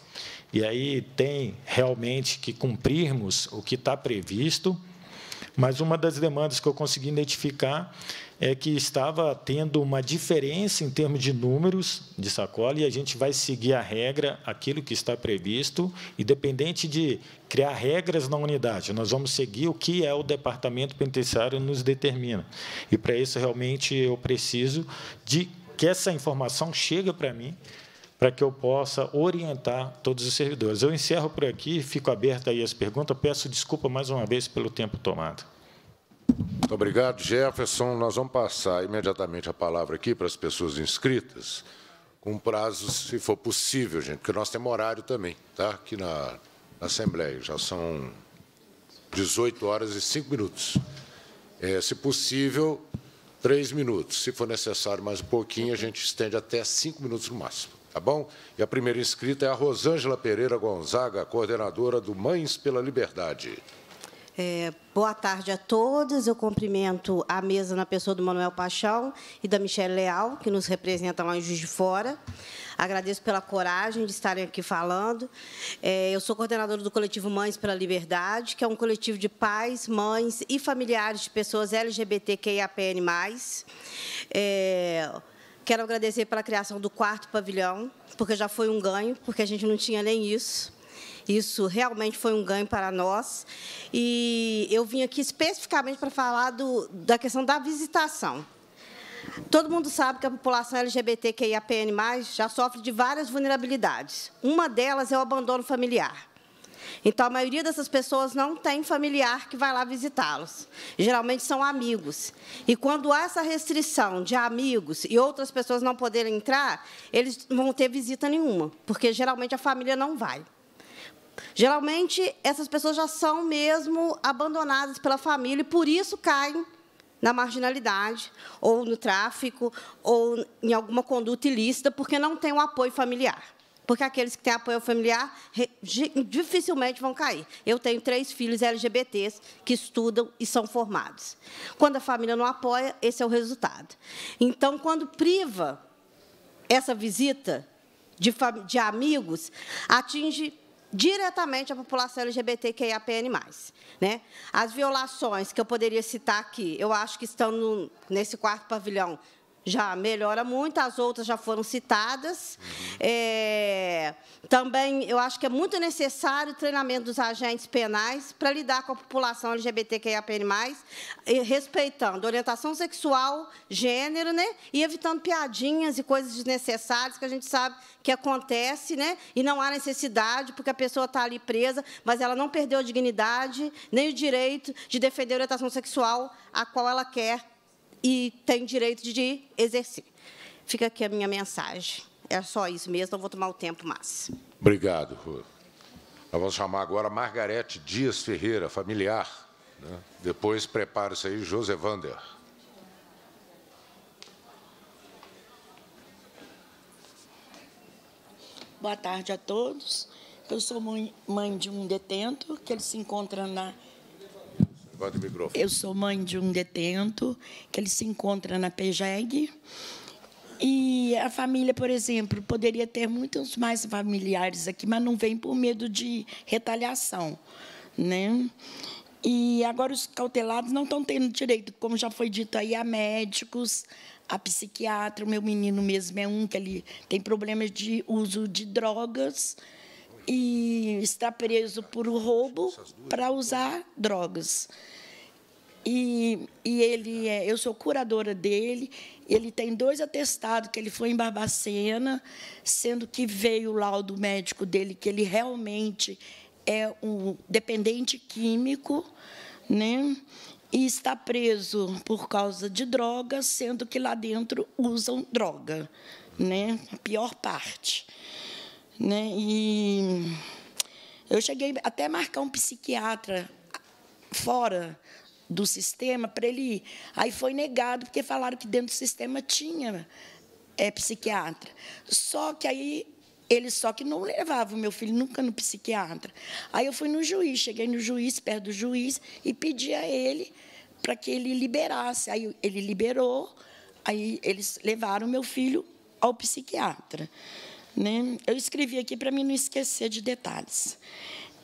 e aí tem realmente que cumprirmos o que está previsto. Mas uma das demandas que eu consegui identificar é que estava tendo uma diferença em termos de números de sacola e a gente vai seguir a regra, aquilo que está previsto, independente de criar regras na unidade, nós vamos seguir o que é o departamento penitenciário nos determina. E para isso realmente eu preciso de que essa informação chegue para mim para que eu possa orientar todos os servidores. Eu encerro por aqui, fico aberto aí as perguntas, peço desculpa mais uma vez pelo tempo tomado. Muito obrigado, Jefferson. Nós vamos passar imediatamente a palavra aqui para as pessoas inscritas, com prazo, se for possível, gente, porque nós temos horário também, tá? aqui na, na Assembleia. Já são 18 horas e 5 minutos. É, se possível, três minutos. Se for necessário mais um pouquinho, a gente estende até cinco minutos no máximo. Tá bom? E a primeira inscrita é a Rosângela Pereira Gonzaga, coordenadora do Mães pela Liberdade. É, boa tarde a todos. Eu cumprimento a mesa na pessoa do Manuel Paixão e da Michelle Leal, que nos representa lá em Juiz de Fora. Agradeço pela coragem de estarem aqui falando. É, eu sou coordenadora do coletivo Mães pela Liberdade, que é um coletivo de pais, mães e familiares de pessoas LGBTQIAPN+. É, quero agradecer pela criação do quarto pavilhão, porque já foi um ganho, porque a gente não tinha nem isso. Isso realmente foi um ganho para nós. E eu vim aqui especificamente para falar do, da questão da visitação. Todo mundo sabe que a população LGBTQIAPN+, já sofre de várias vulnerabilidades. Uma delas é o abandono familiar. Então, a maioria dessas pessoas não tem familiar que vai lá visitá-los. Geralmente são amigos. E quando há essa restrição de amigos e outras pessoas não poderem entrar, eles não vão ter visita nenhuma, porque geralmente a família não vai. Geralmente, essas pessoas já são mesmo abandonadas pela família e, por isso, caem na marginalidade, ou no tráfico, ou em alguma conduta ilícita, porque não tem um apoio familiar. Porque aqueles que têm apoio familiar dificilmente vão cair. Eu tenho três filhos LGBTs que estudam e são formados. Quando a família não apoia, esse é o resultado. Então, quando priva essa visita de, de amigos, atinge diretamente à população LGBTQIAPN+. Né? As violações que eu poderia citar aqui, eu acho que estão no, nesse quarto pavilhão já melhora muito, as outras já foram citadas. Uhum. É, também eu acho que é muito necessário o treinamento dos agentes penais para lidar com a população LGBTQIA, respeitando orientação sexual, gênero, né, e evitando piadinhas e coisas desnecessárias que a gente sabe que acontece, né, e não há necessidade, porque a pessoa está ali presa, mas ela não perdeu a dignidade nem o direito de defender a orientação sexual a qual ela quer e tem direito de exercer. Fica aqui a minha mensagem. É só isso mesmo, não vou tomar o tempo mais. Obrigado, Rua. vamos chamar agora Margarete Dias Ferreira, familiar. Né? Depois prepare-se aí, José Vander. Boa tarde a todos. Eu sou mãe de um detento que ele se encontra na o microfone. Eu sou mãe de um detento, que ele se encontra na PEJEG. E a família, por exemplo, poderia ter muitos mais familiares aqui, mas não vem por medo de retaliação. Né? E agora os cautelados não estão tendo direito, como já foi dito aí, a médicos, a psiquiatra. O meu menino mesmo é um que ele tem problemas de uso de drogas e está preso por roubo para usar drogas. E, e ele é, eu sou curadora dele. Ele tem dois atestados que ele foi em Barbacena, sendo que veio lá laudo médico dele que ele realmente é um dependente químico, né? E está preso por causa de drogas, sendo que lá dentro usam droga, né? A pior parte. Né? E eu cheguei até a marcar um psiquiatra fora do sistema para ele ir. Aí foi negado, porque falaram que dentro do sistema tinha é, psiquiatra. Só que aí ele só que não levava o meu filho nunca no psiquiatra. Aí eu fui no juiz, cheguei no juiz, perto do juiz, e pedi a ele para que ele liberasse. Aí ele liberou, aí eles levaram meu filho ao psiquiatra. Né? Eu escrevi aqui para mim não esquecer de detalhes.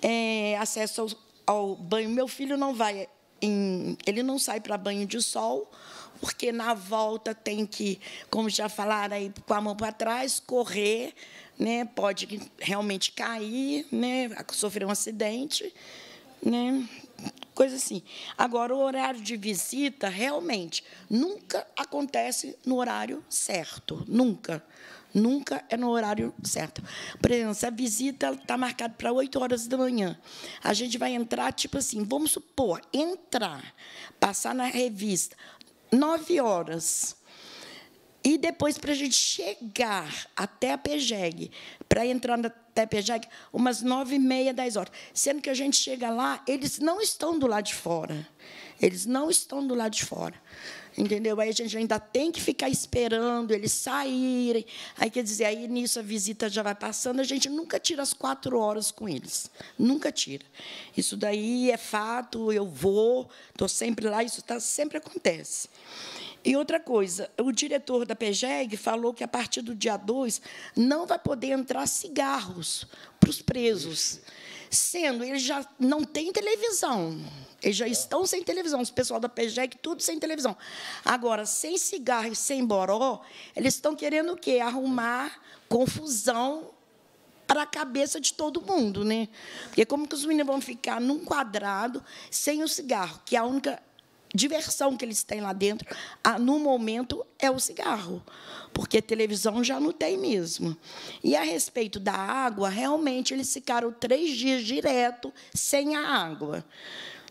É, acesso ao, ao banho. Meu filho não vai em, ele não sai para banho de sol, porque na volta tem que, como já falaram aí, com a mão para trás, correr, né? Pode realmente cair, né? Sofrer um acidente, né? Coisa assim. Agora, o horário de visita, realmente, nunca acontece no horário certo, nunca. Nunca Nunca é no horário certo. Por exemplo, se a visita está marcada para 8 horas da manhã, a gente vai entrar, tipo assim, vamos supor, entrar, passar na revista, 9 horas. E depois, para a gente chegar até a PEGEG, para entrar na pejeg umas nove e meia, 10 horas. Sendo que a gente chega lá, eles não estão do lado de fora. Eles não estão do lado de fora. Entendeu? Aí a gente ainda tem que ficar esperando eles saírem. Aí quer dizer, aí nisso a visita já vai passando, a gente nunca tira as quatro horas com eles. Nunca tira. Isso daí é fato, eu vou, estou sempre lá, isso tá, sempre acontece. E outra coisa, o diretor da PEGEG falou que a partir do dia 2 não vai poder entrar cigarros para os presos sendo, eles já não têm televisão. Eles já estão sem televisão, os pessoal da PEGEC, tudo sem televisão. Agora, sem cigarro e sem boró, eles estão querendo o quê? Arrumar confusão para a cabeça de todo mundo, né? Porque como que os meninos vão ficar num quadrado sem o cigarro, que é a única diversão que eles têm lá dentro, no momento, é o cigarro, porque televisão já não tem mesmo. E a respeito da água, realmente eles ficaram três dias direto sem a água.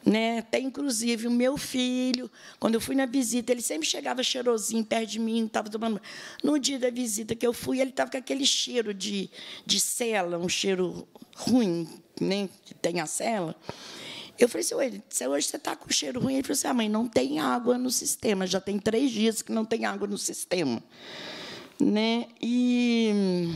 Né? Até, inclusive, o meu filho, quando eu fui na visita, ele sempre chegava cheirosinho perto de mim, estava tomando. No dia da visita que eu fui, ele estava com aquele cheiro de, de cela, um cheiro ruim, nem né? que tem a cela. Eu falei assim, ele, hoje você está com cheiro ruim. Ele falou assim, ah, mãe, não tem água no sistema. Já tem três dias que não tem água no sistema. Né? E...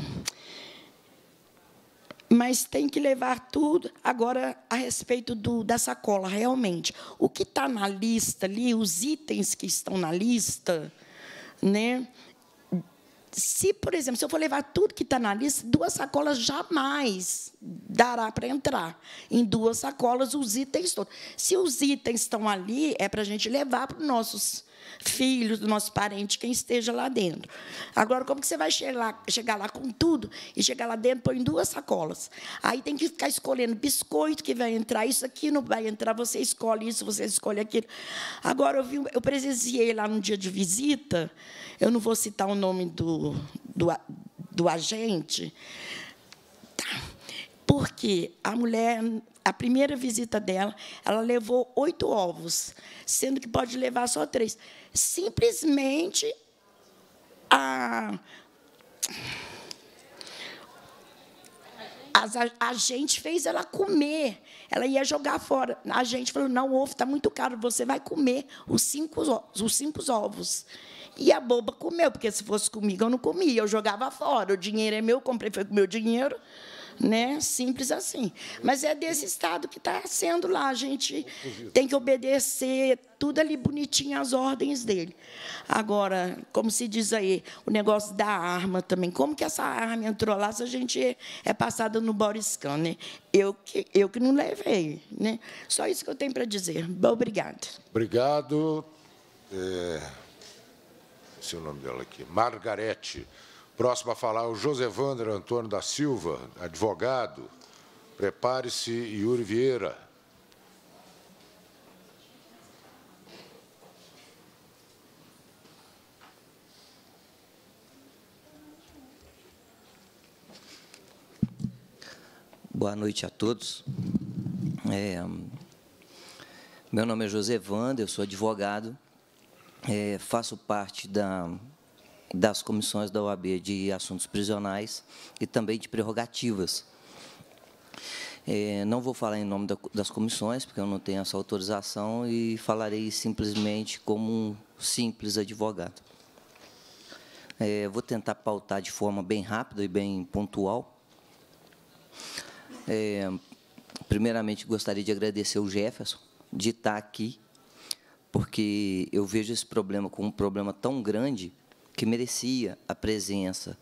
Mas tem que levar tudo. Agora, a respeito do, da sacola, realmente. O que está na lista ali, os itens que estão na lista, né? se, por exemplo, se eu for levar tudo que está na lista, duas sacolas jamais dará para entrar. Em duas sacolas, os itens todos. Se os itens estão ali, é para a gente levar para os nossos filhos do nosso parente, quem esteja lá dentro. Agora, como que você vai chegar, chegar lá com tudo e chegar lá dentro põe duas sacolas? Aí tem que ficar escolhendo biscoito que vai entrar, isso aqui não vai entrar, você escolhe isso, você escolhe aquilo. Agora, eu, vi, eu presenciei lá num dia de visita, eu não vou citar o nome do, do, do agente, tá. porque a mulher a primeira visita dela, ela levou oito ovos, sendo que pode levar só três simplesmente a, a, a, gente fez ela comer. Ela ia jogar fora. A gente falou: não, ovo está muito caro, você vai comer os cinco, os cinco ovos. E a boba comeu, porque se fosse comigo eu não comia, eu jogava fora. O dinheiro é meu, comprei foi com o meu dinheiro né? Simples assim. Mas é desse estado que está sendo lá. A gente tem que obedecer tudo ali bonitinho as ordens dele. Agora, como se diz aí, o negócio da arma também. Como que essa arma entrou lá se a gente é passada no Boriscan, né? Eu que, eu que não levei, né? Só isso que eu tenho para dizer. Obrigada. Obrigado. É, é... o nome dela aqui. Margarete. Próximo a falar é o José Vander Antônio da Silva, advogado. Prepare-se, Yuri Vieira. Boa noite a todos. É, meu nome é José Wander, eu sou advogado, é, faço parte da das comissões da OAB de assuntos prisionais e também de prerrogativas. É, não vou falar em nome da, das comissões, porque eu não tenho essa autorização, e falarei simplesmente como um simples advogado. É, vou tentar pautar de forma bem rápida e bem pontual. É, primeiramente, gostaria de agradecer o Jefferson de estar aqui, porque eu vejo esse problema como um problema tão grande que merecia a presença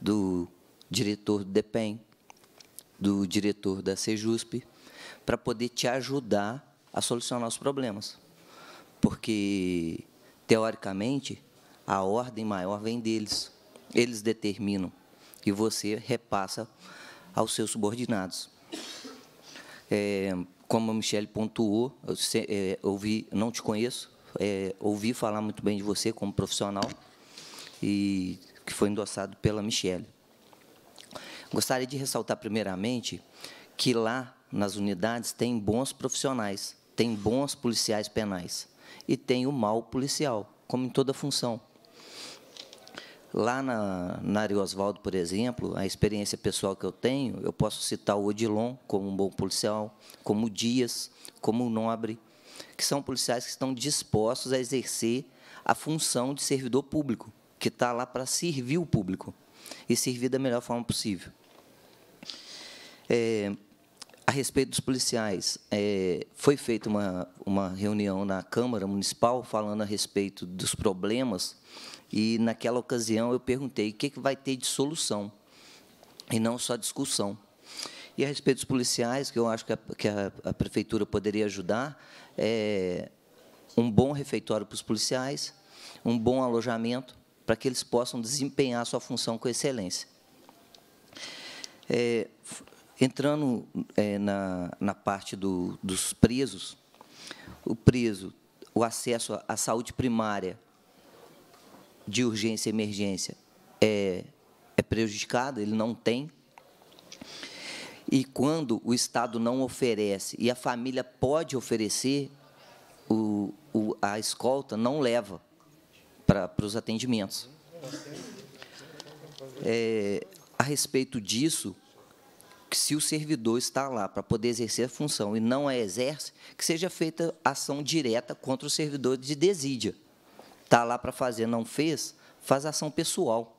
do diretor do DEPEN, do diretor da Sejusp, para poder te ajudar a solucionar os problemas. Porque, teoricamente, a ordem maior vem deles. Eles determinam e você repassa aos seus subordinados. É, como a Michelle pontuou, eu, é, ouvi, não te conheço, é, ouvi falar muito bem de você como profissional, e que foi endossado pela Michelle. Gostaria de ressaltar primeiramente que lá nas unidades tem bons profissionais, tem bons policiais penais e tem o mal policial, como em toda função. Lá na, na área Oswaldo, por exemplo, a experiência pessoal que eu tenho, eu posso citar o Odilon como um bom policial, como o Dias, como o Nobre, que são policiais que estão dispostos a exercer a função de servidor público que está lá para servir o público e servir da melhor forma possível. É, a respeito dos policiais, é, foi feita uma, uma reunião na Câmara Municipal falando a respeito dos problemas e, naquela ocasião, eu perguntei o que, que vai ter de solução e não só discussão. E a respeito dos policiais, que eu acho que a, que a, a prefeitura poderia ajudar, é um bom refeitório para os policiais, um bom alojamento, para que eles possam desempenhar sua função com excelência. É, entrando é, na, na parte do, dos presos, o preso, o acesso à saúde primária de urgência e emergência é, é prejudicado, ele não tem. E quando o Estado não oferece e a família pode oferecer, o, o, a escolta não leva para os atendimentos. É, a respeito disso, que se o servidor está lá para poder exercer a função e não a exerce, que seja feita ação direta contra o servidor de desídia. Está lá para fazer, não fez, faz ação pessoal.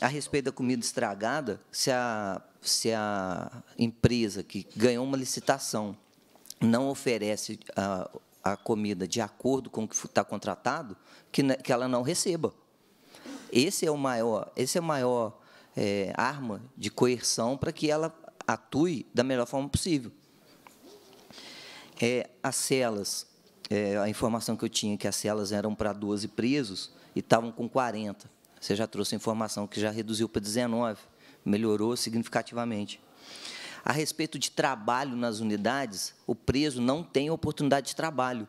A respeito da comida estragada, se a, se a empresa que ganhou uma licitação não oferece a, ah, a comida de acordo com o que está contratado, que, que ela não receba. Esse é o maior, esse é o maior é, arma de coerção para que ela atue da melhor forma possível. É, as celas, é, a informação que eu tinha que as celas eram para 12 presos e estavam com 40. Você já trouxe informação que já reduziu para 19, melhorou significativamente. A respeito de trabalho nas unidades, o preso não tem oportunidade de trabalho,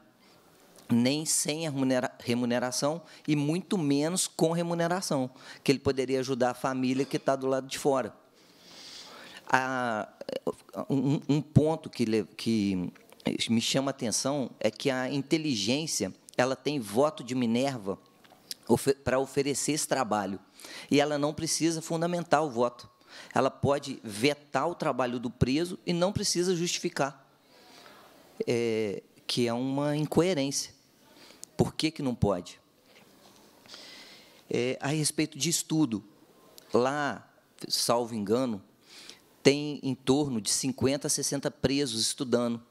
nem sem a remuneração e muito menos com remuneração, que ele poderia ajudar a família que está do lado de fora. um, ponto que, que me chama a atenção é que a inteligência ela tem voto de Minerva para oferecer esse trabalho. E ela não precisa fundamentar o voto. Ela pode vetar o trabalho do preso e não precisa justificar, é, que é uma incoerência. Por que, que não pode? É, a respeito de estudo, lá, salvo engano, tem em torno de 50 a 60 presos estudando.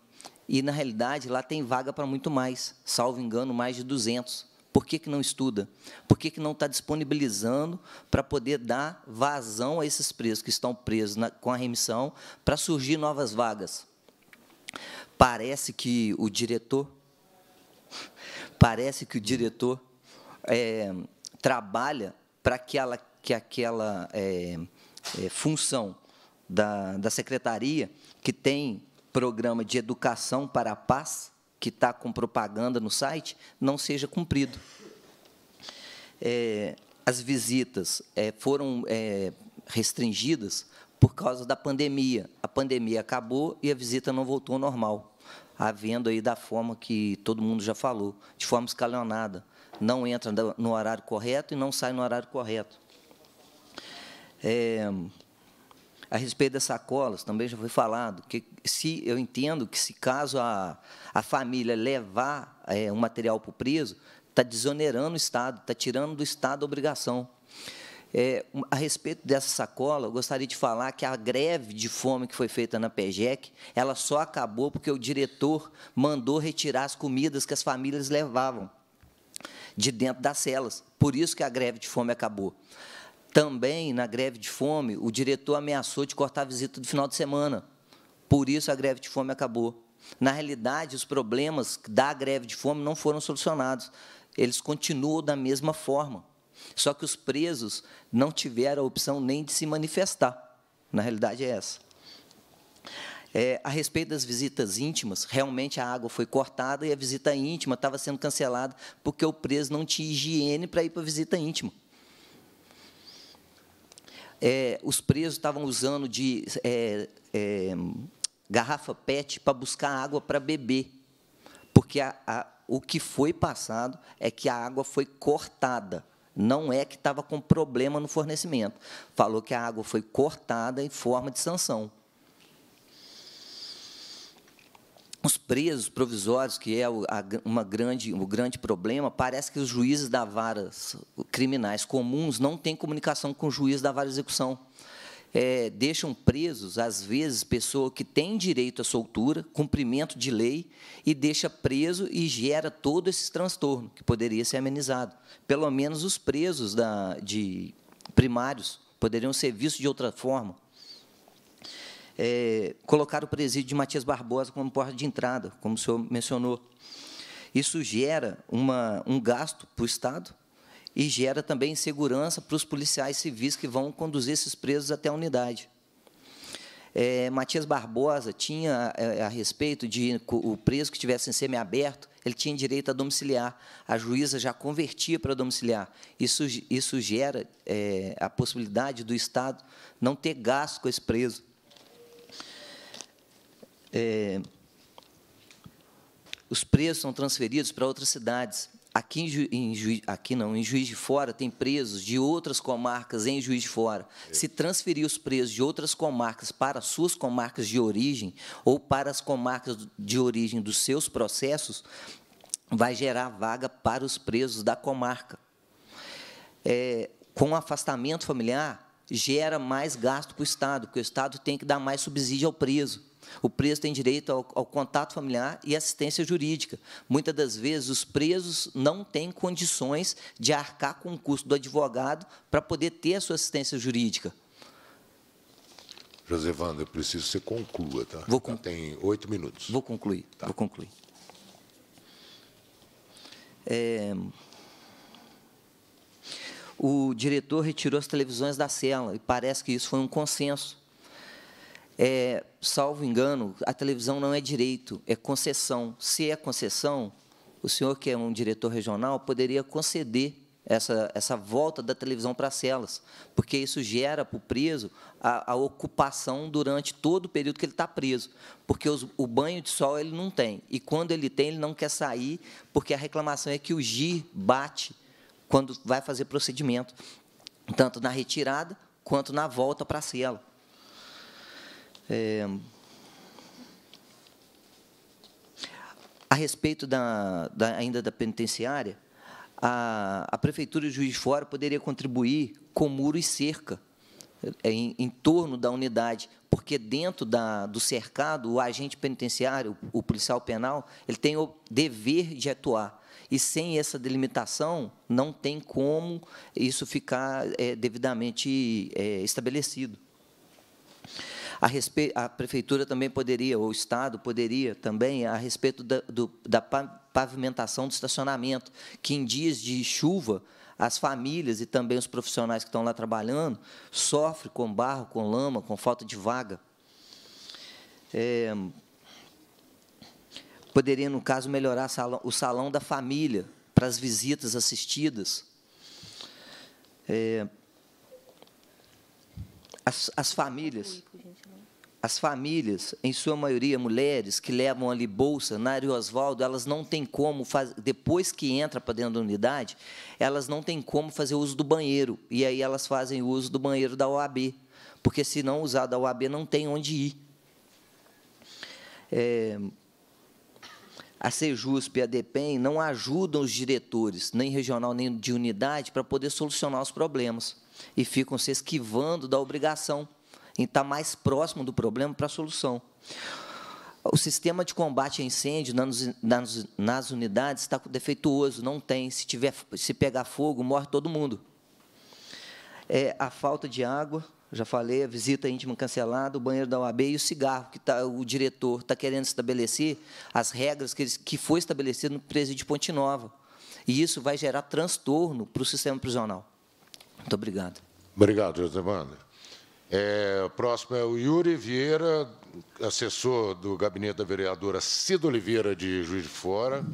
E, na realidade, lá tem vaga para muito mais, salvo engano, mais de 200. Por que, que não estuda? Por que, que não está disponibilizando para poder dar vazão a esses presos que estão presos na, com a remissão para surgir novas vagas? Parece que o diretor, parece que o diretor é, trabalha para aquela que aquela é, é, função da, da secretaria que tem programa de educação para a paz que está com propaganda no site não seja cumprido. É, as visitas é, foram é, restringidas por causa da pandemia. A pandemia acabou e a visita não voltou ao normal, havendo aí da forma que todo mundo já falou, de forma escalonada. Não entra no horário correto e não sai no horário correto. É, a respeito das sacolas, também já foi falado que se eu entendo que se caso a, a família levar é, um material para o preso, está desonerando o Estado, está tirando do Estado a obrigação. É, a respeito dessa sacola, eu gostaria de falar que a greve de fome que foi feita na PEGEC, ela só acabou porque o diretor mandou retirar as comidas que as famílias levavam de dentro das celas. Por isso que a greve de fome acabou. Também, na greve de fome, o diretor ameaçou de cortar a visita do final de semana. Por isso, a greve de fome acabou. Na realidade, os problemas da greve de fome não foram solucionados. Eles continuam da mesma forma. Só que os presos não tiveram a opção nem de se manifestar. Na realidade, é essa. É, a respeito das visitas íntimas, realmente a água foi cortada e a visita íntima estava sendo cancelada porque o preso não tinha higiene para ir para a visita íntima é, os presos estavam usando de é, é, garrafa PET para buscar água para beber, porque a, a, o que foi passado é que a água foi cortada. Não é que estava com problema no fornecimento. Falou que a água foi cortada em forma de sanção. os presos provisórios, que é uma grande, um grande problema, parece que os juízes da vara criminais comuns não têm comunicação com o juiz da vara de execução. É, deixam presos, às vezes, pessoa que tem direito à soltura, cumprimento de lei, e deixa preso e gera todo esse transtorno, que poderia ser amenizado. Pelo menos os presos da, de primários poderiam ser vistos de outra forma é, colocar o presídio de Matias Barbosa como porta de entrada, como o senhor mencionou. Isso gera uma, um gasto para o Estado e gera também insegurança para os policiais civis que vão conduzir esses presos até a unidade. É, Matias Barbosa tinha, é, a, respeito de o preso que estivesse em semiaberto, ele tinha direito a domiciliar. A juíza já convertia para domiciliar. Isso, isso gera é, a possibilidade do Estado não ter gasto com esse preso é, os presos são transferidos para outras cidades. Aqui, em, em aqui não, em Juiz de Fora tem presos de outras comarcas em Juiz de Fora. É. Se transferir os presos de outras comarcas para suas comarcas de origem ou para as comarcas de origem dos seus processos, vai gerar vaga para os presos da comarca. É, com afastamento familiar, gera mais gasto para o Estado, porque o Estado tem que dar mais subsídio ao preso. O preso tem direito ao, ao, contato familiar e assistência jurídica. Muitas das vezes, os presos não têm condições de arcar com o custo do advogado para poder ter a sua assistência jurídica. José Wanda, eu preciso que você conclua, tá? Vou conclu... Tem oito minutos. Vou concluir. Tá. Vou concluir. É... O diretor retirou as televisões da cela e parece que isso foi um consenso é, salvo engano, a televisão não é direito, é concessão. Se é concessão, o senhor, que é um diretor regional, poderia conceder essa, essa volta da televisão para as celas, porque isso gera para o preso a, a, ocupação durante todo o período que ele está preso, porque os, o banho de sol ele não tem, e quando ele tem, ele não quer sair, porque a reclamação é que o GIR bate quando vai fazer procedimento, tanto na retirada quanto na volta para a cela. É, a respeito da, da, ainda da penitenciária, a, a Prefeitura o Juiz de Fora poderia contribuir com muro e cerca é, em, em torno da unidade, porque dentro da, do cercado, o agente penitenciário, o, o policial penal, ele tem o dever de atuar. E sem essa delimitação, não tem como isso ficar é, devidamente é, estabelecido. A, a prefeitura também poderia, ou o Estado poderia também, a respeito da, do, da pavimentação do estacionamento, que em dias de chuva, as famílias e também os profissionais que estão lá trabalhando sofrem com barro, com lama, com falta de vaga. É, poderia, no caso, melhorar o salão da família para as visitas assistidas. É, as, as famílias as famílias, em sua maioria mulheres, que levam ali bolsa, na área Oswaldo, elas não têm como, faz, depois que entra para dentro da unidade, elas não têm como fazer uso do banheiro. E aí elas fazem uso do banheiro da OAB, porque se não usar da OAB, não tem onde ir. É, a Sejusp e a DEPEN não ajudam os diretores, nem regional, nem de unidade, para poder solucionar os problemas. E ficam se esquivando da obrigação em estar tá mais próximo do problema para a solução. O sistema de combate a incêndio nas, unidades está defeituoso, não tem. Se, tiver, se pegar fogo, morre todo mundo. É, a falta de água, já falei, a visita íntima cancelada, o banheiro da UAB e o cigarro, que tá, o diretor está querendo estabelecer as regras que, que foi estabelecido no presídio Ponte Nova. E isso vai gerar transtorno para o sistema prisional. Muito obrigado. Obrigado, José Wander. É, próximo é o Yuri Vieira, assessor do gabinete da vereadora Cida Oliveira de Juiz de Fora.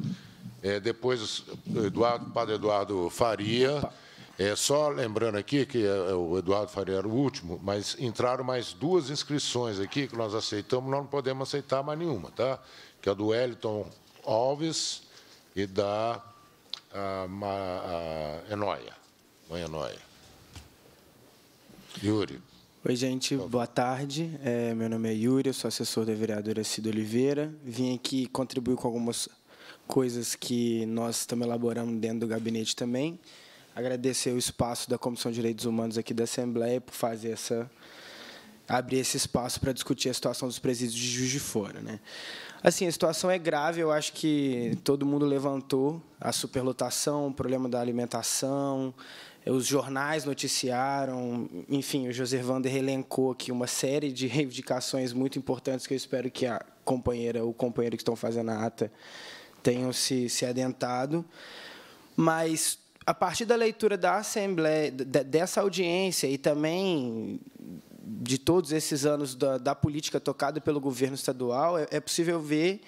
É, depois, Eduardo, Padre Eduardo Faria. É, só lembrando aqui que é, é o Eduardo Faria era o último, mas entraram mais duas inscrições aqui que nós aceitamos, nós não podemos aceitar mais nenhuma, tá? Que é a do Wellington Alves e da a, a, a mãe Yuri. Oi, gente, boa tarde. É, meu nome é Yuri, eu sou assessor da vereadora Cida Oliveira. Vim aqui contribuir com algumas coisas que nós estamos elaborando dentro do gabinete também. Agradecer o espaço da Comissão de Direitos Humanos aqui da Assembleia por fazer essa abrir esse espaço para discutir a situação dos presídios de Juiz de Fora, né? Assim, a situação é grave, eu acho que todo mundo levantou a superlotação, o problema da alimentação, é, os jornais noticiaram, enfim, o José Vander elencou aqui uma série de reivindicações muito importantes que eu espero que a companheira ou companheiro que estão fazendo a ata tenham se, se adentado. Mas a partir da leitura da Assembleia, dessa audiência e também de todos esses anos da, da política tocada pelo governo estadual, é, é possível ver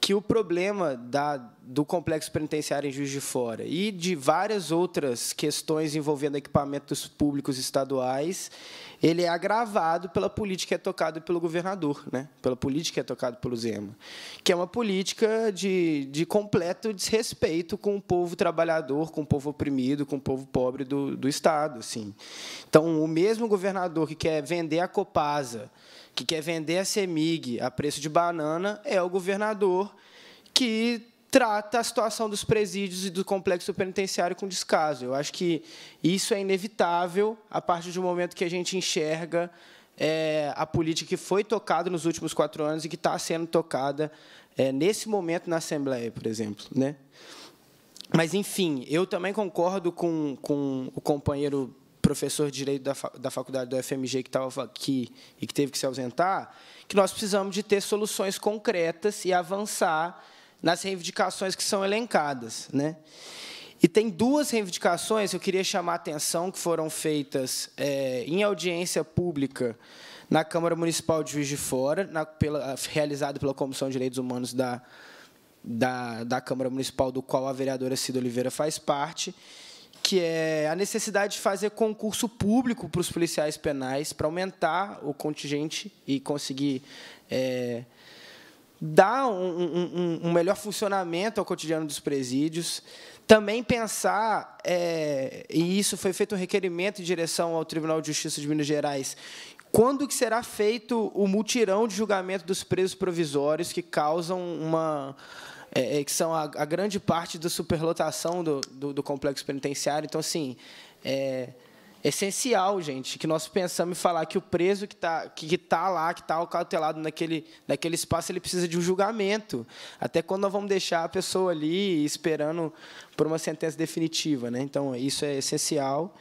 que o problema da, do complexo penitenciário em Juiz de Fora e de várias outras questões envolvendo equipamentos públicos estaduais, ele é agravado pela política que é tocada pelo governador, né? pela política que é tocada pelo Zema, que é uma política de, de completo desrespeito com o povo trabalhador, com o povo oprimido, com o povo pobre do, do Estado. Assim. Então, o mesmo governador que quer vender a Copasa que quer vender a CEMIG a preço de banana é o governador que trata a situação dos presídios e do complexo penitenciário com descaso. Eu acho que isso é inevitável a partir do momento que a gente enxerga é, a política que foi tocada nos últimos quatro anos e que está sendo tocada é, nesse momento na Assembleia, por exemplo. Né? Mas, enfim, eu também concordo com, com o companheiro professor de direito da, da faculdade do FMG que estava aqui e que teve que se ausentar, que nós precisamos de ter soluções concretas e avançar nas reivindicações que são elencadas. Né? E tem duas reivindicações que eu queria chamar a atenção, que foram feitas é, em audiência pública na Câmara Municipal de Juiz de Fora, na, pela, realizada pela Comissão de Direitos Humanos da, da, da Câmara Municipal, do qual a vereadora Cida Oliveira faz parte, que é a necessidade de fazer concurso público para os policiais penais, para aumentar o contingente e conseguir é, dar um, um, um, melhor funcionamento ao cotidiano dos presídios. Também pensar, é, e isso foi feito um requerimento em direção ao Tribunal de Justiça de Minas Gerais, quando que será feito o mutirão de julgamento dos presos provisórios que causam uma é, é, que são a, a, grande parte da superlotação do, do, do complexo penitenciário. Então, assim, é essencial, gente, que nós pensamos em falar que o preso que está que tá lá, que está acautelado naquele, naquele espaço, ele precisa de um julgamento. Até quando nós vamos deixar a pessoa ali esperando por uma sentença definitiva. Né? Então, isso é essencial.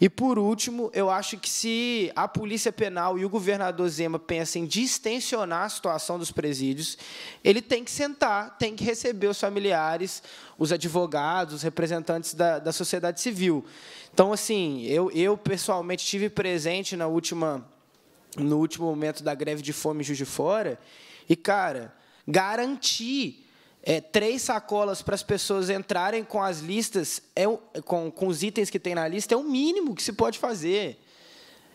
E por último, eu acho que se a Polícia Penal e o governador Zema pensam em distensionar a situação dos presídios, ele tem que sentar, tem que receber os familiares, os advogados, os representantes da, da sociedade civil. Então, assim, eu, eu pessoalmente estive presente na última, no último momento da greve de fome em Juiz de Fora, e, cara, garantir é, três sacolas para as pessoas entrarem com as listas, é, com, com os itens que tem na lista, é o mínimo que se pode fazer.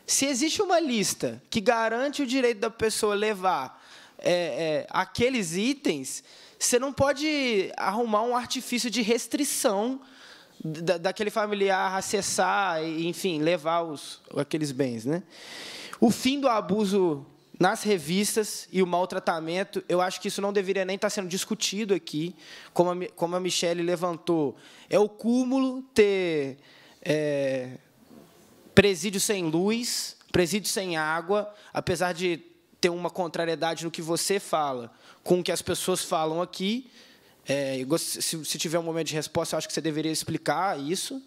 Se existe uma lista que garante o direito da pessoa levar é, é, aqueles itens, você não pode arrumar um artifício de restrição da, daquele familiar acessar e, enfim, levar os, aqueles bens. Né? O fim do abuso nas revistas e o maltratamento, eu acho que isso não deveria nem estar sendo discutido aqui, como a, como a Michelle levantou. É o cúmulo ter é, presídio sem luz, presídio sem água, apesar de ter uma contrariedade no que você fala com o que as pessoas falam aqui. É, se, se, tiver um momento de resposta, eu acho que você deveria explicar isso.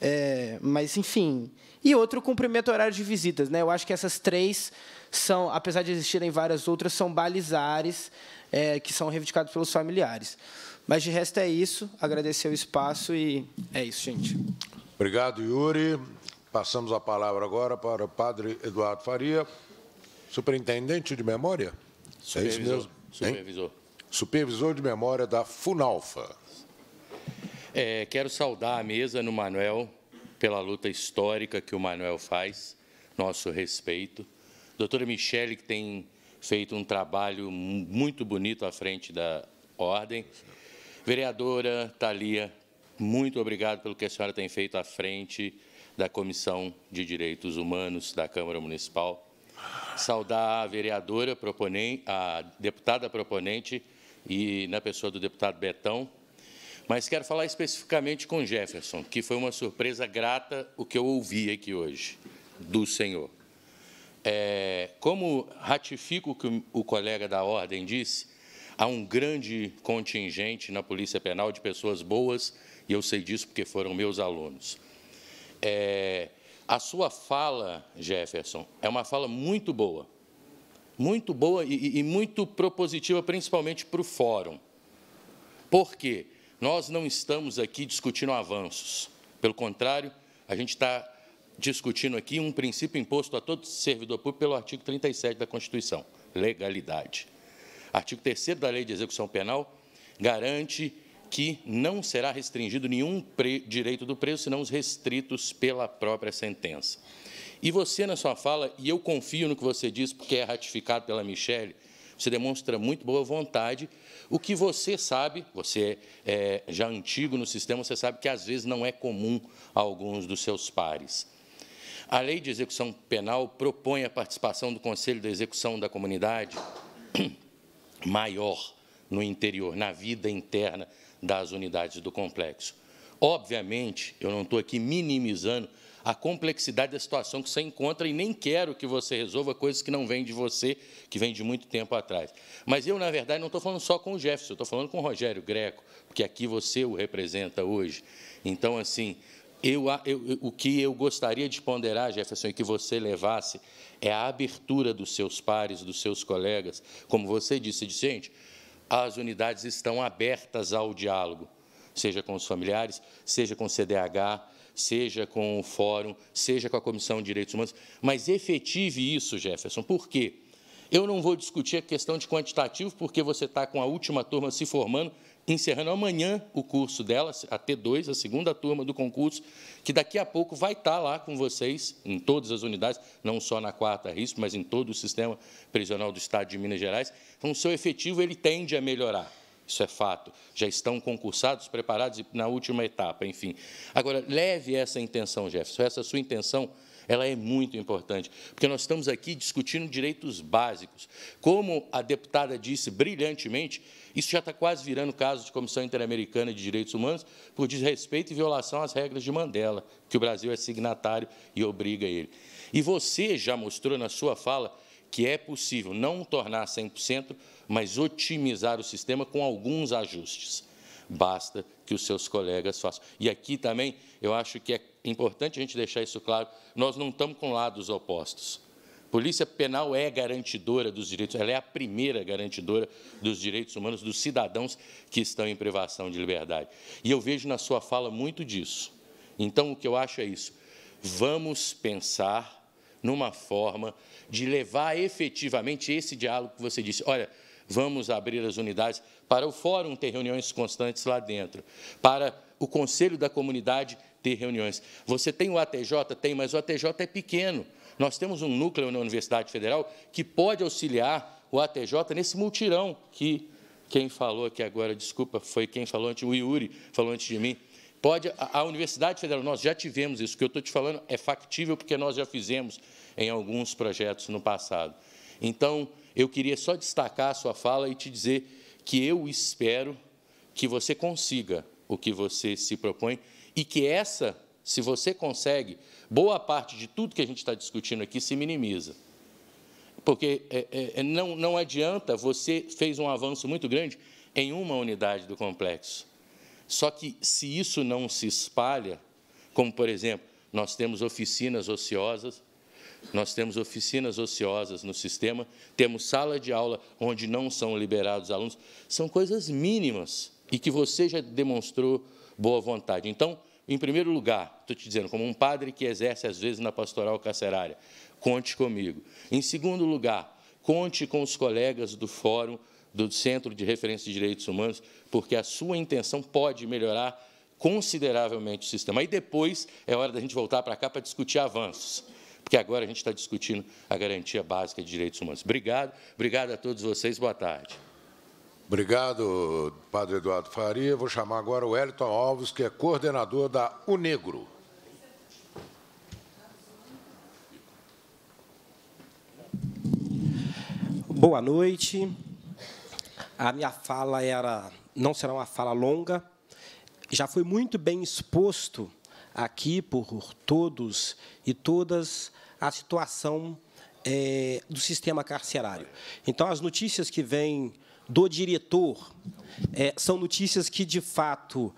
É, mas, enfim, e outro, o cumprimento horário de visitas. Né? Eu acho que essas três são, apesar de existirem várias outras, são balizares é, que são reivindicados pelos familiares. Mas, de resto, é isso. Agradecer o espaço e é isso, gente. Obrigado, Yuri. Passamos a palavra agora para o padre Eduardo Faria, superintendente de memória. É Supervisor. É Supervisor. Supervisor de memória da FUNALFA. É, quero saudar a mesa no Manuel, pela luta histórica que o Manuel faz, nosso respeito. Doutora Michele, que tem feito um trabalho muito bonito à frente da ordem. Vereadora Thalia, muito obrigado pelo que a senhora tem feito à frente da Comissão de Direitos Humanos da Câmara Municipal. Saudar a vereadora proponente, a deputada proponente e na pessoa do deputado Betão, mas quero falar especificamente com Jefferson, que foi uma surpresa grata o que eu ouvi aqui hoje do senhor. É, como ratifico o que o colega da ordem disse, há um grande contingente na Polícia Penal de pessoas boas, e eu sei disso porque foram meus alunos. É, a sua fala, Jefferson, é uma fala muito boa, muito boa e, e muito propositiva, principalmente para o fórum. Por quê? Nós não estamos aqui discutindo avanços. Pelo contrário, a gente está discutindo aqui um princípio imposto a todo servidor público pelo artigo 37 da Constituição, legalidade. Artigo 3 da Lei de Execução Penal garante que não será restringido nenhum direito do preso, senão os restritos pela própria sentença. E você, na sua fala, e eu confio no que você disse, porque é ratificado pela Michelle, você demonstra muito boa vontade. O que você sabe, você é, é já antigo no sistema, você sabe que às vezes não é comum a alguns dos seus pares. A lei de execução penal propõe a participação do Conselho de Execução da comunidade maior no interior, na vida interna das unidades do complexo. Obviamente, eu não estou aqui minimizando a complexidade da situação que você encontra e nem quero que você resolva coisas que não vêm de você, que vêm de muito tempo atrás. Mas eu, na verdade, não estou falando só com o Jefferson, estou falando com o Rogério Greco, porque aqui você o representa hoje. Então, assim, eu, eu, o que eu gostaria de ponderar, Jefferson, e que você levasse é a abertura dos seus pares, dos seus colegas. Como você disse, disse, gente, as unidades estão abertas ao diálogo, seja com os familiares, seja com o CDH, seja com o Fórum, seja com a Comissão de Direitos Humanos, mas efetive isso, Jefferson. Por quê? Eu não vou discutir a questão de quantitativo, porque você está com a última turma se formando, encerrando amanhã o curso dela, a T2, a segunda turma do concurso, que daqui a pouco vai estar tá lá com vocês, em todas as unidades, não só na quarta risco, mas em todo o sistema prisional do Estado de Minas Gerais. Então, o seu efetivo ele tende a melhorar isso é fato, já estão concursados, preparados na última etapa, enfim. Agora, leve essa intenção, Jefferson, essa sua intenção ela é muito importante, porque nós estamos aqui discutindo direitos básicos. Como a deputada disse brilhantemente, isso já está quase virando caso de Comissão Interamericana de Direitos Humanos por desrespeito e violação às regras de Mandela, que o Brasil é signatário e obriga ele. E você já mostrou na sua fala que é possível não tornar 100%, mas otimizar o sistema com alguns ajustes. Basta que os seus colegas façam. E aqui também eu acho que é importante a gente deixar isso claro: nós não estamos com lados opostos. Polícia Penal é garantidora dos direitos, ela é a primeira garantidora dos direitos humanos dos cidadãos que estão em privação de liberdade. E eu vejo na sua fala muito disso. Então, o que eu acho é isso. Vamos pensar numa forma de levar efetivamente esse diálogo que você disse. Olha, Vamos abrir as unidades para o fórum ter reuniões constantes lá dentro, para o conselho da comunidade ter reuniões. Você tem o ATJ? Tem, mas o ATJ é pequeno. Nós temos um núcleo na Universidade Federal que pode auxiliar o ATJ nesse multirão que quem falou aqui agora, desculpa, foi quem falou antes, o Yuri falou antes de mim. Pode, a, a Universidade Federal, nós já tivemos isso, o que eu estou te falando é factível porque nós já fizemos em alguns projetos no passado. Então, eu queria só destacar a sua fala e te dizer que eu espero que você consiga o que você se propõe e que essa, se você consegue, boa parte de tudo que a gente está discutindo aqui se minimiza. Porque é, é, é não, não adianta, você fez um avanço muito grande em uma unidade do complexo. Só que se isso não se espalha, como por exemplo, nós temos oficinas ociosas, nós temos oficinas ociosas no sistema, temos sala de aula onde não são liberados alunos. São coisas mínimas e que você já demonstrou boa vontade. Então, em primeiro lugar, estou te dizendo, como um padre que exerce às vezes na pastoral carcerária, conte comigo. Em segundo lugar, conte com os colegas do Fórum do Centro de Referência de Direitos Humanos, porque a sua intenção pode melhorar consideravelmente o sistema. Aí depois é hora da gente voltar para cá para discutir avanços porque agora a gente está discutindo a garantia básica de direitos humanos. Obrigado, obrigado a todos vocês, boa tarde. Obrigado, padre Eduardo Faria. Vou chamar agora o Elton Alves, que é coordenador da Unegro. Boa noite. A minha fala era não será uma fala longa. Já foi muito bem exposto aqui por todos e todas a situação é, do sistema carcerário. Então, as notícias que vêm do diretor é, são notícias que, de fato,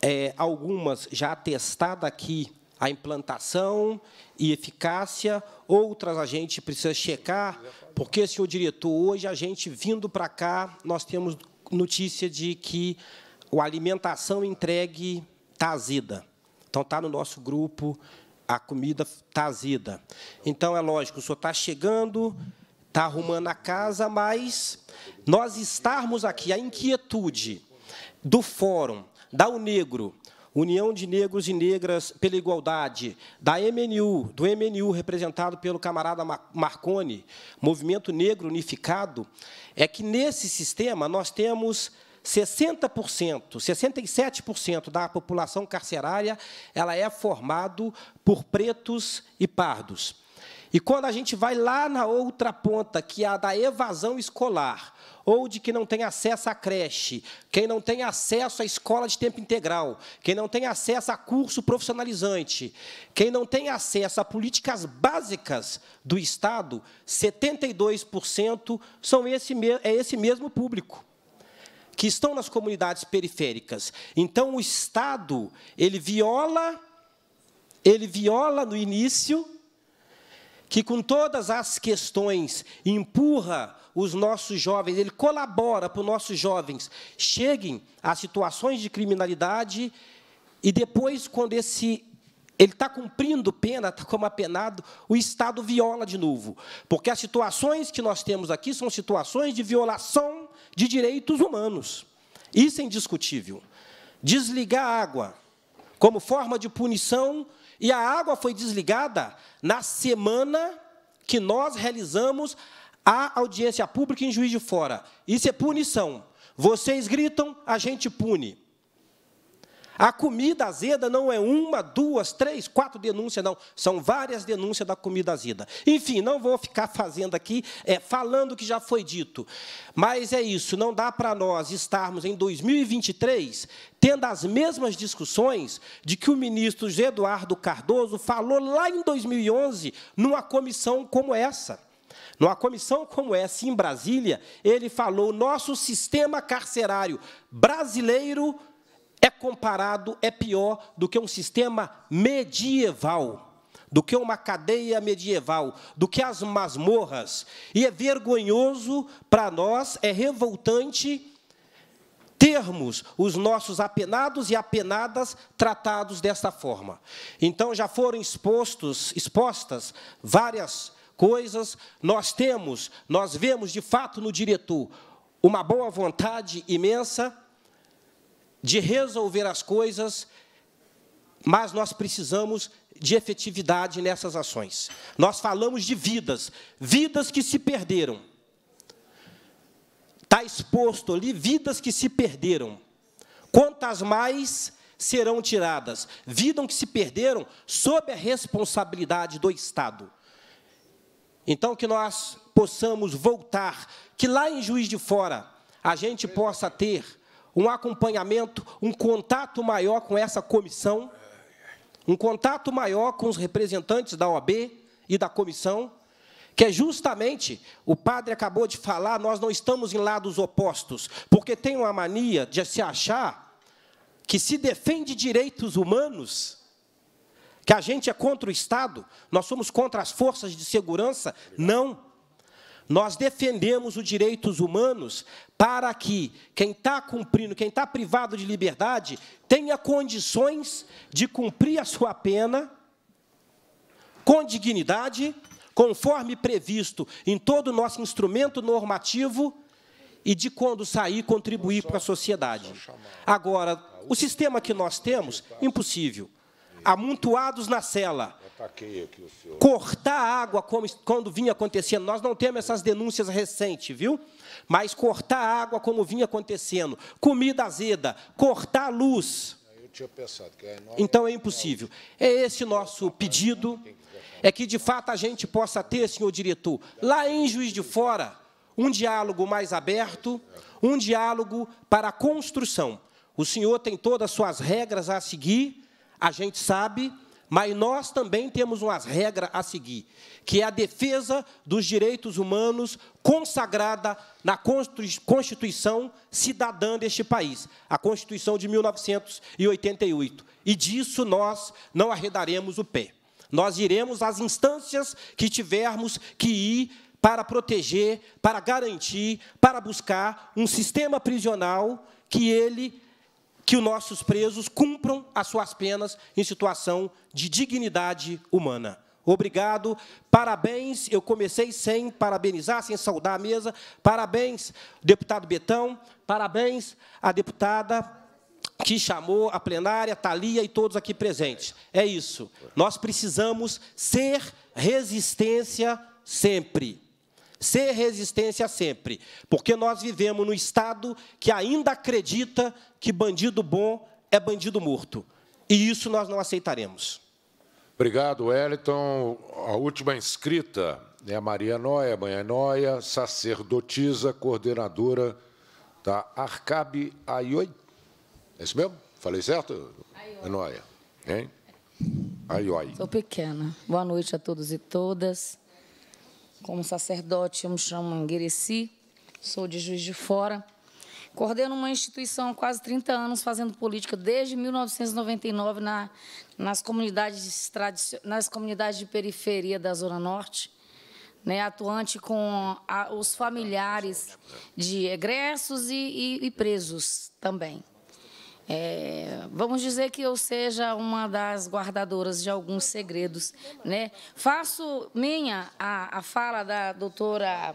é, algumas já atestada aqui a implantação e eficácia, outras a gente precisa checar, porque, senhor diretor, hoje a gente vindo para cá, nós temos notícia de que a alimentação entregue está azida. Então, está no nosso grupo, a comida está azida. Então, é lógico, o senhor está chegando, está arrumando a casa, mas nós estarmos aqui, a inquietude do Fórum, da Unegro, União de Negros e Negras pela Igualdade, da MNU, do MNU, representado pelo camarada Marconi, Movimento Negro Unificado, é que nesse sistema nós temos 60%, 67% da população carcerária ela é formado por pretos e pardos. E quando a gente vai lá na outra ponta, que é a da evasão escolar, ou de que não tem acesso à creche, quem não tem acesso à escola de tempo integral, quem não tem acesso a curso profissionalizante, quem não tem acesso a políticas básicas do Estado, 72% são esse, é esse mesmo público que estão nas comunidades periféricas. Então o Estado, ele viola ele viola no início que com todas as questões empurra os nossos jovens, ele colabora para os nossos jovens cheguem a situações de criminalidade e depois quando esse ele está cumprindo pena, está como apenado, o Estado viola de novo. Porque as situações que nós temos aqui são situações de violação de direitos humanos. Isso é indiscutível. Desligar a água como forma de punição, e a água foi desligada na semana que nós realizamos a audiência pública em Juiz de Fora. Isso é punição. Vocês gritam, a gente pune. A comida azeda não é uma, duas, três, quatro denúncias, não. São várias denúncias da comida azeda. Enfim, não vou ficar fazendo aqui, é, falando o que já foi dito. Mas é isso, não dá para nós estarmos em 2023 tendo as mesmas discussões de que o ministro Eduardo Cardoso falou lá em 2011 numa comissão como essa. Numa comissão como essa, em Brasília, ele falou: nosso sistema carcerário brasileiro é comparado, é pior do que um sistema medieval, do que uma cadeia medieval, do que as masmorras. E é vergonhoso para nós, é revoltante termos os nossos apenados e apenadas tratados desta forma. Então já foram expostos, expostas várias coisas. Nós temos, nós vemos de fato no diretor uma boa vontade imensa, de resolver as coisas, mas nós precisamos de efetividade nessas ações. Nós falamos de vidas, vidas que se perderam. Está exposto ali vidas que se perderam. Quantas mais serão tiradas? Vidas que se perderam sob a responsabilidade do Estado. Então, que nós possamos voltar, que lá em Juiz de Fora a gente possa ter um acompanhamento, um contato maior com essa comissão, um contato maior com os representantes da OAB e da comissão, que é justamente, o padre acabou de falar, nós não estamos em lados opostos, porque tem uma mania de se achar que se defende direitos humanos, que a gente é contra o Estado, nós somos contra as forças de segurança. Não. Nós defendemos os direitos humanos para que quem está cumprindo, quem está privado de liberdade, tenha condições de cumprir a sua pena com dignidade, conforme previsto em todo o nosso instrumento normativo e de quando sair contribuir para a sociedade. Agora, o sistema que nós temos, impossível. Amontoados na cela, Ataquei aqui o senhor. Cortar a água como, quando vinha acontecendo. Nós não temos essas denúncias recentes, viu? Mas cortar a água como vinha acontecendo. Comida azeda, cortar a luz. Eu tinha pensado que é enorme... Então é impossível. É esse nosso pedido. É que de fato a gente possa ter, senhor diretor, lá em Juiz de Fora, um diálogo mais aberto, um diálogo para a construção. O senhor tem todas as suas regras a seguir, a gente sabe, mas nós também temos umas regras a seguir, que é a defesa dos direitos humanos consagrada na Constituição cidadã deste país, a Constituição de 1988. E disso nós não arredaremos o pé. Nós iremos às instâncias que tivermos que ir para proteger, para garantir, para buscar um sistema prisional que ele que os nossos presos cumpram as suas penas em situação de dignidade humana. Obrigado, parabéns. Eu comecei sem parabenizar, sem saudar a mesa. Parabéns, deputado Betão. Parabéns à deputada que chamou a plenária, Thalia e todos aqui presentes. É isso. Nós precisamos ser resistência sempre ser resistência sempre, porque nós vivemos num Estado que ainda acredita que bandido bom é bandido morto. E isso nós não aceitaremos. Obrigado, Wellington. A última inscrita é a Maria Noia, Manhã é Noia, sacerdotisa, coordenadora da Arcabe Aioi. É isso mesmo? Falei certo? Aioi. É hein? Aioi. Sou pequena. Boa noite a todos e todas. Como sacerdote, eu me chamo Anguereci, sou de Juiz de Fora. Coordeno uma instituição há quase 30 anos fazendo política desde 1999 na, nas, comunidades nas comunidades de periferia da Zona Norte, né, atuante com a, os familiares de egressos e, e, e presos também. É, vamos dizer que eu seja uma das guardadoras de alguns segredos. Né? Faço minha a, a fala da doutora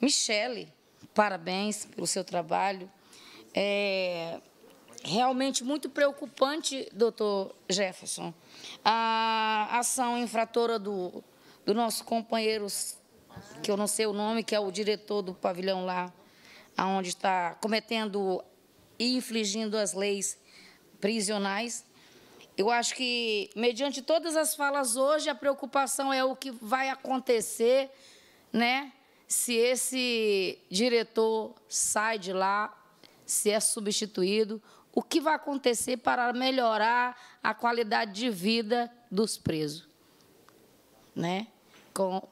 Michele. Parabéns pelo seu trabalho. É realmente muito preocupante, doutor Jefferson, a ação infratora do, do nosso companheiro, que eu não sei o nome, que é o diretor do pavilhão lá, onde está cometendo e infligindo as leis prisionais. Eu acho que, mediante todas as falas hoje, a preocupação é o que vai acontecer, né? Se esse diretor sai de lá, se é substituído, o que vai acontecer para melhorar a qualidade de vida dos presos, né? Com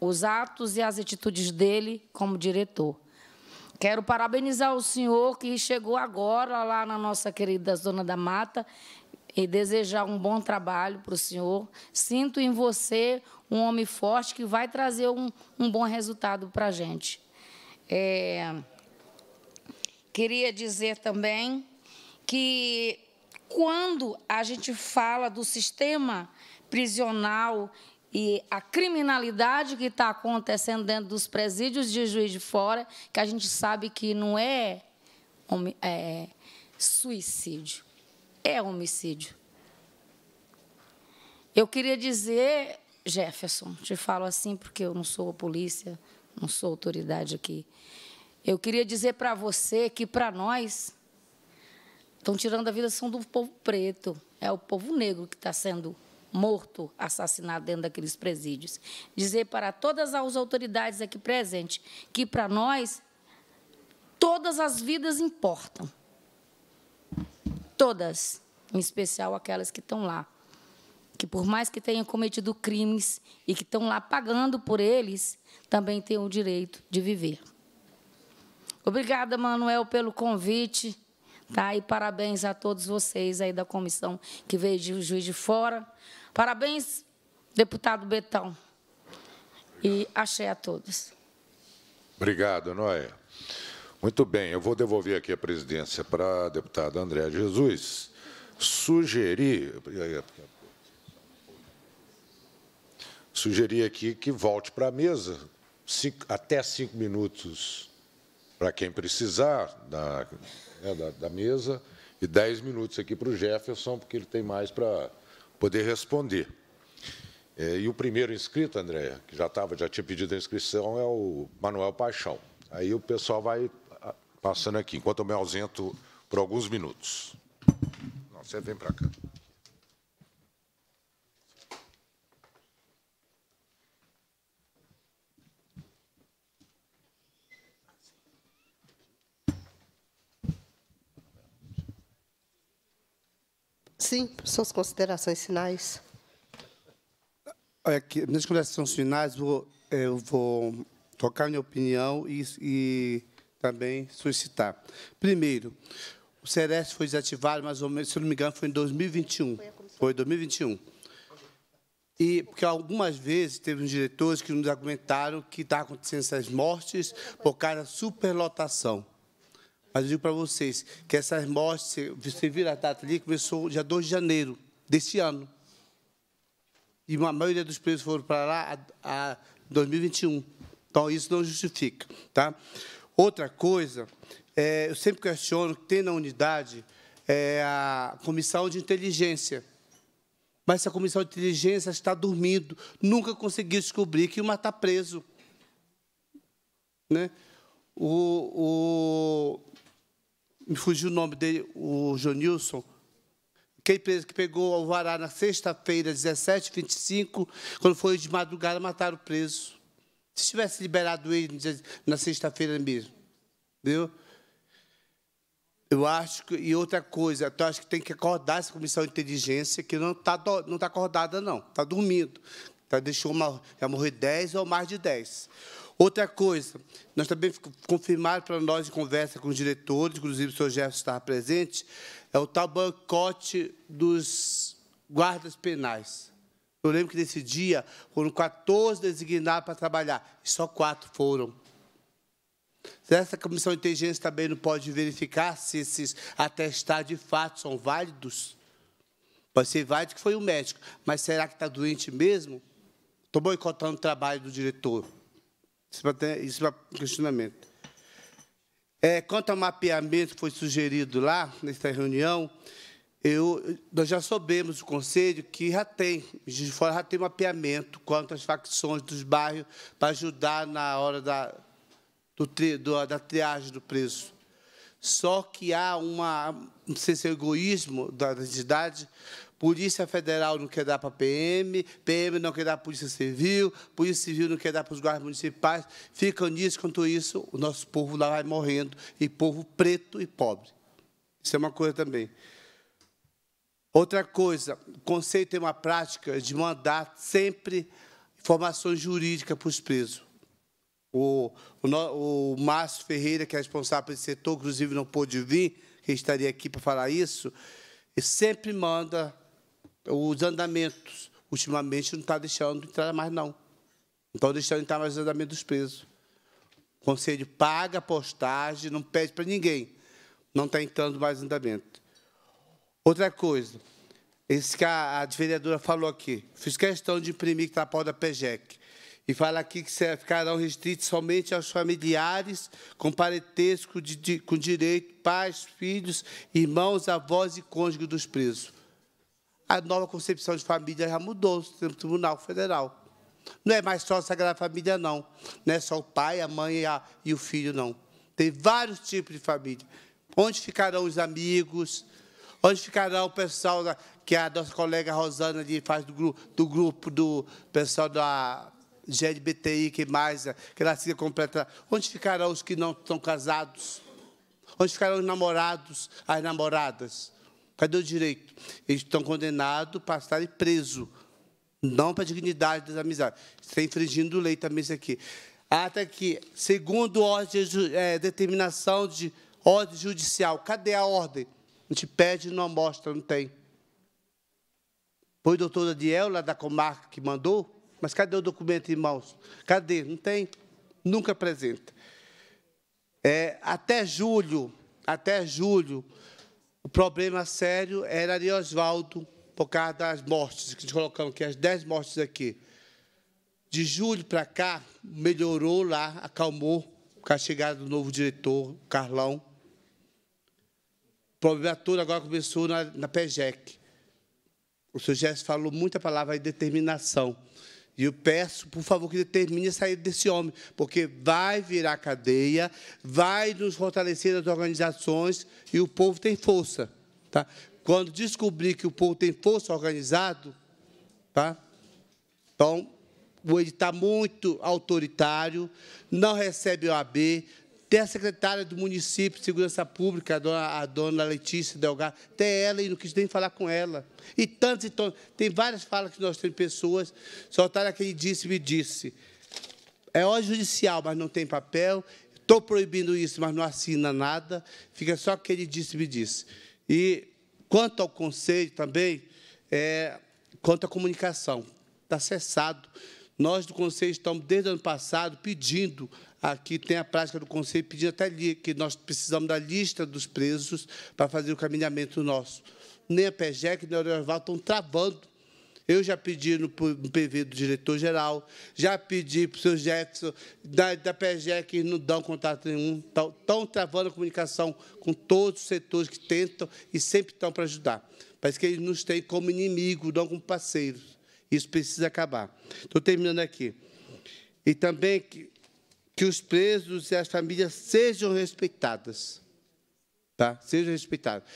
os atos e as atitudes dele como diretor. Quero parabenizar o senhor que chegou agora lá na nossa querida Zona da Mata e desejar um bom trabalho para o senhor. Sinto em você um homem forte que vai trazer um, um bom resultado para a gente. É, queria dizer também que quando a gente fala do sistema prisional e a criminalidade que está acontecendo dentro dos presídios de Juiz de Fora, que a gente sabe que não é, é suicídio, é homicídio. Eu queria dizer, Jefferson, te falo assim porque eu não sou polícia, não sou autoridade aqui. Eu queria dizer para você que para nós estão tirando a vida são do povo preto, é o povo negro que está sendo morto, assassinado dentro daqueles presídios. Dizer para todas as autoridades aqui presentes que, para nós, todas as vidas importam. Todas, em especial aquelas que estão lá. Que, por mais que tenham cometido crimes e que estão lá pagando por eles, também têm o direito de viver. Obrigada, Manuel, pelo convite. Tá? E parabéns a todos vocês aí da comissão que veio de Juiz de Fora. Parabéns, deputado Betão. E achei a todos. Obrigado, Noé. Muito bem, eu vou devolver aqui a presidência para a deputada Andréa Jesus. Sugerir, sugerir aqui que volte para a mesa cinco, até cinco minutos para quem precisar da, né, da, da mesa e dez minutos aqui para o Jefferson, porque ele tem mais para poder responder. É, e o primeiro inscrito, André, que já, tava, já tinha pedido a inscrição, é o Manuel Paixão. Aí o pessoal vai ah, passando aqui, enquanto eu me ausento por alguns minutos. Não, você vem para cá. sim, suas considerações finais. Olha, minhas considerações finais, vou, eu vou tocar minha opinião e, e também solicitar Primeiro, o Ceres foi desativado, mais ou menos, se não me engano, foi em 2021. Foi em 2021. E porque algumas vezes teve uns diretores que nos argumentaram que está acontecendo essas mortes por causa da superlotação. Mas eu digo para vocês que essa morte, você vira a data ali, começou dia 2 de janeiro deste ano. E a maioria dos presos foram para lá a, 2021. Então, isso não justifica. Tá? Outra coisa, é, eu sempre questiono que tem na unidade é, a comissão de inteligência. Mas essa comissão de inteligência está dormindo, nunca conseguiu descobrir que uma está preso. Né? O, o, me fugiu o nome dele, o Jonilson, que é preso que pegou Alvará na sexta-feira, 17, 25, quando foi de madrugada, mataram o preso. Se tivesse liberado ele na sexta-feira mesmo, entendeu? Eu acho que, e outra coisa, eu acho que tem que acordar essa comissão de inteligência, que não está não tá acordada, não, está dormindo. Tá, deixou uma, já morrer 10 ou mais de 10. Outra coisa, nós também confirmaram para nós em conversa com os diretores, inclusive o senhor Jefferson estava presente, é o tal boicote dos guardas penais. Eu lembro que nesse dia foram 14 designados para trabalhar, e só quatro foram. Essa comissão de inteligência também não pode verificar se esses atestados de fato são válidos. Pode ser válido que foi o médico, mas será que está doente mesmo? Estou boicotando o trabalho do diretor. Isso isso para questionamento. É, quanto ao mapeamento que foi sugerido lá, nesta reunião, eu, nós já soubemos do Conselho que já tem, de fora já tem mapeamento quanto às facções dos bairros para ajudar na hora da, do, do, da triagem do preço. Só que há uma, não sei se é egoísmo da entidade, Polícia Federal não quer dar para PM, PM não quer dar para Polícia Civil, Polícia Civil não quer dar para os guardas municipais. Ficam nisso, enquanto isso, o nosso povo lá vai morrendo, e povo preto e pobre. Isso é uma coisa também. Outra coisa, o Conselho tem uma prática de mandar sempre informações jurídicas para os presos. O, o, o Márcio Ferreira, que é responsável por esse setor, inclusive não pôde vir, que estaria aqui para falar isso, e sempre manda os andamentos. Ultimamente não está deixando entrar mais, não. Não estão deixando entrar mais os andamentos dos presos. O conselho paga a postagem, não pede para ninguém. Não está entrando mais andamento. Outra coisa, esse que a, a vereadora falou aqui, fiz questão de imprimir que está a pau da PEGEC. E fala aqui que ficarão restritos somente aos familiares com parentesco de, de, com direito, pais, filhos, irmãos, avós e cônjuge dos presos a nova concepção de família já mudou no Tribunal Federal. Não é mais só a Sagrada Família, não. Não é só o pai, a mãe e, a, e o filho, não. Tem vários tipos de família. Onde ficarão os amigos? Onde ficará o pessoal da, que a nossa colega Rosana ali faz do, grupo, do grupo do pessoal da GLBTI, que mais, que ela siga completa? Onde ficarão os que não estão casados? Onde ficarão os namorados, as namoradas? Cadê o direito? Eles estão condenados para estarem presos, não para a dignidade das amizades. Está infringindo lei também isso aqui. Até que, segundo ordem, é, determinação de ordem judicial, cadê a ordem? A gente pede e não mostra, não tem. Foi o doutora Diel, lá da comarca, que mandou, mas cadê o documento, irmãos? Cadê? Não tem. Nunca apresenta. É, até julho, até julho, o problema sério era ali Oswaldo, por causa das mortes, que colocamos aqui, as 10 mortes aqui. De julho para cá, melhorou lá, acalmou, com a chegada do novo diretor, Carlão. O problema todo agora começou na, na PEGEC. O senhor falou muita palavra aí, determinação. E eu peço, por favor, que determine a saída desse homem, porque vai virar cadeia, vai nos fortalecer as organizações e o povo tem força. Tá? Quando descobrir que o povo tem força organizado, tá? então, ele está muito autoritário, não recebe o AB, tem a secretária do município de Segurança Pública, a dona, a dona Letícia Delgado, tem ela e não quis nem falar com ela. E tantos e tantos. Tem várias falas que nós temos pessoas, soltaram tá aquele disse me disse. É ódio judicial, mas não tem papel. Estou proibindo isso, mas não assina nada. Fica só aquele disse me disse. E quanto ao conselho também, é, quanto à comunicação, está cessado nós do Conselho estamos, desde o ano passado, pedindo, aqui tem a prática do Conselho, pedindo até ali, que nós precisamos da lista dos presos para fazer o caminhamento nosso. Nem a PEGEC, nem a Orioval estão travando. Eu já pedi no PV do diretor-geral, já pedi para o senhor Jefferson, da, da PEGEC, não dão contato nenhum, estão, estão travando a comunicação com todos os setores que tentam e sempre estão para ajudar. Parece que eles nos têm como inimigo, não como parceiros. Isso precisa acabar. Estou terminando aqui. E também que, que os presos e as famílias sejam respeitadas. Tá? Sejam respeitadas.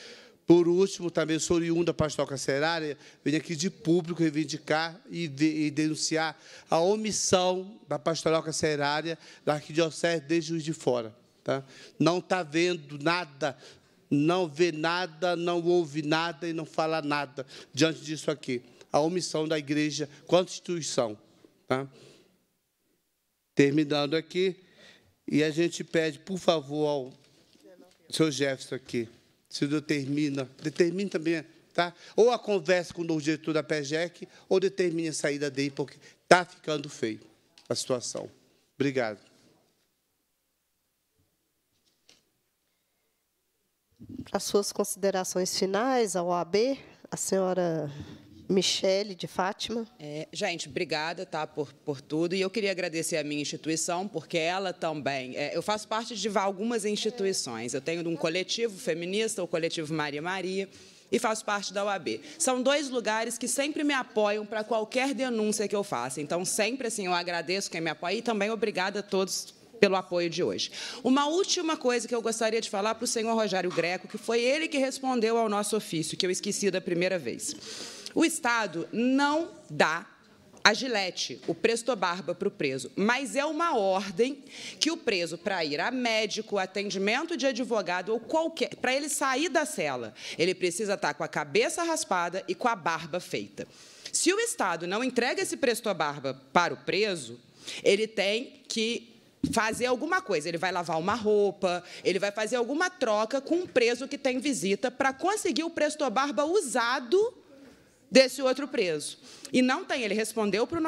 Por último, também sou oriundo da pastoral carcerária, venho aqui de público reivindicar e, de, e denunciar a omissão da pastoral carcerária da Arquidiocese desde o de Fora. Tá? Não está vendo nada, não vê nada, não ouve nada e não fala nada diante disso aqui a omissão da igreja quanto instituição. Tá? Terminando aqui, e a gente pede, por favor, ao seu Jefferson aqui, se determina, determine também, tá? Ou a conversa com o diretor da PEGEC, ou determine a saída dele, porque está ficando feio a situação. Obrigado. As suas considerações finais, a OAB, a senhora Michele de Fátima. É, gente, obrigada tá, por, por tudo. E eu queria agradecer a minha instituição, porque ela também. É, eu faço parte de algumas instituições. Eu tenho um coletivo feminista, o coletivo Maria Maria e faço parte da UAB. São dois lugares que sempre me apoiam para qualquer denúncia que eu faça. Então, sempre assim, eu agradeço quem me apoia e também obrigada a todos pelo apoio de hoje. Uma última coisa que eu gostaria de falar para o senhor Rogério Greco, que foi ele que respondeu ao nosso ofício, que eu esqueci da primeira vez. O Estado não dá a gilete, o presto barba para o preso, mas é uma ordem que o preso, para ir a médico, atendimento de advogado ou qualquer, para ele sair da cela, ele precisa estar tá com a cabeça raspada e com a barba feita. Se o Estado não entrega esse presto barba para o preso, ele tem que fazer alguma coisa. Ele vai lavar uma roupa, ele vai fazer alguma troca com um preso que tem visita para conseguir o presto barba usado desse outro preso. E não tem, ele respondeu para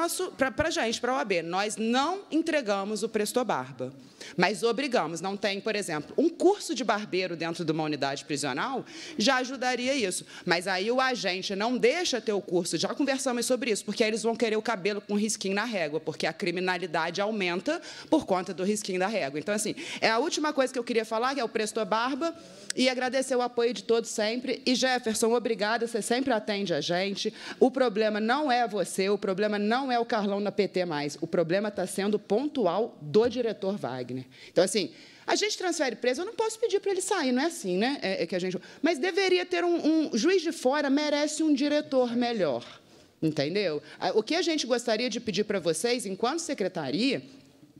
a gente, para a OAB, nós não entregamos o Presto Barba, mas obrigamos. Não tem, por exemplo, um curso de barbeiro dentro de uma unidade prisional já ajudaria isso, mas aí o agente não deixa ter o curso, já conversamos sobre isso, porque aí eles vão querer o cabelo com risquinho na régua, porque a criminalidade aumenta por conta do risquinho da régua. Então, assim, é a última coisa que eu queria falar, que é o Presto Barba, e agradecer o apoio de todos sempre. E, Jefferson, obrigada, você sempre atende a gente. O problema não é é você, o problema não é o Carlão na PT mais. O problema está sendo pontual do diretor Wagner. Então, assim, a gente transfere preso, eu não posso pedir para ele sair, não é assim, né? É, é que a gente... Mas deveria ter um, um juiz de fora, merece um diretor melhor. Entendeu? O que a gente gostaria de pedir para vocês, enquanto secretaria,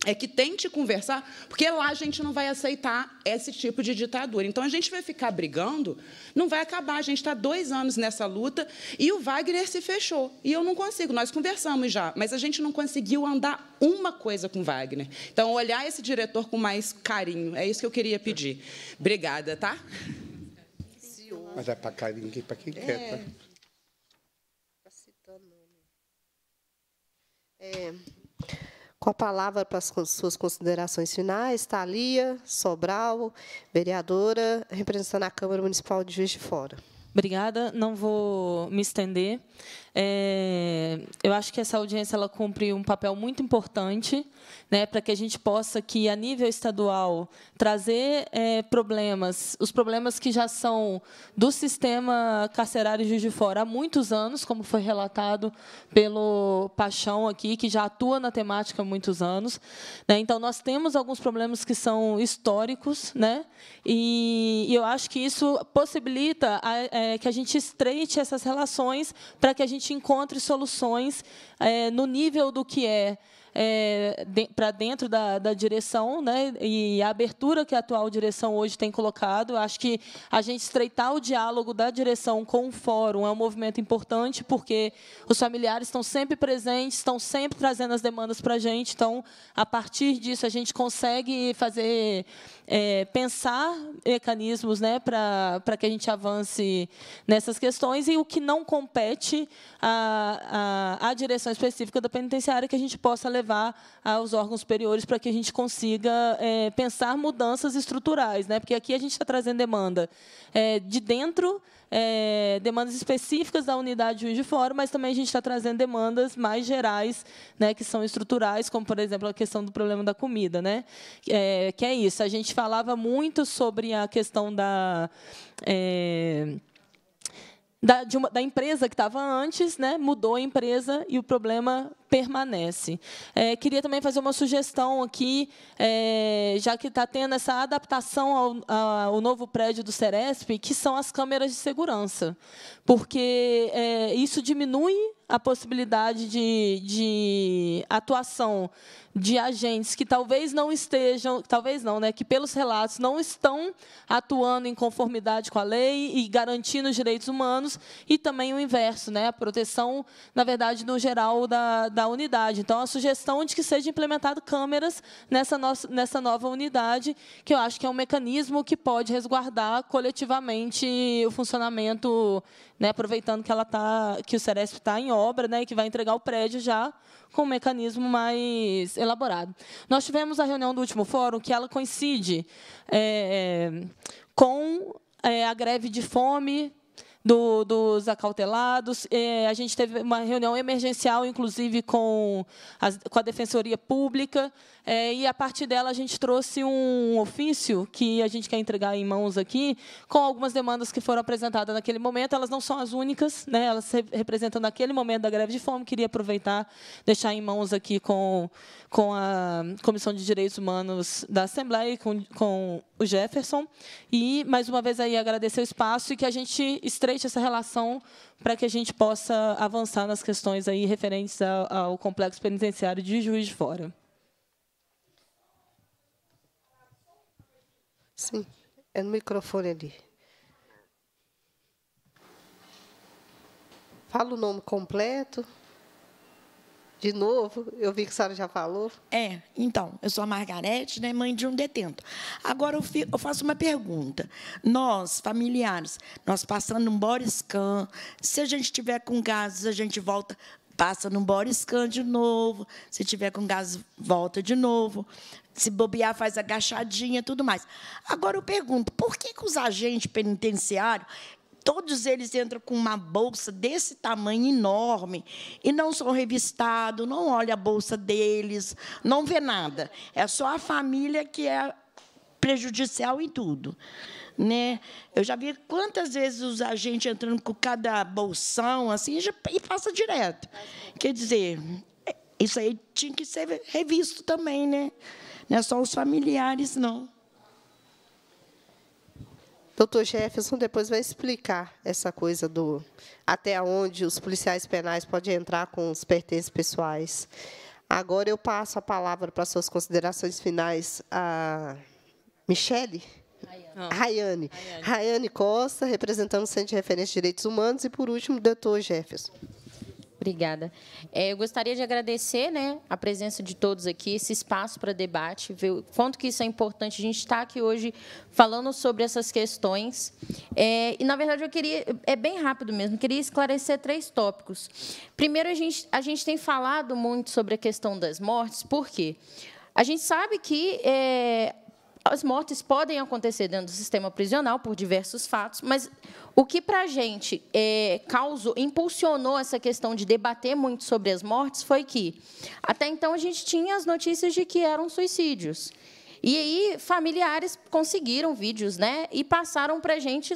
é que tente conversar, porque lá a gente não vai aceitar esse tipo de ditadura. Então a gente vai ficar brigando, não vai acabar. A gente está dois anos nessa luta e o Wagner se fechou. E eu não consigo. Nós conversamos já, mas a gente não conseguiu andar uma coisa com Wagner. Então olhar esse diretor com mais carinho, é isso que eu queria pedir. Obrigada, tá? Mas é para carinho, para quem é. quer. Tá? tá é. Com a palavra para as suas considerações finais, Thalia tá Sobral, vereadora, representando a Câmara Municipal de Juiz de Fora. Obrigada, não vou me estender. É, eu acho que essa audiência ela cumpre um papel muito importante, né, para que a gente possa aqui a nível estadual trazer é, problemas, os problemas que já são do sistema carcerário Juiz de Fora há muitos anos, como foi relatado pelo Paixão aqui, que já atua na temática há muitos anos. Né, então nós temos alguns problemas que são históricos, né, e, e eu acho que isso possibilita a, é, que a gente estreite essas relações para que a gente gente encontre soluções é, no nível do que é é, de, para dentro da, da direção né, e a abertura que a atual direção hoje tem colocado. Acho que a gente estreitar o diálogo da direção com o fórum é um movimento importante, porque os familiares estão sempre presentes, estão sempre trazendo as demandas para a gente. Então, a partir disso, a gente consegue fazer é, pensar mecanismos né, para, que a gente avance nessas questões e o que não compete à, à, à direção específica da penitenciária é que a gente possa levar levar aos órgãos superiores para que a gente consiga é, pensar mudanças estruturais, né? porque aqui a gente está trazendo demanda é, de dentro, é, demandas específicas da unidade Juiz de Fora, mas também a gente está trazendo demandas mais gerais, né, que são estruturais, como, por exemplo, a questão do problema da comida. Né? É, que é isso, a gente falava muito sobre a questão da... É, da, uma, da, empresa que estava antes, né, mudou a empresa e o problema permanece. É, queria também fazer uma sugestão aqui, é, já que está tendo essa adaptação ao, ao, novo prédio do Ceresp, que são as câmeras de segurança, porque é, isso diminui a possibilidade de, de, atuação de agentes que talvez não estejam, talvez não, né, que pelos relatos não estão atuando em conformidade com a lei e garantindo os direitos humanos, e também o inverso, né, a proteção, na verdade, no geral, da, da unidade. Então, é a sugestão de que seja implementado câmeras nessa, nossa, nessa nova unidade, que eu acho que é um mecanismo que pode resguardar coletivamente o funcionamento, né, aproveitando que, ela tá, que o Ceresp está em obra né, e que vai entregar o prédio já com um mecanismo mais elaborado. Nós tivemos a reunião do último fórum, que ela coincide é, é com é, a greve de fome do, dos acautelados. É, a gente teve uma reunião emergencial, inclusive, com a, com a Defensoria Pública, é, e, a partir dela, a gente trouxe um ofício que a gente quer entregar em mãos aqui, com algumas demandas que foram apresentadas naquele momento. Elas não são as únicas, né? elas representam naquele momento da greve de fome. Queria aproveitar, deixar em mãos aqui com, com a Comissão de Direitos Humanos da Assembleia e com, com o Jefferson. E, mais uma vez, aí agradecer o espaço e que a gente estreia essa relação para que a gente possa avançar nas questões aí referentes ao complexo penitenciário de Juiz de Fora. Sim, é no microfone ali. Fala o nome completo de novo, eu vi que a senhora já falou. É, então, eu sou a Margarete, né, mãe de um detento. Agora, eu, eu faço uma pergunta. Nós, familiares, nós passando um boriscan, se a gente tiver com gases, a gente volta, passa num boriscan de novo, se tiver com gases, volta de novo, se bobear, faz agachadinha, tudo mais. Agora, eu pergunto, por que, que os agentes penitenciários todos eles entram com uma bolsa desse tamanho enorme e não são revistados, não olha a bolsa deles, não vê nada. É só a família que é prejudicial em tudo. Né? Eu já vi quantas vezes os agentes entrando com cada bolsão assim e passa direto. Quer dizer, isso aí tinha que ser revisto também, né? Não é só os familiares, não. Doutor Jefferson depois vai explicar essa coisa do até onde os policiais penais podem entrar com os pertences pessoais. Agora eu passo a palavra para suas considerações finais a Michele. Rayane. Rayane Costa, representando o Centro de Referência de Direitos Humanos, e, por último, o doutor Jefferson. Obrigada. É, eu gostaria de agradecer né, a presença de todos aqui, esse espaço para debate, ver o quanto que isso é importante. A gente está aqui hoje falando sobre essas questões. É, e, na verdade, eu queria, é bem rápido mesmo, queria esclarecer três tópicos. Primeiro, a gente, a gente tem falado muito sobre a questão das mortes, por quê? A gente sabe que é, as mortes podem acontecer dentro do sistema prisional por diversos fatos, mas o que para a gente é, causou, impulsionou essa questão de debater muito sobre as mortes foi que, até então, a gente tinha as notícias de que eram suicídios. E aí, familiares conseguiram vídeos né, e passaram para a gente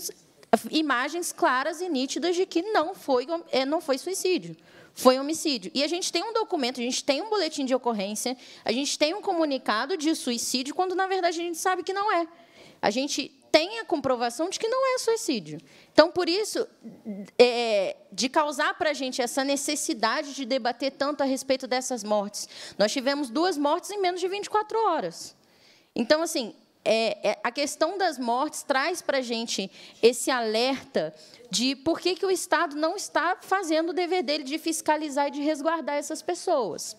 imagens claras e nítidas de que não foi, é, não foi suicídio foi homicídio. E a gente tem um documento, a gente tem um boletim de ocorrência, a gente tem um comunicado de suicídio, quando na verdade a gente sabe que não é. A gente tem a comprovação de que não é suicídio. Então, por isso, é, de causar para a gente essa necessidade de debater tanto a respeito dessas mortes. Nós tivemos duas mortes em menos de 24 horas. Então, assim, é, é, a questão das mortes traz para a gente esse alerta de por que, que o Estado não está fazendo o dever dele de fiscalizar e de resguardar essas pessoas.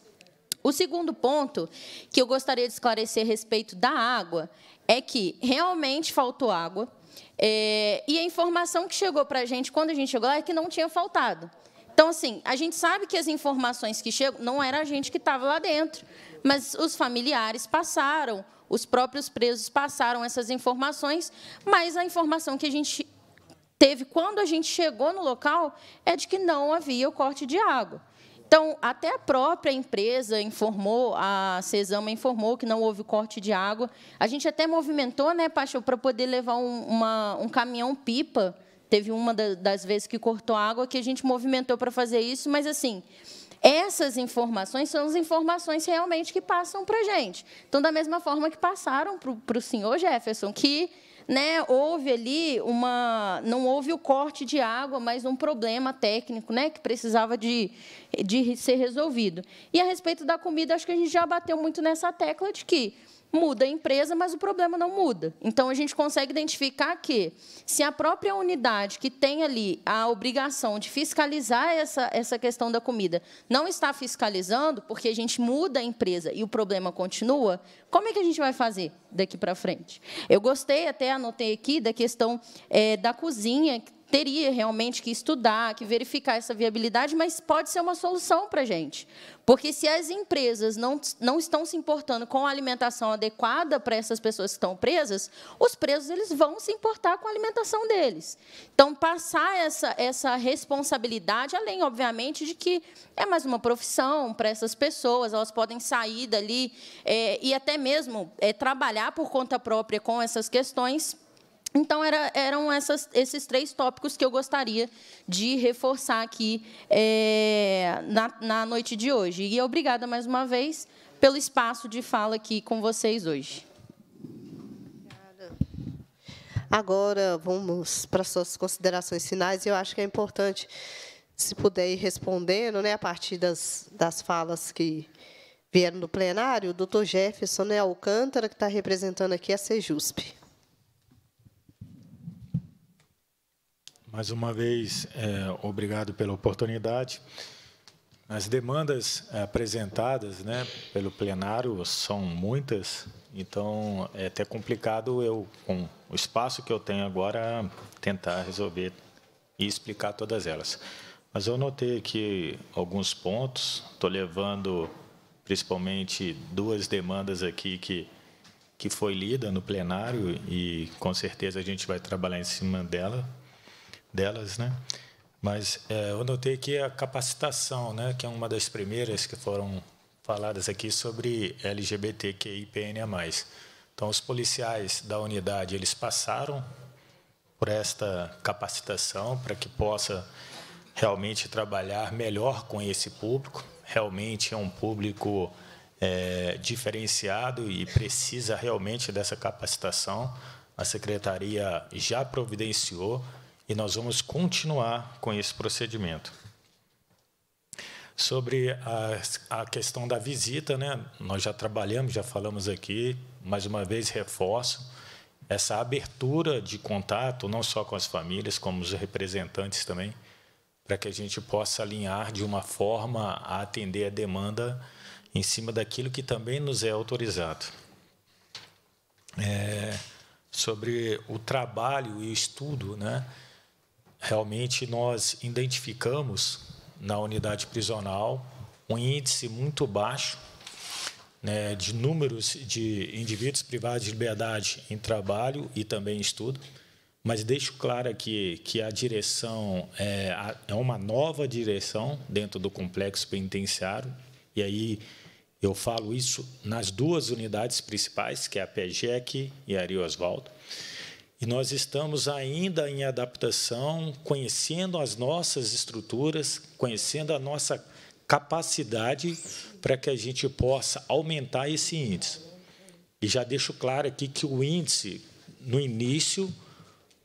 O segundo ponto que eu gostaria de esclarecer a respeito da água é que realmente faltou água. É, e a informação que chegou para a gente quando a gente chegou lá é que não tinha faltado. Então, assim, a gente sabe que as informações que chegam não era a gente que estava lá dentro, mas os familiares passaram, os próprios presos passaram essas informações, mas a informação que a gente teve quando a gente chegou no local é de que não havia o corte de água. Então, até a própria empresa informou, a Cesama informou que não houve corte de água. A gente até movimentou, né, Paixão, para poder levar um, uma, um caminhão-pipa. Teve uma das vezes que cortou água que a gente movimentou para fazer isso, mas, assim, essas informações são as informações realmente que passam para a gente. Então, da mesma forma que passaram para o senhor Jefferson, que né, houve ali uma. Não houve o corte de água, mas um problema técnico né, que precisava de, de ser resolvido. E a respeito da comida, acho que a gente já bateu muito nessa tecla de que muda a empresa, mas o problema não muda. Então, a gente consegue identificar que, se a própria unidade que tem ali a obrigação de fiscalizar essa, essa questão da comida não está fiscalizando, porque a gente muda a empresa e o problema continua, como é que a gente vai fazer daqui para frente? Eu gostei, até anotei aqui, da questão é, da cozinha, teria realmente que estudar, que verificar essa viabilidade, mas pode ser uma solução para a gente. Porque se as empresas não, não estão se importando com a alimentação adequada para essas pessoas que estão presas, os presos eles vão se importar com a alimentação deles. Então, passar essa, essa responsabilidade, além, obviamente, de que é mais uma profissão para essas pessoas, elas podem sair dali é, e até mesmo é, trabalhar por conta própria com essas questões então, era, eram essas, esses três tópicos que eu gostaria de reforçar aqui é, na, na noite de hoje. E obrigada mais uma vez pelo espaço de fala aqui com vocês hoje. Agora vamos para suas considerações finais. Eu acho que é importante, se puder ir respondendo, né, a partir das, das falas que vieram do plenário, o doutor Jefferson né, Alcântara, que está representando aqui a Sejusp. Mais uma vez, é, obrigado pela oportunidade. As demandas é, apresentadas né, pelo plenário são muitas, então é até complicado eu, com o espaço que eu tenho agora, tentar resolver e explicar todas elas. Mas eu notei aqui alguns pontos, estou levando principalmente duas demandas aqui que, que foi lida no plenário e com certeza a gente vai trabalhar em cima dela delas, né? Mas é, eu notei que a capacitação, né, que é uma das primeiras que foram faladas aqui sobre mais. Então, os policiais da unidade, eles passaram por esta capacitação para que possa realmente trabalhar melhor com esse público. Realmente é um público é, diferenciado e precisa realmente dessa capacitação. A secretaria já providenciou e nós vamos continuar com esse procedimento. Sobre a, a questão da visita, né? nós já trabalhamos, já falamos aqui, mais uma vez reforço essa abertura de contato, não só com as famílias, como os representantes também, para que a gente possa alinhar de uma forma a atender a demanda em cima daquilo que também nos é autorizado. É, sobre o trabalho e o estudo, né? realmente nós identificamos na unidade prisional um índice muito baixo né, de números de indivíduos privados de liberdade em trabalho e também em estudo, mas deixo claro aqui que a direção é, é uma nova direção dentro do complexo penitenciário, e aí eu falo isso nas duas unidades principais, que é a PEGEC e a Ari Osvaldo e nós estamos ainda em adaptação, conhecendo as nossas estruturas, conhecendo a nossa capacidade para que a gente possa aumentar esse índice. E já deixo claro aqui que o índice, no início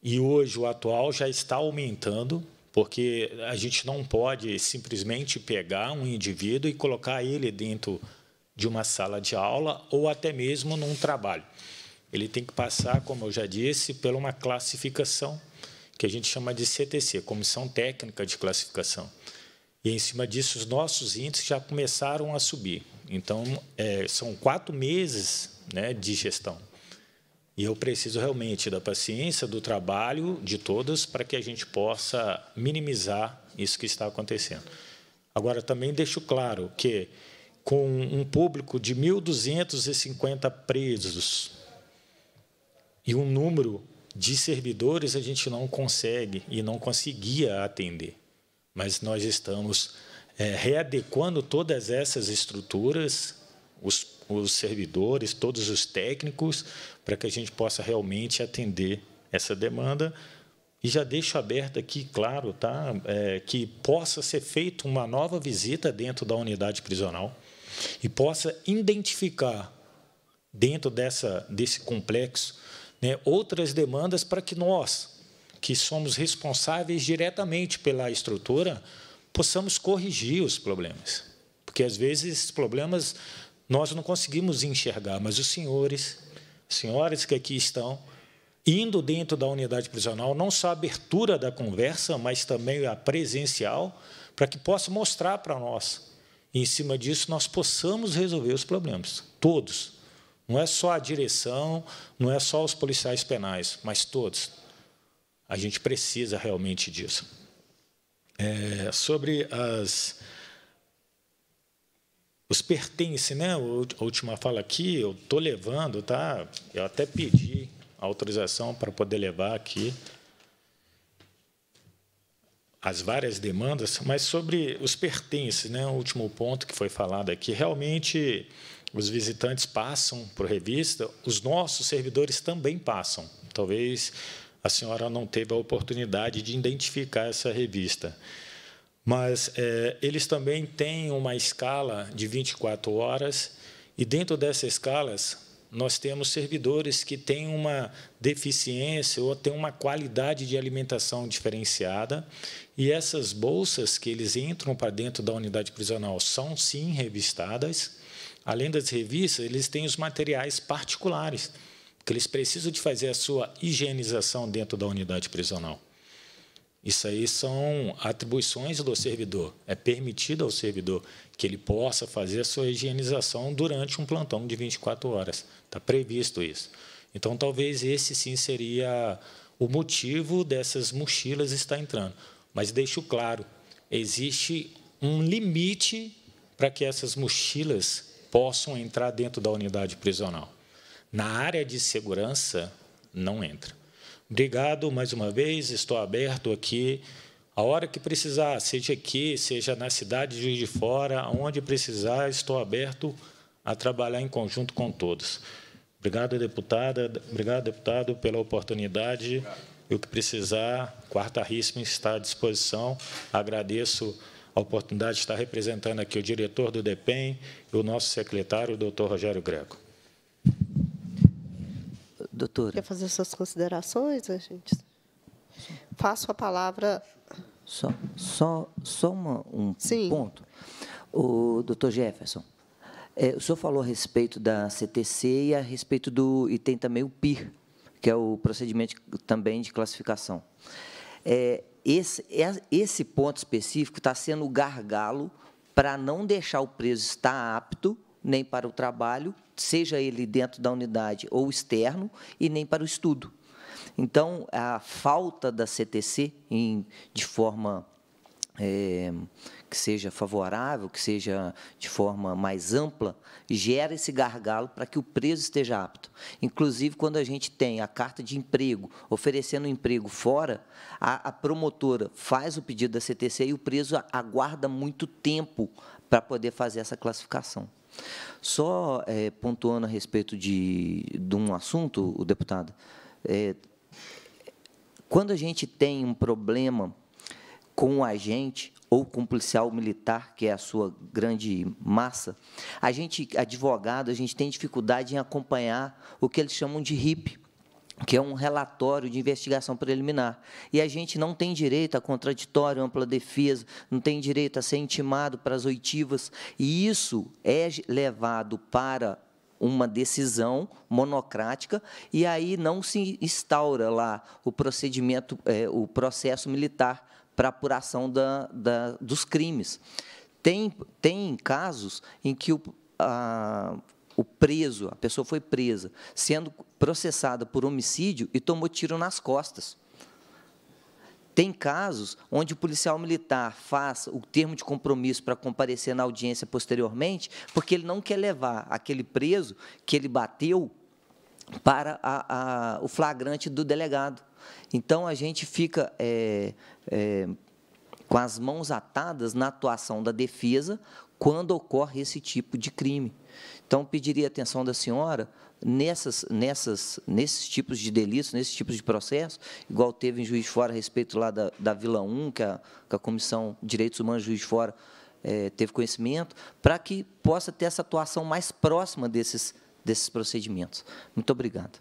e hoje o atual, já está aumentando, porque a gente não pode simplesmente pegar um indivíduo e colocar ele dentro de uma sala de aula ou até mesmo num trabalho ele tem que passar, como eu já disse, por uma classificação que a gente chama de CTC, Comissão Técnica de Classificação. E em cima disso, os nossos índices já começaram a subir. Então, é, são quatro meses né, de gestão. E eu preciso realmente da paciência, do trabalho de todos, para que a gente possa minimizar isso que está acontecendo. Agora, também deixo claro que, com um público de 1.250 presos e um número de servidores a gente não consegue e não conseguia atender. Mas nós estamos é, readequando todas essas estruturas, os, os servidores, todos os técnicos, para que a gente possa realmente atender essa demanda. E já deixo aberto aqui, claro, tá, é, que possa ser feita uma nova visita dentro da unidade prisional e possa identificar dentro dessa, desse complexo né, outras demandas para que nós, que somos responsáveis diretamente pela estrutura, possamos corrigir os problemas. Porque, às vezes, esses problemas nós não conseguimos enxergar, mas os senhores, senhoras que aqui estão, indo dentro da unidade prisional, não só a abertura da conversa, mas também a presencial, para que possa mostrar para nós. E, em cima disso, nós possamos resolver os problemas, todos. Não é só a direção, não é só os policiais penais, mas todos. A gente precisa realmente disso. É, sobre as, os pertences, né? A última fala aqui, eu tô levando, tá? Eu até pedi autorização para poder levar aqui as várias demandas, mas sobre os pertences, né? O último ponto que foi falado aqui, realmente os visitantes passam por revista, os nossos servidores também passam. Talvez a senhora não teve a oportunidade de identificar essa revista. Mas é, eles também têm uma escala de 24 horas, e dentro dessas escalas, nós temos servidores que têm uma deficiência ou têm uma qualidade de alimentação diferenciada, e essas bolsas que eles entram para dentro da unidade prisional são sim revistadas, Além das revistas, eles têm os materiais particulares, que eles precisam de fazer a sua higienização dentro da unidade prisional. Isso aí são atribuições do servidor. É permitido ao servidor que ele possa fazer a sua higienização durante um plantão de 24 horas. Está previsto isso. Então, talvez esse sim seria o motivo dessas mochilas estar entrando. Mas deixo claro, existe um limite para que essas mochilas possam entrar dentro da unidade prisional. Na área de segurança, não entra. Obrigado mais uma vez, estou aberto aqui a hora que precisar, seja aqui, seja na cidade de Fora, onde precisar, estou aberto a trabalhar em conjunto com todos. Obrigado, deputada, obrigado, deputado, pela oportunidade. E o que precisar, quarta RISM está à disposição. Agradeço a oportunidade de estar representando aqui o diretor do DEPEN e o nosso secretário, o doutor Rogério Greco. Doutor. Quer fazer suas considerações, a né, gente? Faço a palavra. Só, só, só uma, um Sim. ponto. O doutor Jefferson, é, o senhor falou a respeito da CTC e a respeito do. e tem também o PIR, que é o procedimento também de classificação. É, esse, é, esse ponto específico está sendo o gargalo para não deixar o preso estar apto nem para o trabalho, seja ele dentro da unidade ou externo, e nem para o estudo. Então, a falta da CTC em, de forma é, que seja favorável, que seja de forma mais ampla, gera esse gargalo para que o preso esteja apto. Inclusive, quando a gente tem a carta de emprego oferecendo um emprego fora, a, a promotora faz o pedido da CTC e o preso aguarda muito tempo para poder fazer essa classificação. Só é, pontuando a respeito de, de um assunto, o deputado, é, quando a gente tem um problema com o agente ou com o policial militar, que é a sua grande massa, a gente, advogado, a gente tem dificuldade em acompanhar o que eles chamam de RIP, que é um relatório de investigação preliminar. E a gente não tem direito a contraditório, ampla defesa, não tem direito a ser intimado para as oitivas, e isso é levado para uma decisão monocrática e aí não se instaura lá o procedimento, é, o processo militar, para apuração da, da, dos crimes. Tem, tem casos em que o, a, o preso, a pessoa foi presa, sendo processada por homicídio e tomou tiro nas costas. Tem casos onde o policial militar faz o termo de compromisso para comparecer na audiência posteriormente, porque ele não quer levar aquele preso que ele bateu para a, a, o flagrante do delegado. Então a gente fica é, é, com as mãos atadas na atuação da defesa quando ocorre esse tipo de crime. Então pediria atenção da senhora nessas, nessas, nesses tipos de delitos, nesses tipos de processos, igual teve em Juiz de Fora a respeito lá da, da Vila 1, que a, que a Comissão de Direitos Humanos Juiz de Fora é, teve conhecimento, para que possa ter essa atuação mais próxima desses, desses procedimentos. Muito obrigado.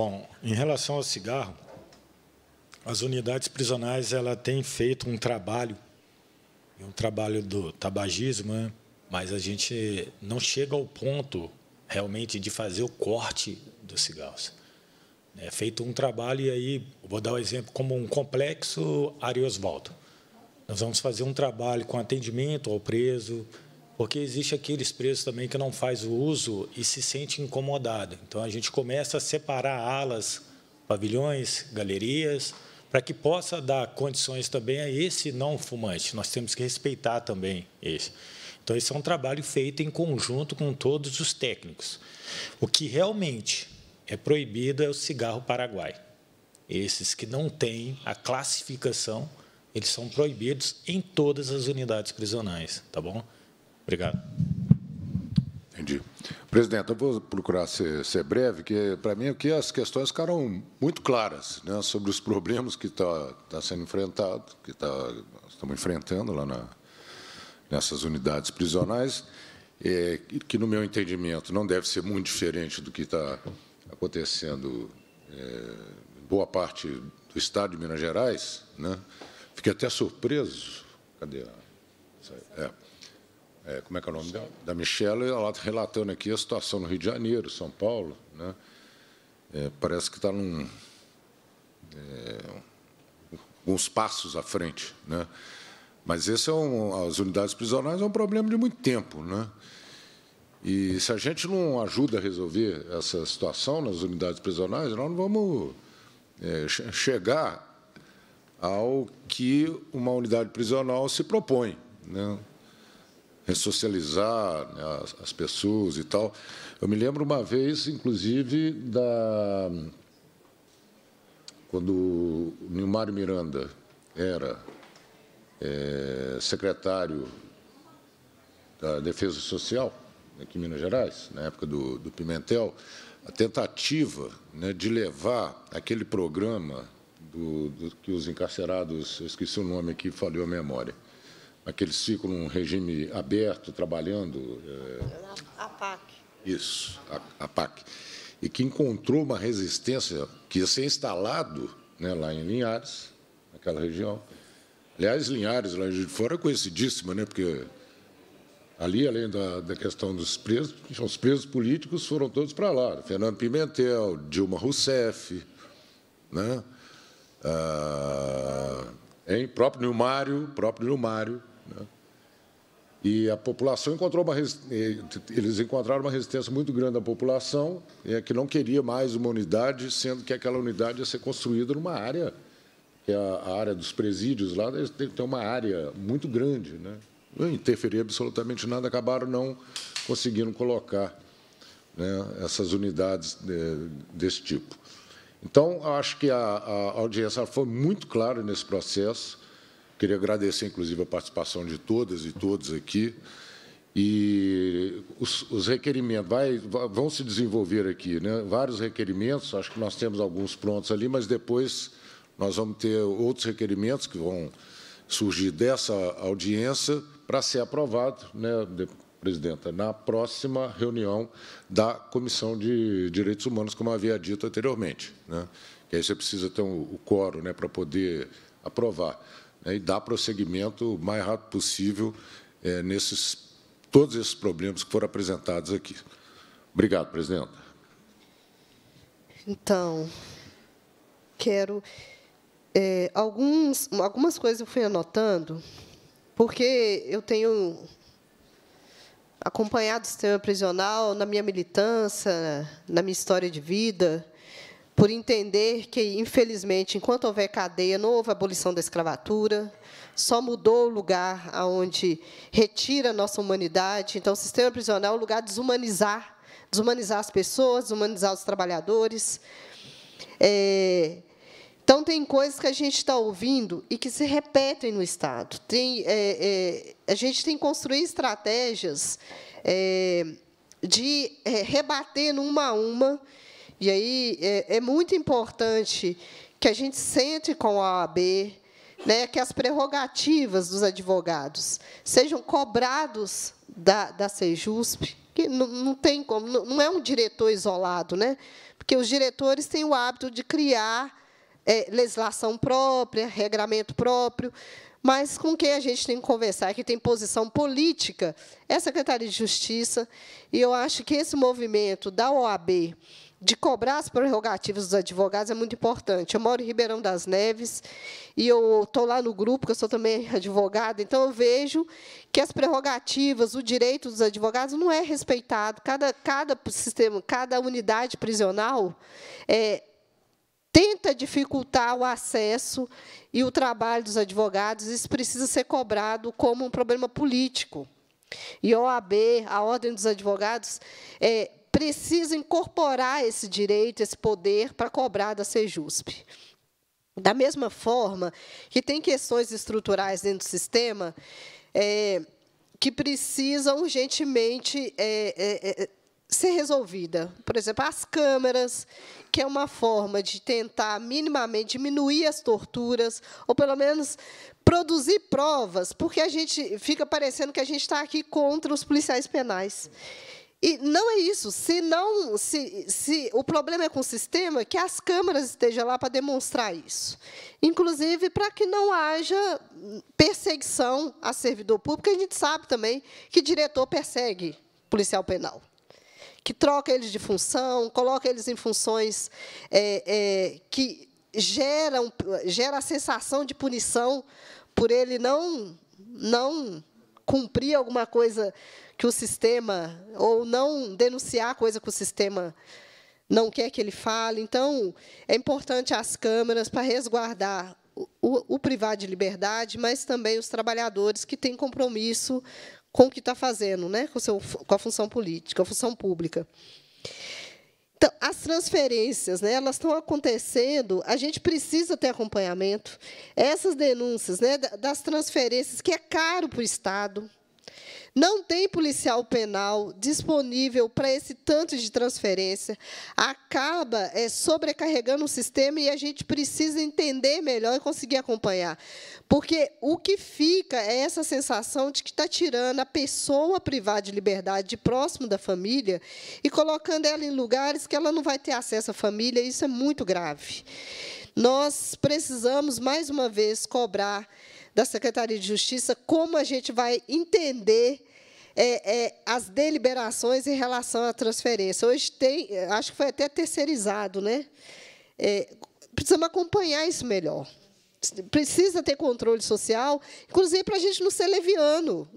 Bom, em relação ao cigarro, as unidades prisionais ela tem feito um trabalho, um trabalho do tabagismo, né? mas a gente não chega ao ponto realmente de fazer o corte dos cigarros. É feito um trabalho e aí vou dar o um exemplo como um complexo Osvaldo. Nós vamos fazer um trabalho com atendimento ao preso, porque existe aqueles presos também que não faz o uso e se sente incomodado. Então a gente começa a separar alas, pavilhões, galerias, para que possa dar condições também a esse não fumante. Nós temos que respeitar também esse. Então esse é um trabalho feito em conjunto com todos os técnicos. O que realmente é proibido é o cigarro paraguai. Esses que não têm a classificação, eles são proibidos em todas as unidades prisionais, tá bom? Obrigado. Entendi. Presidente, eu vou procurar ser, ser breve, porque para mim aqui as questões ficaram muito claras né, sobre os problemas que está tá sendo enfrentado, que tá, estamos enfrentando lá na, nessas unidades prisionais, é, que, no meu entendimento, não deve ser muito diferente do que está acontecendo é, em boa parte do Estado de Minas Gerais. Né? Fiquei até surpreso. Cadê? É é, como é que é o nome Da Michelle, ela tá relatando aqui a situação no Rio de Janeiro, São Paulo. Né? É, parece que está num. É, alguns passos à frente. Né? Mas esse é um, as unidades prisionais é um problema de muito tempo. Né? E se a gente não ajuda a resolver essa situação nas unidades prisionais, nós não vamos é, chegar ao que uma unidade prisional se propõe. Né? ressocializar né, as, as pessoas e tal. Eu me lembro uma vez, inclusive, da quando o Nilmário Miranda era é, secretário da Defesa Social né, aqui em Minas Gerais, na época do, do Pimentel, a tentativa né, de levar aquele programa do, do, que os encarcerados, eu esqueci o nome aqui, falhou a memória, aquele ciclo num regime aberto, trabalhando. É... A PAC. Isso, a, a PAC. E que encontrou uma resistência que ia ser instalado né, lá em Linhares, naquela região. Aliás, Linhares, lá de fora, é conhecidíssima, né, porque Ali, além da, da, questão dos presos, os presos políticos foram todos para lá. Fernando Pimentel, Dilma Rousseff, né? ah, em próprio Nilmário, próprio Nilmário, e a população encontrou uma eh, eles encontraram uma resistência muito grande da população, eh, que não queria mais uma unidade, sendo que aquela unidade ia ser construída numa área, que é a área dos presídios lá, tem uma área muito grande. Né? Não interferia absolutamente nada, acabaram não conseguindo colocar né, essas unidades eh, desse tipo. Então, acho que a, a audiência foi muito clara nesse processo, Queria agradecer, inclusive, a participação de todas e todos aqui. E os, os requerimentos vai, vão se desenvolver aqui, né? vários requerimentos, acho que nós temos alguns prontos ali, mas depois nós vamos ter outros requerimentos que vão surgir dessa audiência para ser aprovado, né, presidenta, na próxima reunião da Comissão de Direitos Humanos, como havia dito anteriormente. Né? Que aí você precisa ter um, o quórum né, para poder aprovar né, e dar prosseguimento o mais rápido possível é, nesses todos esses problemas que foram apresentados aqui. Obrigado, presidente. Então, quero é, alguns, algumas coisas eu fui anotando, porque eu tenho acompanhado o sistema prisional na minha militância, na minha história de vida por entender que, infelizmente, enquanto houver cadeia, não houve abolição da escravatura, só mudou o lugar aonde retira a nossa humanidade. Então, o sistema prisional é o lugar de desumanizar, desumanizar as pessoas, desumanizar os trabalhadores. É, então, tem coisas que a gente está ouvindo e que se repetem no Estado. Tem, é, é, a gente tem que construir estratégias é, de é, rebater numa a uma e aí é, é muito importante que a gente sente com a OAB, né, que as prerrogativas dos advogados sejam cobrados da, da Sejusp, que não, não tem como, não é um diretor isolado, né? porque os diretores têm o hábito de criar é, legislação própria, regramento próprio, mas com quem a gente tem que conversar, que tem posição política, é a Secretaria de Justiça, e eu acho que esse movimento da OAB de cobrar as prerrogativas dos advogados é muito importante. Eu moro em Ribeirão das Neves e eu estou lá no grupo, que eu sou também advogada, então eu vejo que as prerrogativas, o direito dos advogados não é respeitado. Cada, cada sistema, cada unidade prisional é, tenta dificultar o acesso e o trabalho dos advogados. Isso precisa ser cobrado como um problema político. E a OAB, a Ordem dos Advogados, é, precisa incorporar esse direito, esse poder, para cobrar da Sejusp. Da mesma forma que tem questões estruturais dentro do sistema é, que precisam urgentemente é, é, é, ser resolvida. Por exemplo, as câmeras, que é uma forma de tentar minimamente diminuir as torturas, ou pelo menos produzir provas, porque a gente fica parecendo que a gente está aqui contra os policiais penais. E não é isso. Se não, se, se o problema é com o sistema, que as câmaras estejam lá para demonstrar isso. Inclusive para que não haja perseguição a servidor público, a gente sabe também que diretor persegue policial penal, que troca eles de função, coloca eles em funções é, é, que geram gera a sensação de punição por ele não não cumprir alguma coisa que o sistema, ou não denunciar coisa que o sistema não quer que ele fale. Então, é importante as câmaras para resguardar o, o, o privado de liberdade, mas também os trabalhadores que têm compromisso com o que está fazendo, né? com, seu, com a função política, a função pública. Então, as transferências, né, elas estão acontecendo, a gente precisa ter acompanhamento. Essas denúncias né, das transferências, que é caro para o Estado, não tem policial penal disponível para esse tanto de transferência. Acaba é, sobrecarregando o sistema e a gente precisa entender melhor e conseguir acompanhar. Porque o que fica é essa sensação de que está tirando a pessoa privada de liberdade de próximo da família e colocando ela em lugares que ela não vai ter acesso à família. Isso é muito grave. Nós precisamos, mais uma vez, cobrar da Secretaria de Justiça, como a gente vai entender é, é, as deliberações em relação à transferência. Hoje tem, acho que foi até terceirizado, né? É, precisamos acompanhar isso melhor. Precisa ter controle social, inclusive para a gente não ser leviano.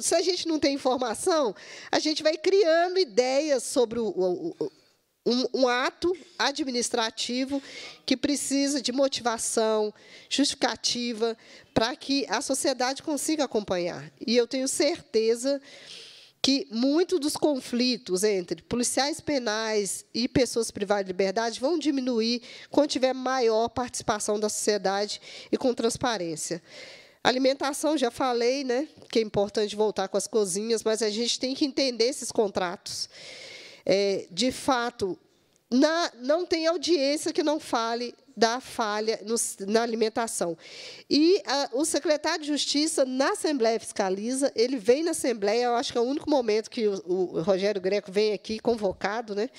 se a gente não tem informação, a gente vai criando ideias sobre o, o, um, um, ato administrativo que precisa de motivação, justificativa, para que a sociedade consiga acompanhar. E eu tenho certeza que muitos dos conflitos entre policiais penais e pessoas privadas de liberdade vão diminuir quando tiver maior participação da sociedade e com transparência. Alimentação, já falei, né, que é importante voltar com as cozinhas, mas a gente tem que entender esses contratos é, de fato, na, não tem audiência que não fale da falha no, na alimentação. E a, o secretário de Justiça, na Assembleia Fiscaliza, ele vem na Assembleia, eu acho que é o único momento que o, o Rogério Greco vem aqui convocado, né?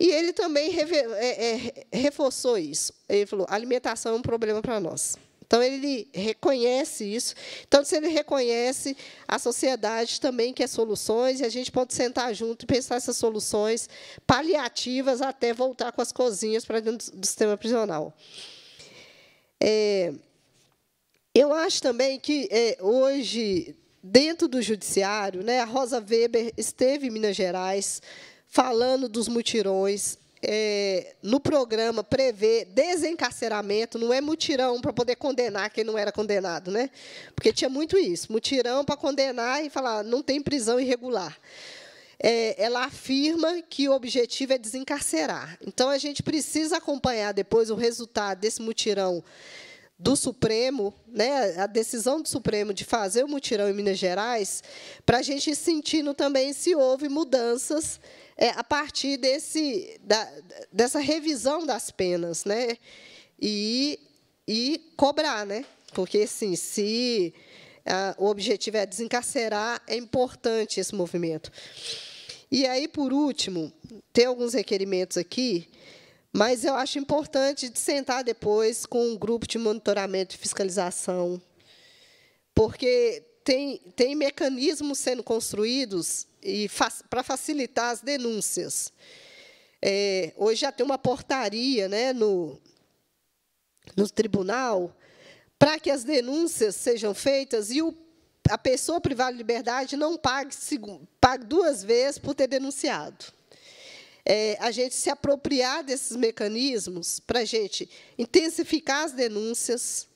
E ele também é, é, reforçou isso. Ele falou: alimentação é um problema para nós. Então, ele reconhece isso. Então, se ele reconhece, a sociedade também quer soluções, e a gente pode sentar junto e pensar essas soluções paliativas até voltar com as cozinhas para dentro do sistema prisional. É, eu acho também que, é, hoje, dentro do judiciário, né, a Rosa Weber esteve em Minas Gerais falando dos mutirões, é, no programa prevê desencarceramento, não é mutirão para poder condenar quem não era condenado, né? Porque tinha muito isso, mutirão para condenar e falar não tem prisão irregular. É, ela afirma que o objetivo é desencarcerar. Então a gente precisa acompanhar depois o resultado desse mutirão do Supremo, né, a decisão do Supremo de fazer o mutirão em Minas Gerais, para a gente sentindo também se houve mudanças é, a partir desse, da, dessa revisão das penas, né? E, e cobrar, né? Porque, assim, se a, o objetivo é desencarcerar, é importante esse movimento. E aí, por último, tem alguns requerimentos aqui, mas eu acho importante de sentar depois com um grupo de monitoramento e fiscalização, porque tem, tem mecanismos sendo construídos e para facilitar as denúncias. É, hoje já tem uma portaria né, no, no tribunal para que as denúncias sejam feitas e o, a pessoa privada de liberdade não pague, pague duas vezes por ter denunciado. É, a gente se apropriar desses mecanismos para a gente intensificar as denúncias,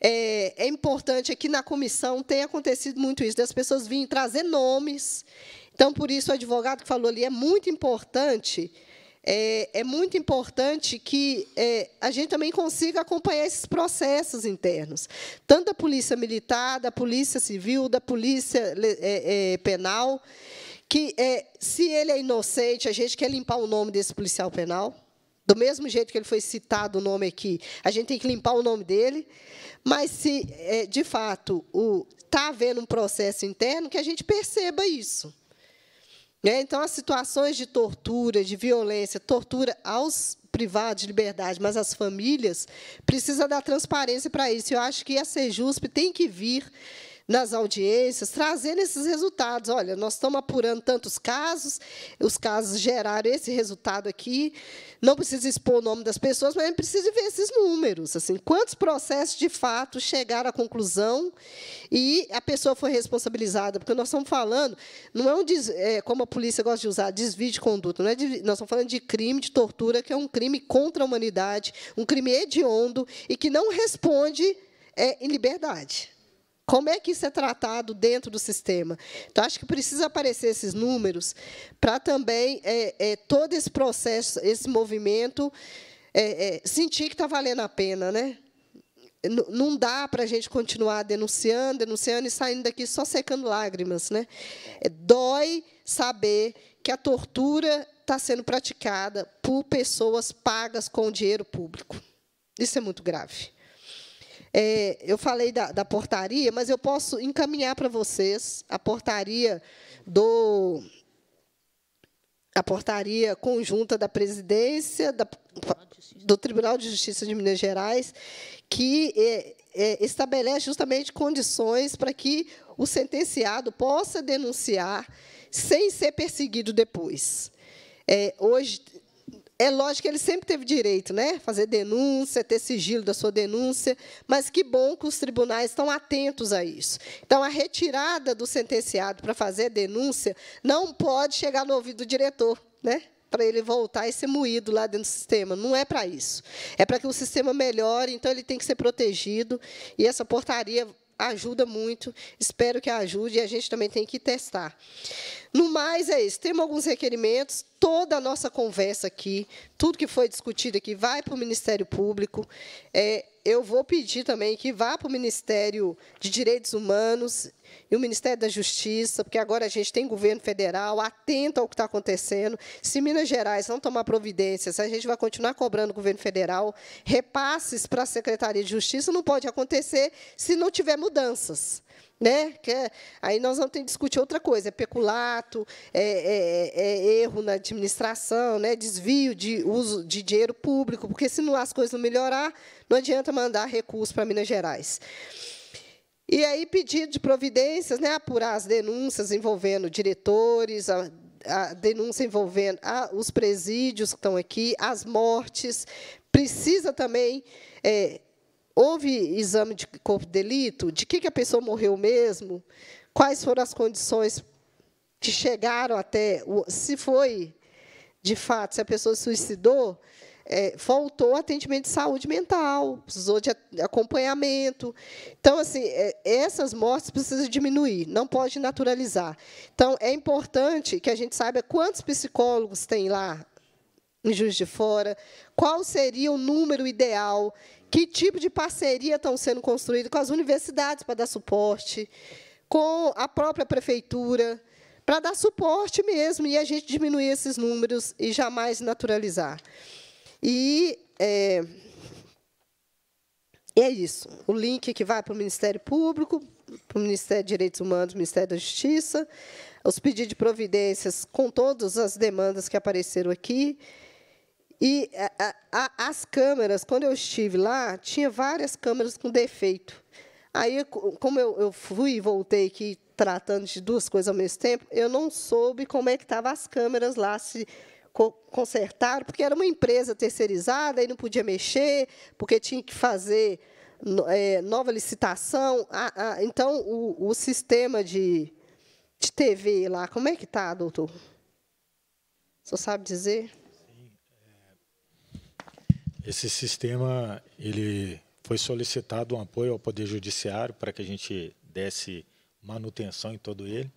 é, é importante aqui na comissão tem acontecido muito isso, das pessoas virem trazer nomes. Então, por isso, o advogado que falou ali é muito importante. É, é muito importante que é, a gente também consiga acompanhar esses processos internos, tanto da polícia militar, da polícia civil, da polícia é, é, penal, que é, se ele é inocente, a gente quer limpar o nome desse policial penal, do mesmo jeito que ele foi citado o nome aqui, a gente tem que limpar o nome dele, mas se, é, de fato, está havendo um processo interno, que a gente perceba isso. Né? Então, as situações de tortura, de violência, tortura aos privados de liberdade, mas as famílias, precisa dar transparência para isso. Eu acho que a Sejusp tem que vir nas audiências, trazendo esses resultados. Olha, nós estamos apurando tantos casos, os casos geraram esse resultado aqui. Não precisa expor o nome das pessoas, mas precisa ver esses números. Assim, quantos processos de fato chegaram à conclusão e a pessoa foi responsabilizada? Porque nós estamos falando, não é um des, é, como a polícia gosta de usar, desvio de conduta. Não é de, nós estamos falando de crime de tortura, que é um crime contra a humanidade, um crime hediondo e que não responde é, em liberdade. Como é que isso é tratado dentro do sistema? Então, acho que precisa aparecer esses números para também é, é, todo esse processo, esse movimento, é, é sentir que está valendo a pena. Né? não dá para a gente continuar denunciando, denunciando e saindo daqui só secando lágrimas. Né? É, dói saber que a tortura está sendo praticada por pessoas pagas com dinheiro público. Isso é muito grave. É, eu falei da, da, portaria, mas eu posso encaminhar para vocês a portaria do a portaria conjunta da presidência da, do Tribunal de Justiça de Minas Gerais que é, é, estabelece justamente condições para que o sentenciado possa denunciar sem ser perseguido depois. É, hoje é lógico que ele sempre teve direito, né? Fazer denúncia, ter sigilo da sua denúncia, mas que bom que os tribunais estão atentos a isso. Então, a retirada do sentenciado para fazer denúncia não pode chegar no ouvido do diretor, né? para ele voltar e ser moído lá dentro do sistema. Não é para isso. É para que o sistema melhore, então ele tem que ser protegido. E essa portaria ajuda muito. Espero que ajude e a gente também tem que testar. No mais, é isso. Temos alguns requerimentos. Toda a nossa conversa aqui, tudo que foi discutido aqui, vai para o Ministério Público. É, eu vou pedir também que vá para o Ministério de Direitos Humanos e o Ministério da Justiça, porque agora a gente tem governo federal atento ao que está acontecendo. Se Minas Gerais não tomar providências, a gente vai continuar cobrando o governo federal. Repasses para a Secretaria de Justiça não pode acontecer se não tiver mudanças. Né? Que é, aí nós vamos ter que discutir outra coisa, é peculato, é é, é, é, erro na administração, né? desvio de uso de dinheiro público, porque se não, as coisas não melhorar, não adianta mandar recursos para Minas Gerais. E aí pedido de providências, né? apurar as denúncias envolvendo diretores, a, a denúncia envolvendo a, os presídios que estão aqui, as mortes. Precisa também é, Houve exame de corpo de delito? De que, que a pessoa morreu mesmo? Quais foram as condições que chegaram até. Se foi, de fato, se a pessoa suicidou, é, faltou atendimento de saúde mental, precisou de acompanhamento. Então, assim, é, essas mortes precisam diminuir, não pode naturalizar. Então, é importante que a gente saiba quantos psicólogos tem lá em Juiz de Fora, qual seria o número ideal que tipo de parceria estão sendo construídas com as universidades para dar suporte, com a própria prefeitura, para dar suporte mesmo, e a gente diminuir esses números e jamais naturalizar. E é, é isso. O link que vai para o Ministério Público, para o Ministério de Direitos Humanos, Ministério da Justiça, os pedidos de providências com todas as demandas que apareceram aqui, e a, é, é, a, as câmeras, quando eu estive lá, tinha várias câmeras com defeito. Aí, como eu, eu fui e voltei aqui tratando de duas coisas ao mesmo tempo, eu não soube como é que estavam as câmeras lá, se co consertaram, porque era uma empresa terceirizada e não podia mexer, porque tinha que fazer é, nova licitação. Ah, ah, então, o, o sistema de, de TV lá, como é que está, doutor? senhor sabe dizer? Esse sistema ele foi solicitado um apoio ao Poder Judiciário para que a gente desse manutenção em todo ele.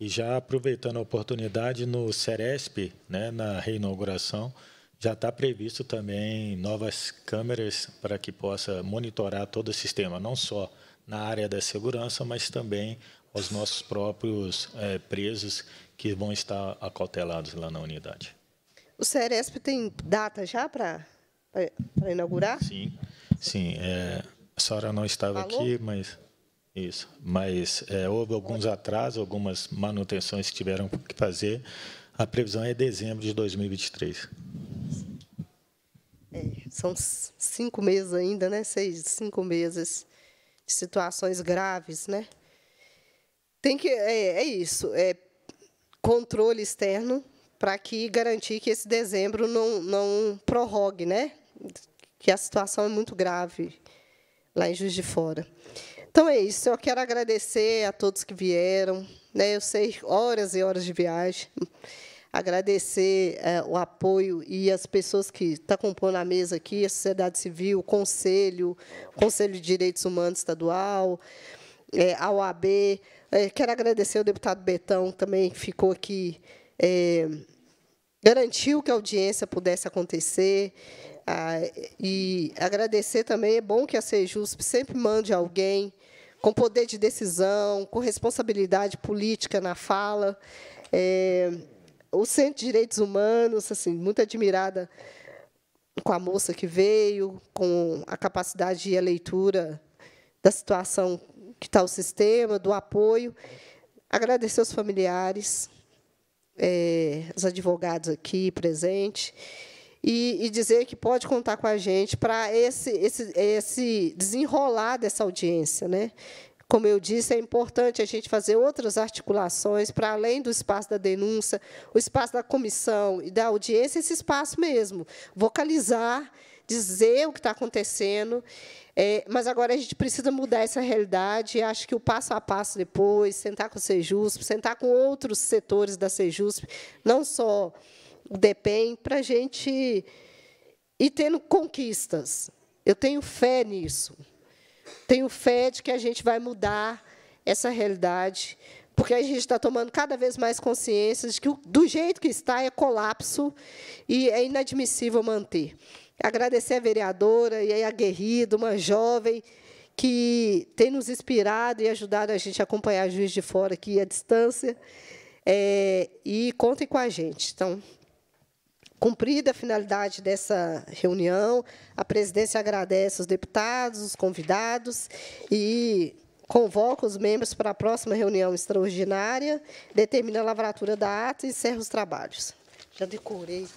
E já aproveitando a oportunidade, no Ceresp, né, na reinauguração, já está previsto também novas câmeras para que possa monitorar todo o sistema, não só na área da segurança, mas também os nossos próprios é, presos que vão estar acautelados lá na unidade. O Ceresp tem data já para para inaugurar? Sim, sim. É, a senhora não estava Falou? aqui, mas isso. Mas é, houve alguns atrasos, algumas manutenções que tiveram que fazer. A previsão é dezembro de 2023. É, são cinco meses ainda, né? Seis, cinco meses de situações graves, né? Tem que é, é isso, é controle externo para que garantir que esse dezembro não, não prorrogue, né? que a situação é muito grave lá em Juiz de Fora. Então é isso. Eu quero agradecer a todos que vieram. Né? Eu sei horas e horas de viagem. Agradecer é, o apoio e as pessoas que estão tá compondo a mesa aqui, a sociedade civil, o conselho, o Conselho de Direitos Humanos Estadual, é, a OAB. É, quero agradecer ao deputado Betão, que também ficou aqui, é, garantiu que a audiência pudesse acontecer. Ah, e agradecer também, é bom que a CEJUSP sempre mande alguém com poder de decisão, com responsabilidade política na fala. É, o Centro de Direitos Humanos, assim, muito admirada com a moça que veio, com a capacidade e a leitura da situação que está o sistema, do apoio. Agradecer os familiares, é, os advogados aqui presentes e, e dizer que pode contar com a gente para esse, esse, esse desenrolar dessa audiência. Né? Como eu disse, é importante a gente fazer outras articulações para além do espaço da denúncia, o espaço da comissão e da audiência, esse espaço mesmo. Vocalizar, dizer o que está acontecendo. É, mas agora a gente precisa mudar essa realidade. E acho que o passo a passo depois, sentar com o Sejusp, sentar com outros setores da Sejusp, não só DEPEN, para a gente ir tendo conquistas. Eu tenho fé nisso. Tenho fé de que a gente vai mudar essa realidade, porque a gente está tomando cada vez mais consciência de que, do jeito que está, é colapso e é inadmissível manter. Agradecer à vereadora e a aguerrida, uma jovem que tem nos inspirado e ajudado a gente a acompanhar a Juiz de Fora aqui à distância. É, e contem com a gente. Então, Cumprida a finalidade dessa reunião, a presidência agradece os deputados, os convidados e convoca os membros para a próxima reunião extraordinária, determina a lavratura da ata e encerra os trabalhos. Já decorei.